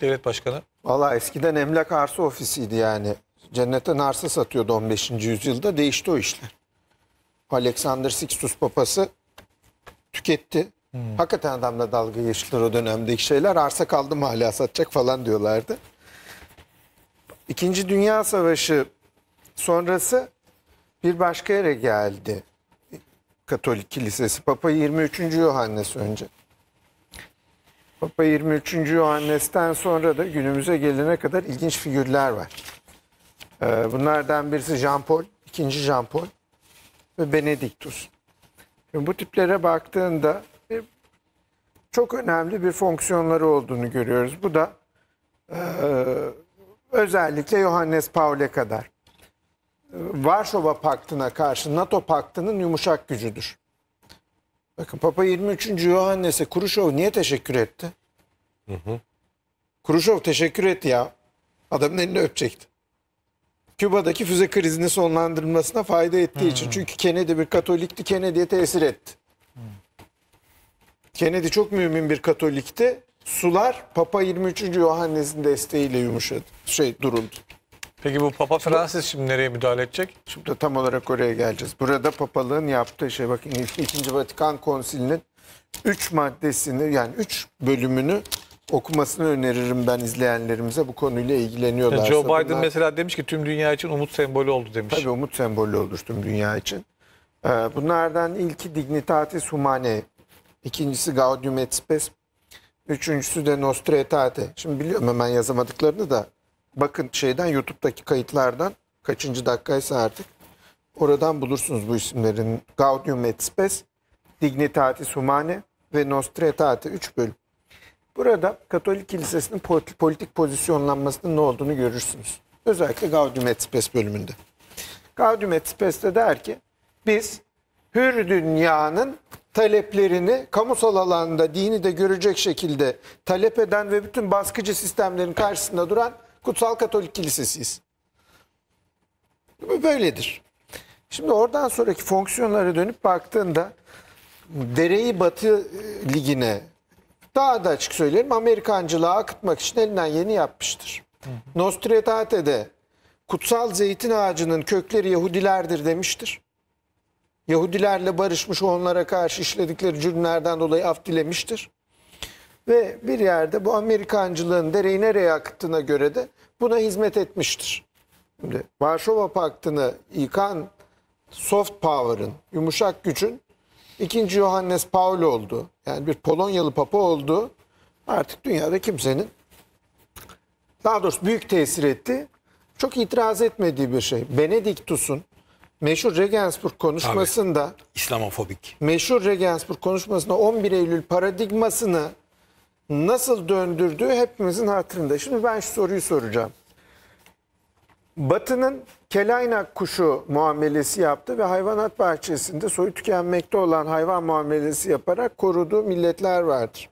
Devlet Başkanı. Valla eskiden emlak arsa ofisiydi yani. Cennetten arsa satıyordu 15. yüzyılda. Değişti o işler. Alexander Sixtus Papası tüketti. Hmm. Hakikaten adamla dalga geçtiler o dönemdeki şeyler. Arsa kaldı mı hala satacak falan diyorlardı. İkinci Dünya Savaşı sonrası bir başka yere geldi. Katolik Kilisesi Papa 23. Yohannes önce. Papa 23. Yohannes'ten sonra da günümüze gelene kadar ilginç figürler var. Ee, bunlardan birisi Jean Paul, ikinci Jean Paul ve Benediktus. Şimdi bu tiplere baktığında e, çok önemli bir fonksiyonları olduğunu görüyoruz. Bu da e, özellikle Yohannes Paul'e kadar Varşova Paktı'na karşı NATO Paktı'nın yumuşak gücüdür. Bakın Papa 23. Yohannes'e Kuruşov niye teşekkür etti? Hı hı. Kuruşov teşekkür etti ya. Adamın elini öpecekti. Küba'daki füze krizini sonlandırılmasına fayda ettiği hı. için. Çünkü Kennedy bir Katolikti, Kennedy'ye tesir etti. Hı. Kennedy çok mümin bir Katolikti. Sular Papa 23. Yohannes'in desteğiyle yumuşadı. Şey duruldu. Peki bu Papa Fransız şimdi nereye müdahale edecek? Şimdi de tam olarak oraya geleceğiz. Burada papalığın yaptığı şey bakın 2. Vatikan Konsili'nin 3 maddesini yani 3 bölümünü okumasını öneririm ben izleyenlerimize bu konuyla ilgileniyorlarsa. Joe Biden bunlar... mesela demiş ki tüm dünya için umut sembolü oldu demiş. Tabii umut sembolü olur tüm dünya için. Ee, bunlardan ilki Dignitatis humane, ikincisi Gaudium et Spes, üçüncüsü de Nostra Aetate. Şimdi biliyorum hemen yazamadıklarını da bakın şeyden YouTube'daki kayıtlardan kaçıncı dakikaysa artık oradan bulursunuz bu isimlerin. Gaudium et Spes, Dignitatis Humane ve aetate 3 bölüm. Burada Katolik Kilisesi'nin politik pozisyonlanmasının ne olduğunu görürsünüz. Özellikle Gaudium et Spes bölümünde. Gaudium et Spes'te der ki biz hür dünyanın taleplerini kamusal alanda dini de görecek şekilde talep eden ve bütün baskıcı sistemlerin karşısında duran Kutsal Katolik Kilisesiyiz. Böyledir. Şimdi oradan sonraki fonksiyonlara dönüp baktığında dereyi Batı Ligi'ne daha da açık söyleyelim Amerikancılığı akıtmak için elinden yeni yapmıştır. Nostretate'de kutsal zeytin ağacının kökleri Yahudilerdir demiştir. Yahudilerle barışmış onlara karşı işledikleri cürmlerden dolayı af dilemiştir. Ve bir yerde bu Amerikancılığın dereyi nereye aktığına göre de buna hizmet etmiştir. Şimdi Varşova Paktı'nı yıkan soft power'ın, yumuşak gücün ikinci Johannes Paul oldu. Yani bir Polonyalı papa oldu. Artık dünyada kimsenin daha doğrusu büyük tesir etti. Çok itiraz etmediği bir şey. Benediktus'un meşhur Regensburg konuşmasında Tabii, İslamofobik. Meşhur Regensburg konuşmasında 11 Eylül paradigmasını nasıl döndürdüğü hepimizin hatırında. Şimdi ben şu soruyu soracağım. Batı'nın kelaynak kuşu muamelesi yaptı ve hayvanat bahçesinde soyu tükenmekte olan hayvan muamelesi yaparak koruduğu milletler vardır.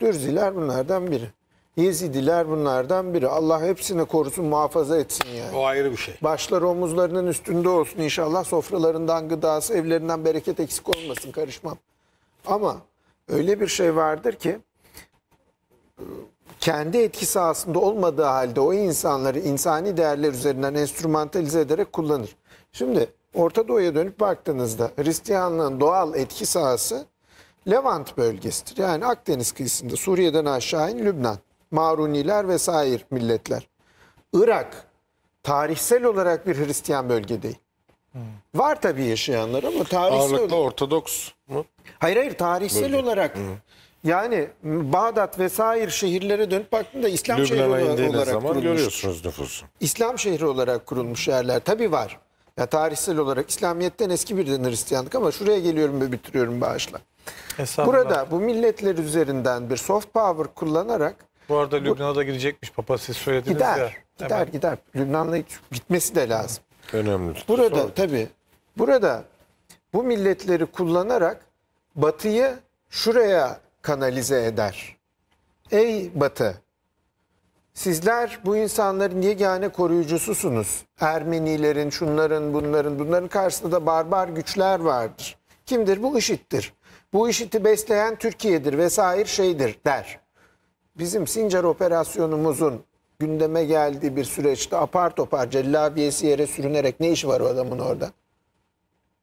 Dürziler bunlardan biri. Yezidiler bunlardan biri. Allah hepsini korusun, muhafaza etsin yani. O ayrı bir şey. Başları omuzlarının üstünde olsun inşallah. Sofralarından gıdası, evlerinden bereket eksik olmasın. Karışmam. Ama öyle bir şey vardır ki kendi etki sahasında olmadığı halde o insanları insani değerler üzerinden enstrümantalize ederek kullanır. Şimdi Orta Doğu'ya dönüp baktığınızda Hristiyanlığın doğal etki sahası Levant bölgesidir. Yani Akdeniz kıyısında Suriye'den aşağı in Lübnan, Maruniler vesaire milletler. Irak tarihsel olarak bir Hristiyan bölge değil. Hmm. Var tabii yaşayanlar ama tarihsel olarak... Ortodoks mu? Hayır hayır tarihsel bölge. olarak... Hmm. Yani Bağdat vesaire şehirlere dönüp baktığında İslam Lübnan'a şehri olarak zaman kurulmuş. görüyorsunuz nüfusu. İslam şehri olarak kurulmuş yerler tabi var. Ya tarihsel olarak İslamiyet'ten eski bir Hristiyanlık ama şuraya geliyorum ve bitiriyorum bağışla. Hesabına. Burada bu milletler üzerinden bir soft power kullanarak bu arada Lübnan'a da girecekmiş papa siz söylediniz gider, ya. Gider hemen. gider. Lübnan'la gitmesi de lazım. Önemli. Burada tabi. burada bu milletleri kullanarak batıyı şuraya kanalize eder. Ey Batı! Sizler bu insanların yegane koruyucususunuz. Ermenilerin, şunların, bunların, bunların karşısında da barbar güçler vardır. Kimdir? Bu IŞİD'dir. Bu IŞİD'i besleyen Türkiye'dir vesaire şeydir der. Bizim Sincar operasyonumuzun gündeme geldiği bir süreçte apar topar cellaviyesi yere sürünerek ne işi var o adamın orada?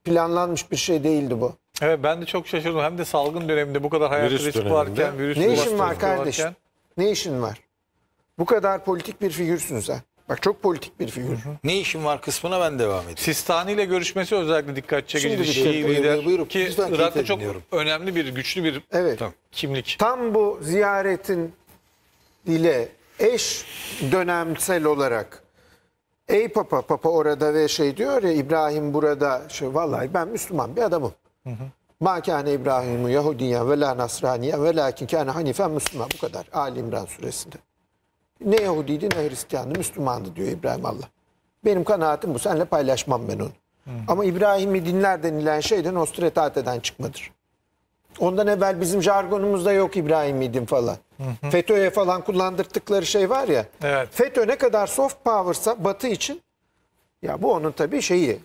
Planlanmış bir şey değildi bu. Evet ben de çok şaşırdım. Hem de salgın döneminde bu kadar hayat virüs risk döneminde. varken virüs Ne işin var kardeşim? Varken... Ne işin var? Bu kadar politik bir figürsünüz ha. Bak çok politik bir figür. Ne işin var kısmına ben devam edeyim. Sistani ile görüşmesi özellikle dikkat çekici bir şey. Lider, buyurun, ki Irak'ta çok dinliyorum. önemli bir, güçlü bir evet. Tam, kimlik. Tam bu ziyaretin ile eş dönemsel olarak ey papa papa orada ve şey diyor ya İbrahim burada şey vallahi ben Müslüman bir adamım. Ma kâne İbrahim'u Yahudiyen ve la Nasraniyen ve lakin kâne Hanifen Müslüman. Bu kadar. Ali İmran suresinde. Ne Yahudiydi ne Hristiyandı Müslümandı diyor İbrahim Allah. Benim kanaatim bu. Senle paylaşmam ben onu. Hı. Ama İbrahim'i dinler denilen şey de Nostretate'den çıkmadır. Ondan evvel bizim jargonumuzda yok İbrahim din falan. FETÖ'ye falan kullandırdıkları şey var ya. Evet. FETÖ ne kadar soft power'sa Batı için ya bu onun tabii şeyi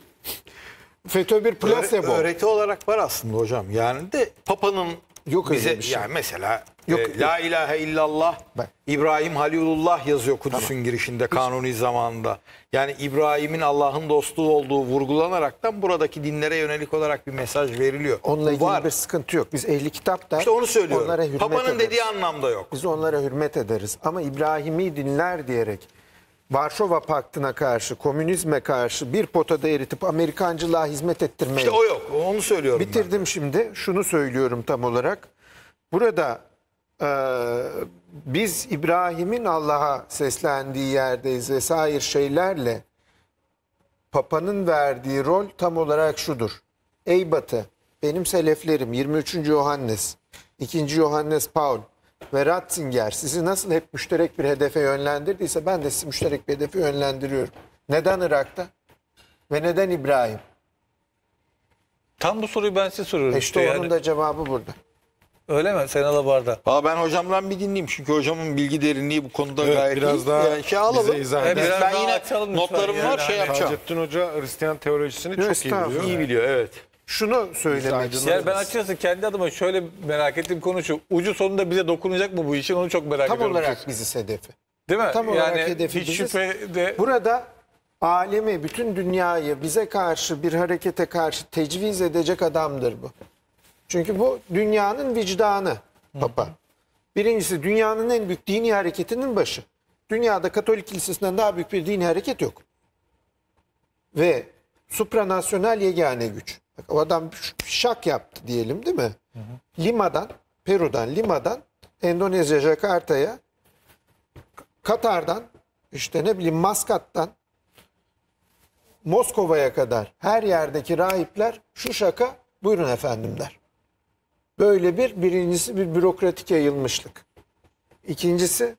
FETÖ bir plasebo. Öğreti olarak var aslında hocam. Yani de Papa'nın Yok bize bir şey. yani mesela yok, e, yok. la ilahe illallah ben. İbrahim Halilullah yazıyor Kudüs'ün tamam. girişinde kanuni zamanında. Yani İbrahim'in Allah'ın dostu olduğu vurgulanaraktan buradaki dinlere yönelik olarak bir mesaj veriliyor. Onunla ilgili Var. bir sıkıntı yok. Biz ehli kitapta da onu söylüyorum. onlara hürmet Papa'nın ederiz. dediği anlamda yok. Biz onlara hürmet ederiz ama İbrahimi dinler diyerek Varşova Paktı'na karşı, komünizme karşı bir potada eritip Amerikancılığa hizmet ettirmeye... İşte o yok, onu söylüyorum. Bitirdim ben. şimdi, şunu söylüyorum tam olarak. Burada e, biz İbrahim'in Allah'a seslendiği yerdeyiz vesaire şeylerle Papa'nın verdiği rol tam olarak şudur. Ey Batı, benim seleflerim 23. Yohannes, 2. Yohannes Paul, ve Ratzinger sizi nasıl hep müşterek bir hedefe yönlendirdiyse ben de sizi müşterek bir hedefe yönlendiriyorum. Neden Irak'ta? Ve neden İbrahim? Tam bu soruyu ben size soruyorum. İşte işte, onun yani. da cevabı burada. Öyle mi? Sen alabarda. Aa, ben hocamdan bir dinleyeyim. Çünkü hocamın bilgi derinliği bu konuda evet, gayet biraz daha yani şey alalım. bize izah edin. Ben, ben yine notlarım yani. var şey yapacağım. Hacettin Hoca Hristiyan teolojisini Hristiyan çok iyi biliyor. İyi biliyor evet şunu söylemek istiyorum. ben açıkçası kendi adıma şöyle merak ettiğim konu şu. Ucu sonunda bize dokunacak mı bu işin onu çok merak Tam ediyorum. Tam olarak siz. biziz hedefi. Değil mi? Tam yani olarak hedefi hiç Şüphe de... Burada alemi, bütün dünyayı bize karşı bir harekete karşı tecviz edecek adamdır bu. Çünkü bu dünyanın vicdanı Papa. Birincisi dünyanın en büyük dini hareketinin başı. Dünyada Katolik Kilisesi'nden daha büyük bir dini hareket yok. Ve supranasyonel yegane güç o adam şak yaptı diyelim değil mi? Hı hı. Lima'dan, Peru'dan, Lima'dan Endonezya, Jakarta'ya, Katar'dan, işte ne bileyim Maskat'tan, Moskova'ya kadar her yerdeki rahipler şu şaka buyurun efendim der. Böyle bir birincisi bir bürokratik yayılmışlık. İkincisi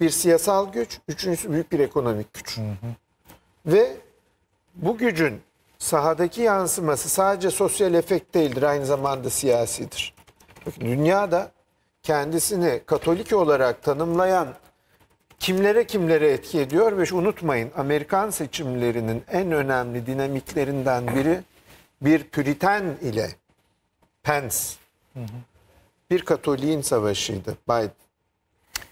bir siyasal güç, üçüncüsü büyük bir ekonomik güç. Hı hı. Ve bu gücün sahadaki yansıması sadece sosyal efekt değildir aynı zamanda siyasidir. Bakın dünyada kendisini Katolik olarak tanımlayan kimlere kimlere etki ediyor ve unutmayın Amerikan seçimlerinin en önemli dinamiklerinden biri bir Püriten ile Pence bir Katolik'in savaşıydı Biden.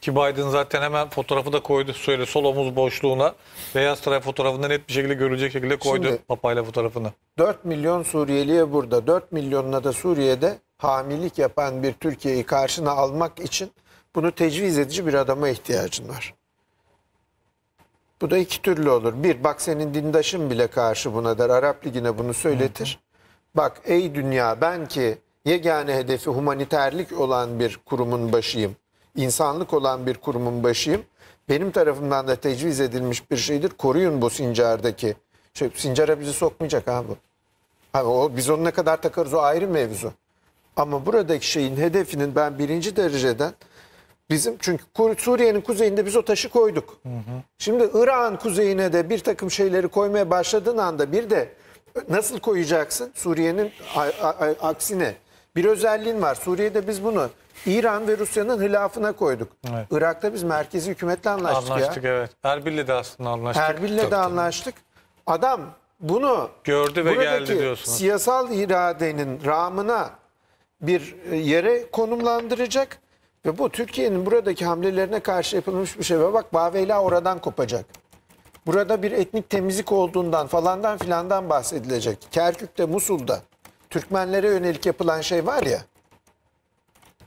Ki Biden zaten hemen fotoğrafı da koydu. Söyle sol omuz boşluğuna Beyaz Saray fotoğrafında net bir şekilde görülecek şekilde koydu Şimdi, papayla fotoğrafını. 4 milyon Suriyeliye burada, 4 milyonuna da Suriye'de hamilik yapan bir Türkiye'yi karşına almak için bunu tecviz edici bir adama ihtiyacın var. Bu da iki türlü olur. Bir, bak senin dindaşın bile karşı buna der. Arap Ligi'ne bunu söyletir. Bak ey dünya ben ki yegane hedefi humaniterlik olan bir kurumun başıyım insanlık olan bir kurumun başıyım. Benim tarafımdan da tecviz edilmiş bir şeydir. Koruyun bu Sincar'daki. Şey, Sincar'a bizi sokmayacak abi. bu. Hani o, biz onu ne kadar takarız o ayrı mevzu. Ama buradaki şeyin hedefinin ben birinci dereceden bizim çünkü Suriye'nin kuzeyinde biz o taşı koyduk. Hı hı. Şimdi Irak'ın kuzeyine de bir takım şeyleri koymaya başladığın anda bir de nasıl koyacaksın? Suriye'nin aksine bir özelliğin var. Suriye'de biz bunu İran ve Rusya'nın hilafına koyduk. Evet. Irak'ta biz merkezi hükümetle anlaştık, anlaştık ya. evet. Erbil'le de aslında anlaştık. Erbil'le de anlaştık. Adam bunu gördü ve geldi diyorsunuz. Siyasal iradenin ramına bir e, yere konumlandıracak ve bu Türkiye'nin buradaki hamlelerine karşı yapılmış bir şey. Ve bak Baveyla oradan kopacak. Burada bir etnik temizlik olduğundan falandan filandan bahsedilecek. Kerkük'te, Musul'da Türkmenlere yönelik yapılan şey var ya.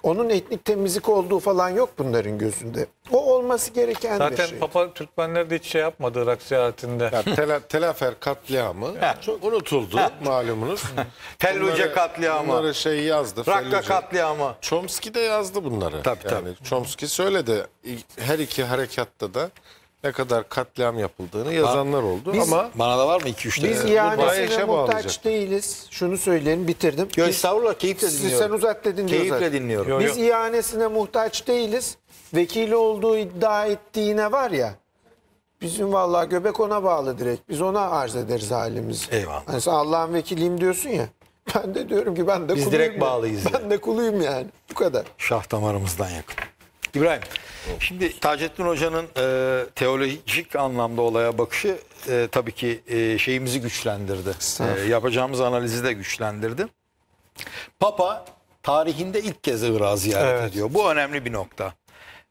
Onun etnik temizlik olduğu falan yok bunların gözünde. O olması gereken Zaten bir şey. Zaten Papa Türkmenler de hiç şey yapmadı Irak seyahatinde. Ya, tela, telafer katliamı çok unutuldu malumunuz. Felluce katliamı. Bunları şey yazdı. Rakka katliamı. Chomsky de yazdı bunları. Tabii yani, tabii. Chomsky söyledi. Her iki harekatta da ne kadar katliam yapıldığını yazanlar oldu Biz- ama Bana da var mı 2-3 tane? Biz ihanesine muhtaç bağlayacak. değiliz. Şunu söyleyelim bitirdim. Yo, Biz- estağfurullah, keyifle Siz- dinliyorum. Sen uzat dedin diyor Keyifle dinliyorum. Yo, Biz yo. ihanesine muhtaç değiliz. Vekil olduğu iddia ettiğine var ya. Bizim vallahi göbek ona bağlı direkt. Biz ona arz ederiz halimizi. Eyvallah. Hani sen Allah'ın vekiliyim diyorsun ya. Ben de diyorum ki ben de Biz kuluyum. direkt ya. bağlıyız Ben de kuluyum yani. Bu kadar. Şah damarımızdan yakın. İbrahim, şimdi Taceddin Hoca'nın e, teolojik anlamda olaya bakışı e, tabii ki e, şeyimizi güçlendirdi. E, yapacağımız analizi de güçlendirdi. Papa tarihinde ilk kez Irak'ı ziyaret evet. ediyor. Bu önemli bir nokta.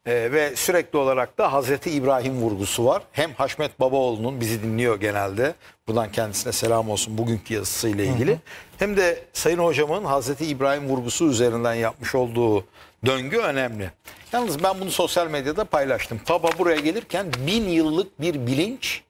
E, ve sürekli olarak da Hazreti İbrahim vurgusu var. Hem Haşmet Babaoğlu'nun bizi dinliyor genelde. Buradan kendisine selam olsun bugünkü yazısıyla ilgili. Hı hı. Hem de Sayın Hocam'ın Hazreti İbrahim vurgusu üzerinden yapmış olduğu Döngü önemli. Yalnız ben bunu sosyal medyada paylaştım. Papa buraya gelirken bin yıllık bir bilinç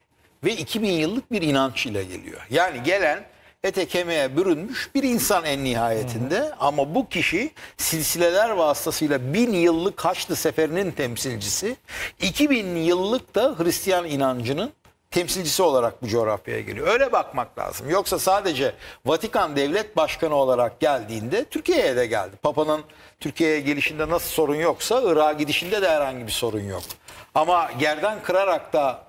ve 2000 yıllık bir inanç ile geliyor. Yani gelen ete kemiğe bürünmüş bir insan en nihayetinde hı ama bu kişi silsileler vasıtasıyla bin yıllık Haçlı Seferi'nin temsilcisi, 2000 yıllık da Hristiyan inancının temsilcisi olarak bu coğrafyaya geliyor. Öyle bakmak lazım. Yoksa sadece Vatikan Devlet Başkanı olarak geldiğinde Türkiye'ye de geldi. Papa'nın Türkiye'ye gelişinde nasıl sorun yoksa Irak'a gidişinde de herhangi bir sorun yok. Ama yerden kırarak da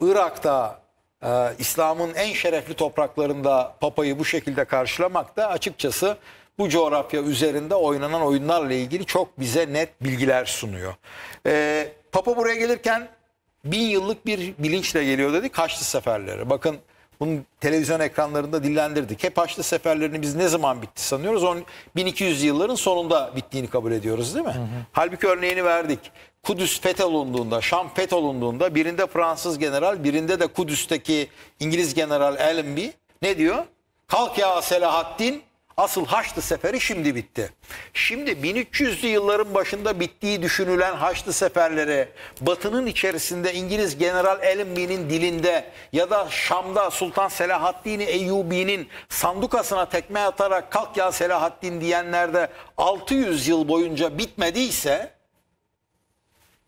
Irak'ta e, İslam'ın en şerefli topraklarında Papa'yı bu şekilde karşılamak da açıkçası bu coğrafya üzerinde oynanan oyunlarla ilgili çok bize net bilgiler sunuyor. E, Papa buraya gelirken bin yıllık bir bilinçle geliyor dedik Haçlı Seferleri. Bakın bunu televizyon ekranlarında dillendirdik. Hep Haçlı seferlerini biz ne zaman bitti sanıyoruz? On, 1200 yılların sonunda bittiğini kabul ediyoruz değil mi? Hı hı. Halbuki örneğini verdik. Kudüs fetholunduğunda, Şam fetholunduğunda birinde Fransız general, birinde de Kudüs'teki İngiliz general Allenby ne diyor? Kalk ya Selahaddin Asıl Haçlı Seferi şimdi bitti. Şimdi 1300'lü yılların başında bittiği düşünülen Haçlı Seferleri Batı'nın içerisinde İngiliz General Allenby'nin dilinde ya da Şam'da Sultan Selahaddin Eyyubi'nin sandukasına tekme atarak kalk ya Selahaddin diyenlerde 600 yıl boyunca bitmediyse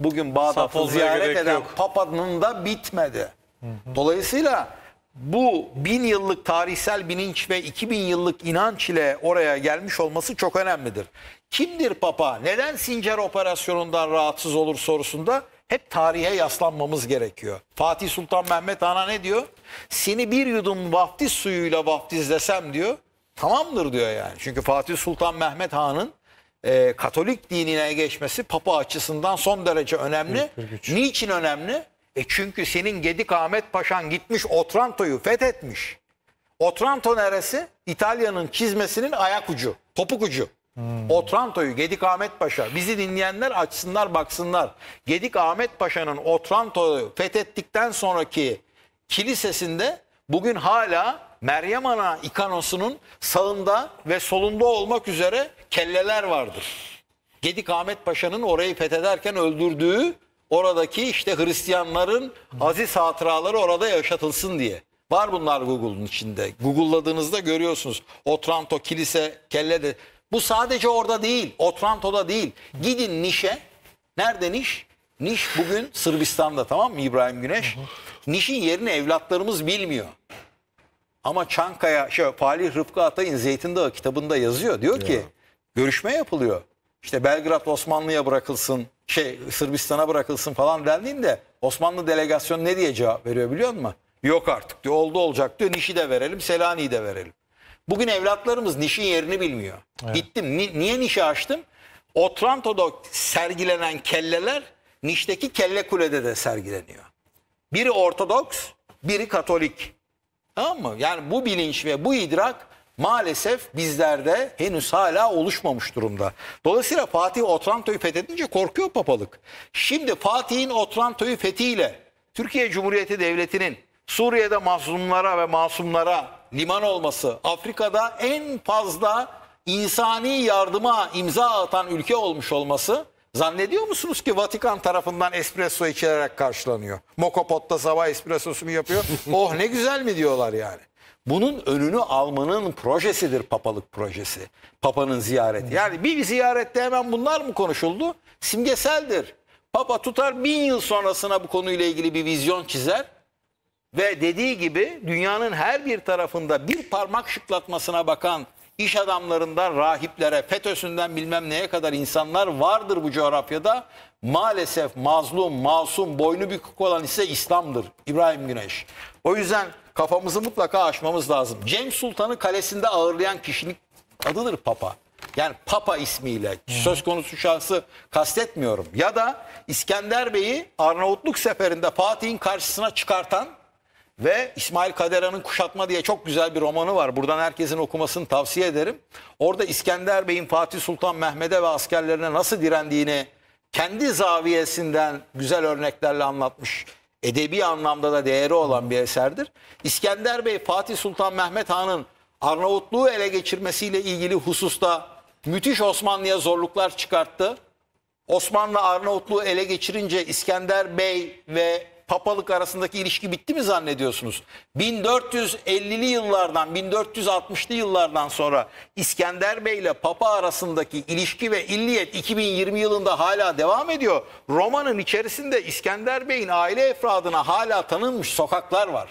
bugün Bağdat'ı ziyaret eden yok. papanın da bitmedi. Hı hı. Dolayısıyla bu bin yıllık tarihsel bilinç ve 2000 yıllık inanç ile oraya gelmiş olması çok önemlidir. Kimdir Papa? Neden Sincar operasyonundan rahatsız olur sorusunda hep tarihe yaslanmamız gerekiyor. Fatih Sultan Mehmet Ana ne diyor? Seni bir yudum vaftiz suyuyla vaftizlesem diyor. Tamamdır diyor yani. Çünkü Fatih Sultan Mehmet Han'ın e, Katolik dinine geçmesi Papa açısından son derece önemli. Niçin önemli? E çünkü senin Gedik Ahmet Paşan gitmiş Otranto'yu fethetmiş. Otranto neresi? İtalya'nın çizmesinin ayak ucu, topuk ucu. Hmm. Otranto'yu Gedik Ahmet Paşa. Bizi dinleyenler açsınlar baksınlar. Gedik Ahmet Paşa'nın Otranto'yu fethettikten sonraki kilisesinde bugün hala Meryem Ana ikonosunun sağında ve solunda olmak üzere kelleler vardır. Gedik Ahmet Paşa'nın orayı fethederken öldürdüğü oradaki işte Hristiyanların aziz hatıraları orada yaşatılsın diye. Var bunlar Google'un içinde. Google'ladığınızda görüyorsunuz. Otranto kilise kelle de. Bu sadece orada değil. Otranto'da değil. Gidin Niş'e. Nerede Niş? Niş bugün Sırbistan'da tamam mı İbrahim Güneş? Niş'in yerini evlatlarımız bilmiyor. Ama Çankaya, şey, Falih Rıfkı Atay'ın Zeytin Dağı kitabında yazıyor. Diyor ki ya. görüşme yapılıyor. İşte Belgrad Osmanlı'ya bırakılsın şey Sırbistan'a bırakılsın falan dendiğinde Osmanlı delegasyonu ne diye cevap veriyor biliyor musun? Yok artık diyor oldu olacak diyor Niş'i de verelim Selanik'i de verelim. Bugün evlatlarımız Niş'in yerini bilmiyor. Evet. Gittim ni niye Niş'i açtım? Otranto'da sergilenen kelleler Niş'teki Kelle Kule'de de sergileniyor. Biri Ortodoks, biri Katolik. Tamam mı? Yani bu bilinç ve bu idrak maalesef bizlerde henüz hala oluşmamış durumda. Dolayısıyla Fatih Otranto'yu fethedince korkuyor papalık. Şimdi Fatih'in Otranto'yu fethiyle Türkiye Cumhuriyeti Devleti'nin Suriye'de mazlumlara ve masumlara liman olması, Afrika'da en fazla insani yardıma imza atan ülke olmuş olması Zannediyor musunuz ki Vatikan tarafından espresso içilerek karşılanıyor? Mokopot'ta sabah espressosunu yapıyor. oh ne güzel mi diyorlar yani. Bunun önünü almanın projesidir papalık projesi. Papanın ziyareti. Yani bir ziyarette hemen bunlar mı konuşuldu? Simgeseldir. Papa tutar bin yıl sonrasına bu konuyla ilgili bir vizyon çizer. Ve dediği gibi dünyanın her bir tarafında bir parmak şıklatmasına bakan iş adamlarından rahiplere, FETÖ'sünden bilmem neye kadar insanlar vardır bu coğrafyada. Maalesef mazlum, masum, boynu bükük olan ise İslam'dır. İbrahim Güneş. O yüzden kafamızı mutlaka aşmamız lazım. Cem Sultan'ı kalesinde ağırlayan kişinin adıdır Papa. Yani Papa ismiyle söz konusu şahsı kastetmiyorum. Ya da İskender Bey'i Arnavutluk seferinde Fatih'in karşısına çıkartan ve İsmail Kadera'nın Kuşatma diye çok güzel bir romanı var. Buradan herkesin okumasını tavsiye ederim. Orada İskender Bey'in Fatih Sultan Mehmet'e ve askerlerine nasıl direndiğini kendi zaviyesinden güzel örneklerle anlatmış edebi anlamda da değeri olan bir eserdir. İskender Bey Fatih Sultan Mehmet Han'ın Arnavutluğu ele geçirmesiyle ilgili hususta müthiş Osmanlı'ya zorluklar çıkarttı. Osmanlı Arnavutluğu ele geçirince İskender Bey ve papalık arasındaki ilişki bitti mi zannediyorsunuz? 1450'li yıllardan 1460'lı yıllardan sonra İskender Bey ile papa arasındaki ilişki ve illiyet 2020 yılında hala devam ediyor. Roma'nın içerisinde İskender Bey'in aile efradına hala tanınmış sokaklar var.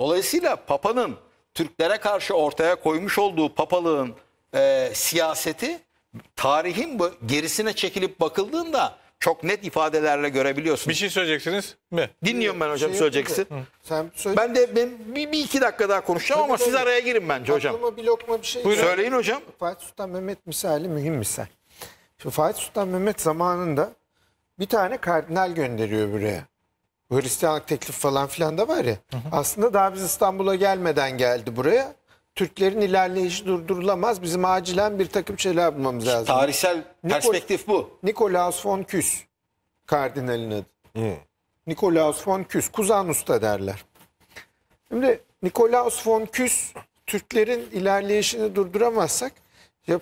Dolayısıyla papanın Türklere karşı ortaya koymuş olduğu papalığın e, siyaseti tarihin gerisine çekilip bakıldığında çok net ifadelerle görebiliyorsunuz. Bir şey söyleyeceksiniz mi? Dinliyorum ben hocam şey söyleyeceksin. Sen söyle. Ben de ben bir, bir iki dakika daha konuşacağım Tabii ama tabii. siz araya girin bence hocam. Aklıma bir lokma bir şey. Buyurun. Söyleyin hocam. Fatih Sultan Mehmet misali mühim misal. Şu Fatih Sultan Mehmet zamanında bir tane kardinal gönderiyor buraya. Hristiyanlık teklif falan filan da var ya. Hı hı. Aslında daha biz İstanbul'a gelmeden geldi buraya. Türklerin ilerleyişi durdurulamaz. Bizim acilen bir takım şeyler bulmamız lazım. Tarihsel perspektif bu. Nikolaus von Küs, kardinalin adı. Hmm. Nikolaus von Küs, Kuzan Usta derler. Şimdi Nikolaus von Küs, Türklerin ilerleyişini durduramazsak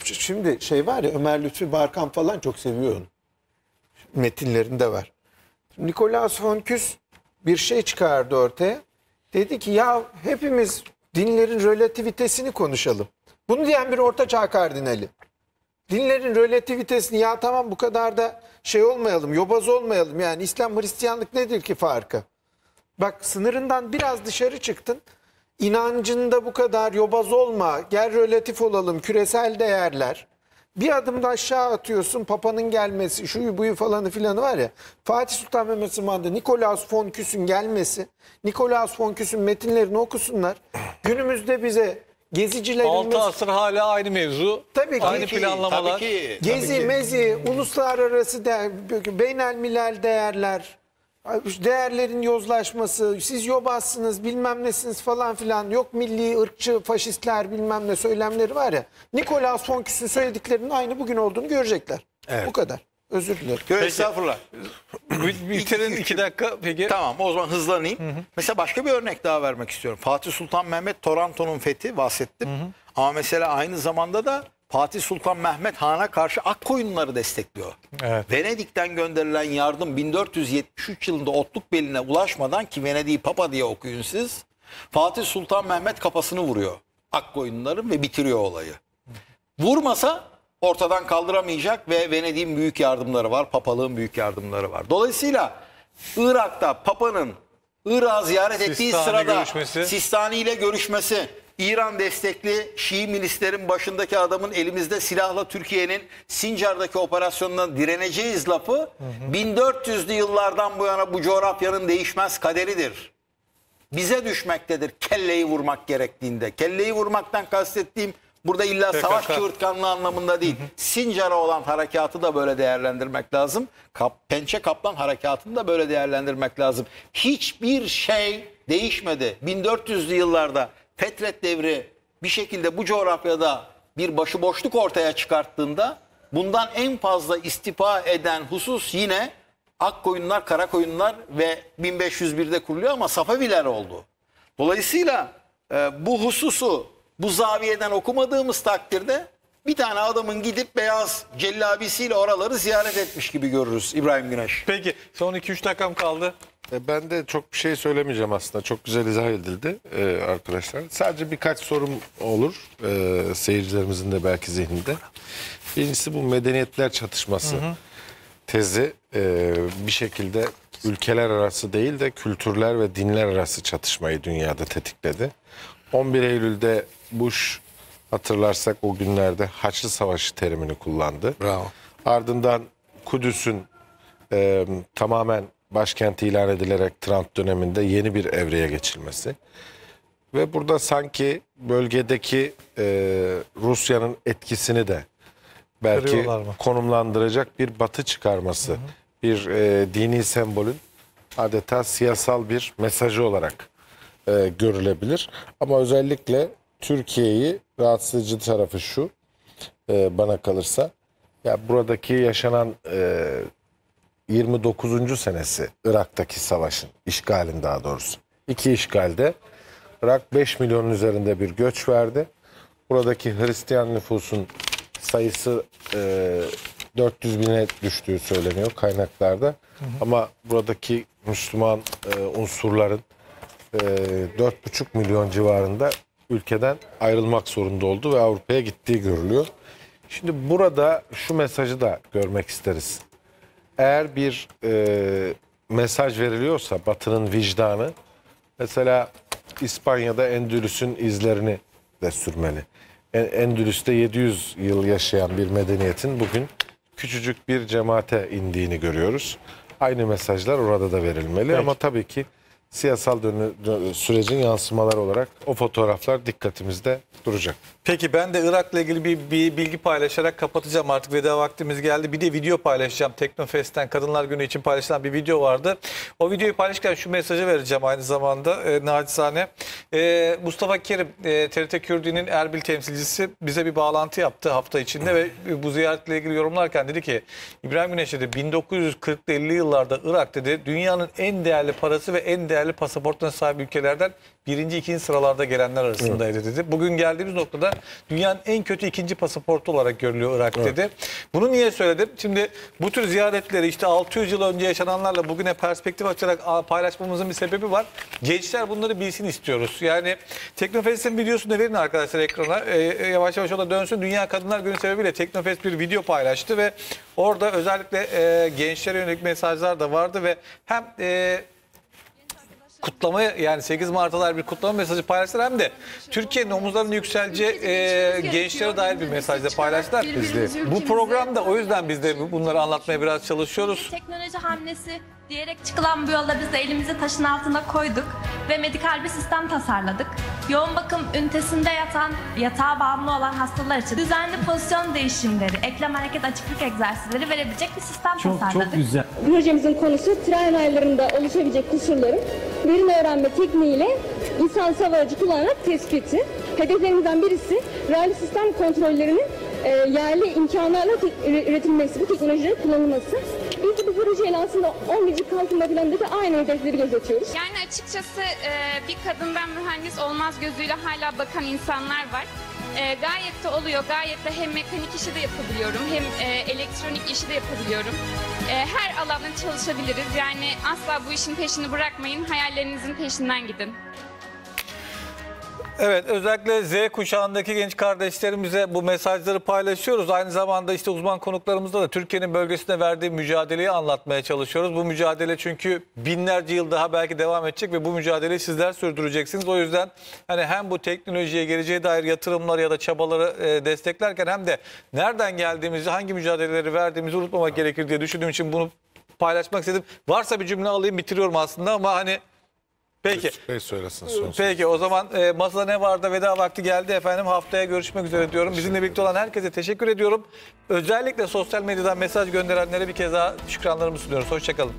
şimdi şey var ya Ömer Lütfi Barkan falan çok seviyor onu. Metinlerinde var. Nikolaus von Küs bir şey çıkardı ortaya. Dedi ki ya hepimiz dinlerin relativitesini konuşalım. Bunu diyen bir ortaçağ kardinali. Dinlerin relativitesini ya tamam bu kadar da şey olmayalım, yobaz olmayalım. Yani İslam Hristiyanlık nedir ki farkı? Bak sınırından biraz dışarı çıktın. İnancında bu kadar yobaz olma, gel relatif olalım, küresel değerler bir adım da aşağı atıyorsun papanın gelmesi şu buyu falanı filanı var ya Fatih Sultan Mehmet zamanında Nikolaus von Fonküs'ün gelmesi Nikolaus von Fonküs'ün metinlerini okusunlar günümüzde bize gezicilerin 6 asır hala aynı mevzu tabii ki, aynı planlamalar tabii ki, tabii gezi mezi uluslararası beynel beynelmilel değerler değerlerin yozlaşması, siz yobazsınız bilmem nesiniz falan filan yok milli ırkçı faşistler bilmem ne söylemleri var ya Nikolaus Fonküs'ün söylediklerinin aynı bugün olduğunu görecekler. Evet. Bu kadar. Özür dilerim. Peki. Estağfurullah. Bitirin iki dakika peki. Tamam o zaman hızlanayım. Hı hı. Mesela başka bir örnek daha vermek istiyorum. Fatih Sultan Mehmet Toronto'nun fethi bahsettim. Hı hı. Ama mesela aynı zamanda da Fatih Sultan Mehmet Han'a karşı Akkoyunları destekliyor. Evet. Venedik'ten gönderilen yardım 1473 yılında Otluk beline ulaşmadan ki Venedik'i Papa diye okuyun siz. Fatih Sultan Mehmet kafasını vuruyor Akkoyunların ve bitiriyor olayı. Vurmasa ortadan kaldıramayacak ve Venedik'in büyük yardımları var, papalığın büyük yardımları var. Dolayısıyla Irak'ta Papa'nın Irak'ı ziyaret ettiği Sistani sırada görüşmesi. Sistani ile görüşmesi İran destekli Şii milislerin başındaki adamın elimizde silahla Türkiye'nin Sincar'daki operasyonuna direneceğiz lafı hı 1400'lü yıllardan bu yana bu coğrafyanın değişmez kaderidir. Bize düşmektedir kelleyi vurmak gerektiğinde. Kelleyi vurmaktan kastettiğim burada illa PKK. savaş çığırtkanlığı anlamında değil. Hı Sincar'a olan harekatı da böyle değerlendirmek lazım. Kap, Pençe Kaplan harekatını da böyle değerlendirmek lazım. Hiçbir şey değişmedi. 1400'lü yıllarda Fetret devri bir şekilde bu coğrafyada bir başıboşluk ortaya çıkarttığında bundan en fazla istifa eden husus yine ak koyunlar Akkoyunlar, koyunlar ve 1501'de kuruluyor ama Safaviler oldu. Dolayısıyla e, bu hususu bu zaviyeden okumadığımız takdirde bir tane adamın gidip beyaz cellabisiyle oraları ziyaret etmiş gibi görürüz İbrahim Güneş. Peki son 2-3 dakikam kaldı. E, ben de çok bir şey söylemeyeceğim aslında. Çok güzel izah edildi e, arkadaşlar. Sadece birkaç sorum olur e, seyircilerimizin de belki zihninde. Birincisi bu medeniyetler çatışması hı hı. tezi bir şekilde ülkeler arası değil de kültürler ve dinler arası çatışmayı dünyada tetikledi. 11 Eylül'de Bush hatırlarsak o günlerde Haçlı Savaşı terimini kullandı. Bravo. Ardından Kudüs'ün e, tamamen başkenti ilan edilerek Trump döneminde yeni bir evreye geçilmesi. Ve burada sanki bölgedeki e, Rusya'nın etkisini de belki konumlandıracak bir batı çıkarması, hı hı. bir e, dini sembolün adeta siyasal bir mesajı olarak e, görülebilir. Ama özellikle Türkiye'yi rahatsız edici tarafı şu e, bana kalırsa. Ya buradaki yaşanan e, 29. senesi Irak'taki savaşın, işgalin daha doğrusu. İki işgalde Irak 5 milyonun üzerinde bir göç verdi. Buradaki Hristiyan nüfusun sayısı e, 400 bine düştüğü söyleniyor kaynaklarda. Hı hı. Ama buradaki Müslüman e, unsurların e, 4,5 milyon civarında ülkeden ayrılmak zorunda oldu ve Avrupa'ya gittiği görülüyor. Şimdi burada şu mesajı da görmek isteriz eğer bir e, mesaj veriliyorsa Batı'nın vicdanı mesela İspanya'da Endülüs'ün izlerini de sürmeli. Endülüs'te 700 yıl yaşayan bir medeniyetin bugün küçücük bir cemaate indiğini görüyoruz. Aynı mesajlar orada da verilmeli Peki. ama tabii ki siyasal dönü, sürecin yansımaları olarak o fotoğraflar dikkatimizde duracak. Peki ben de Irak'la ilgili bir, bir bilgi paylaşarak kapatacağım artık veda vaktimiz geldi. Bir de video paylaşacağım. Teknofest'ten Kadınlar Günü için paylaşılan bir video vardı. O videoyu paylaşırken şu mesajı vereceğim aynı zamanda e, nacizane. E, Mustafa Kerim e, TRT Kürdü'nün Erbil temsilcisi bize bir bağlantı yaptı hafta içinde ve bu ziyaretle ilgili yorumlarken dedi ki İbrahim Güneş dedi 1940'lı 50'li yıllarda Irak dedi dünyanın en değerli parası ve en değerli pasaportuna sahip ülkelerden birinci, ikinci sıralarda gelenler arasındaydı evet. dedi. Bugün geldiğimiz noktada dünyanın en kötü ikinci pasaportu olarak görülüyor Irak evet. dedi. Bunu niye söyledim? Şimdi bu tür ziyaretleri işte 600 yıl önce yaşananlarla bugüne perspektif açarak paylaşmamızın bir sebebi var. Gençler bunları bilsin istiyoruz. Yani Teknofest'in videosunu da verin arkadaşlar ekrana. ee, yavaş yavaş ona dönsün. Dünya Kadınlar Günü sebebiyle Teknofest bir video paylaştı ve orada özellikle e, gençlere yönelik mesajlar da vardı ve hem e, kutlama yani 8 Mart'a dair bir kutlama mesajı paylaştılar hem de Türkiye'nin omuzlarının yükselce e, gençlere dair bir mesaj da paylaştılar. Biz Bu programda o yüzden biz de bunları anlatmaya biraz çalışıyoruz. Teknoloji hamlesi Diyerek çıkılan bu yolla biz de elimizi taşın altına koyduk ve medikal bir sistem tasarladık. Yoğun bakım ünitesinde yatan, yatağa bağımlı olan hastalar için düzenli pozisyon değişimleri, eklem hareket açıklık egzersizleri verebilecek bir sistem çok, tasarladık. Çok güzel. Projemizin konusu tren aylarında oluşabilecek kusurların derin öğrenme tekniğiyle insan savcı kullanarak tespiti. Hedeflerimizden birisi raylı sistem kontrollerinin e, yerli imkanlarla üretilmesi, bu teknolojilerin kullanılması. İyi ki bu projeyle aslında 11. kalkınma planında da aynı hedefleri gözetiyoruz. Yani açıkçası e, bir kadından mühendis olmaz gözüyle hala bakan insanlar var. E, gayet de oluyor. Gayet de hem mekanik işi de yapabiliyorum hem e, elektronik işi de yapabiliyorum. E, her alanda çalışabiliriz. Yani asla bu işin peşini bırakmayın. Hayallerinizin peşinden gidin. Evet özellikle Z kuşağındaki genç kardeşlerimize bu mesajları paylaşıyoruz. Aynı zamanda işte uzman konuklarımızla da Türkiye'nin bölgesine verdiği mücadeleyi anlatmaya çalışıyoruz. Bu mücadele çünkü binlerce yıl daha belki devam edecek ve bu mücadeleyi sizler sürdüreceksiniz. O yüzden hani hem bu teknolojiye geleceğe dair yatırımları ya da çabaları e, desteklerken hem de nereden geldiğimizi, hangi mücadeleleri verdiğimizi unutmamak gerekir diye düşündüğüm için bunu paylaşmak istedim. Varsa bir cümle alayım bitiriyorum aslında ama hani Peki. Bey söylesin son Peki o zaman e, masada ne vardı veda vakti geldi efendim. Haftaya görüşmek üzere diyorum. Bizimle birlikte olan herkese teşekkür ediyorum. Özellikle sosyal medyadan mesaj gönderenlere bir kez daha şükranlarımı sunuyoruz. Hoşçakalın.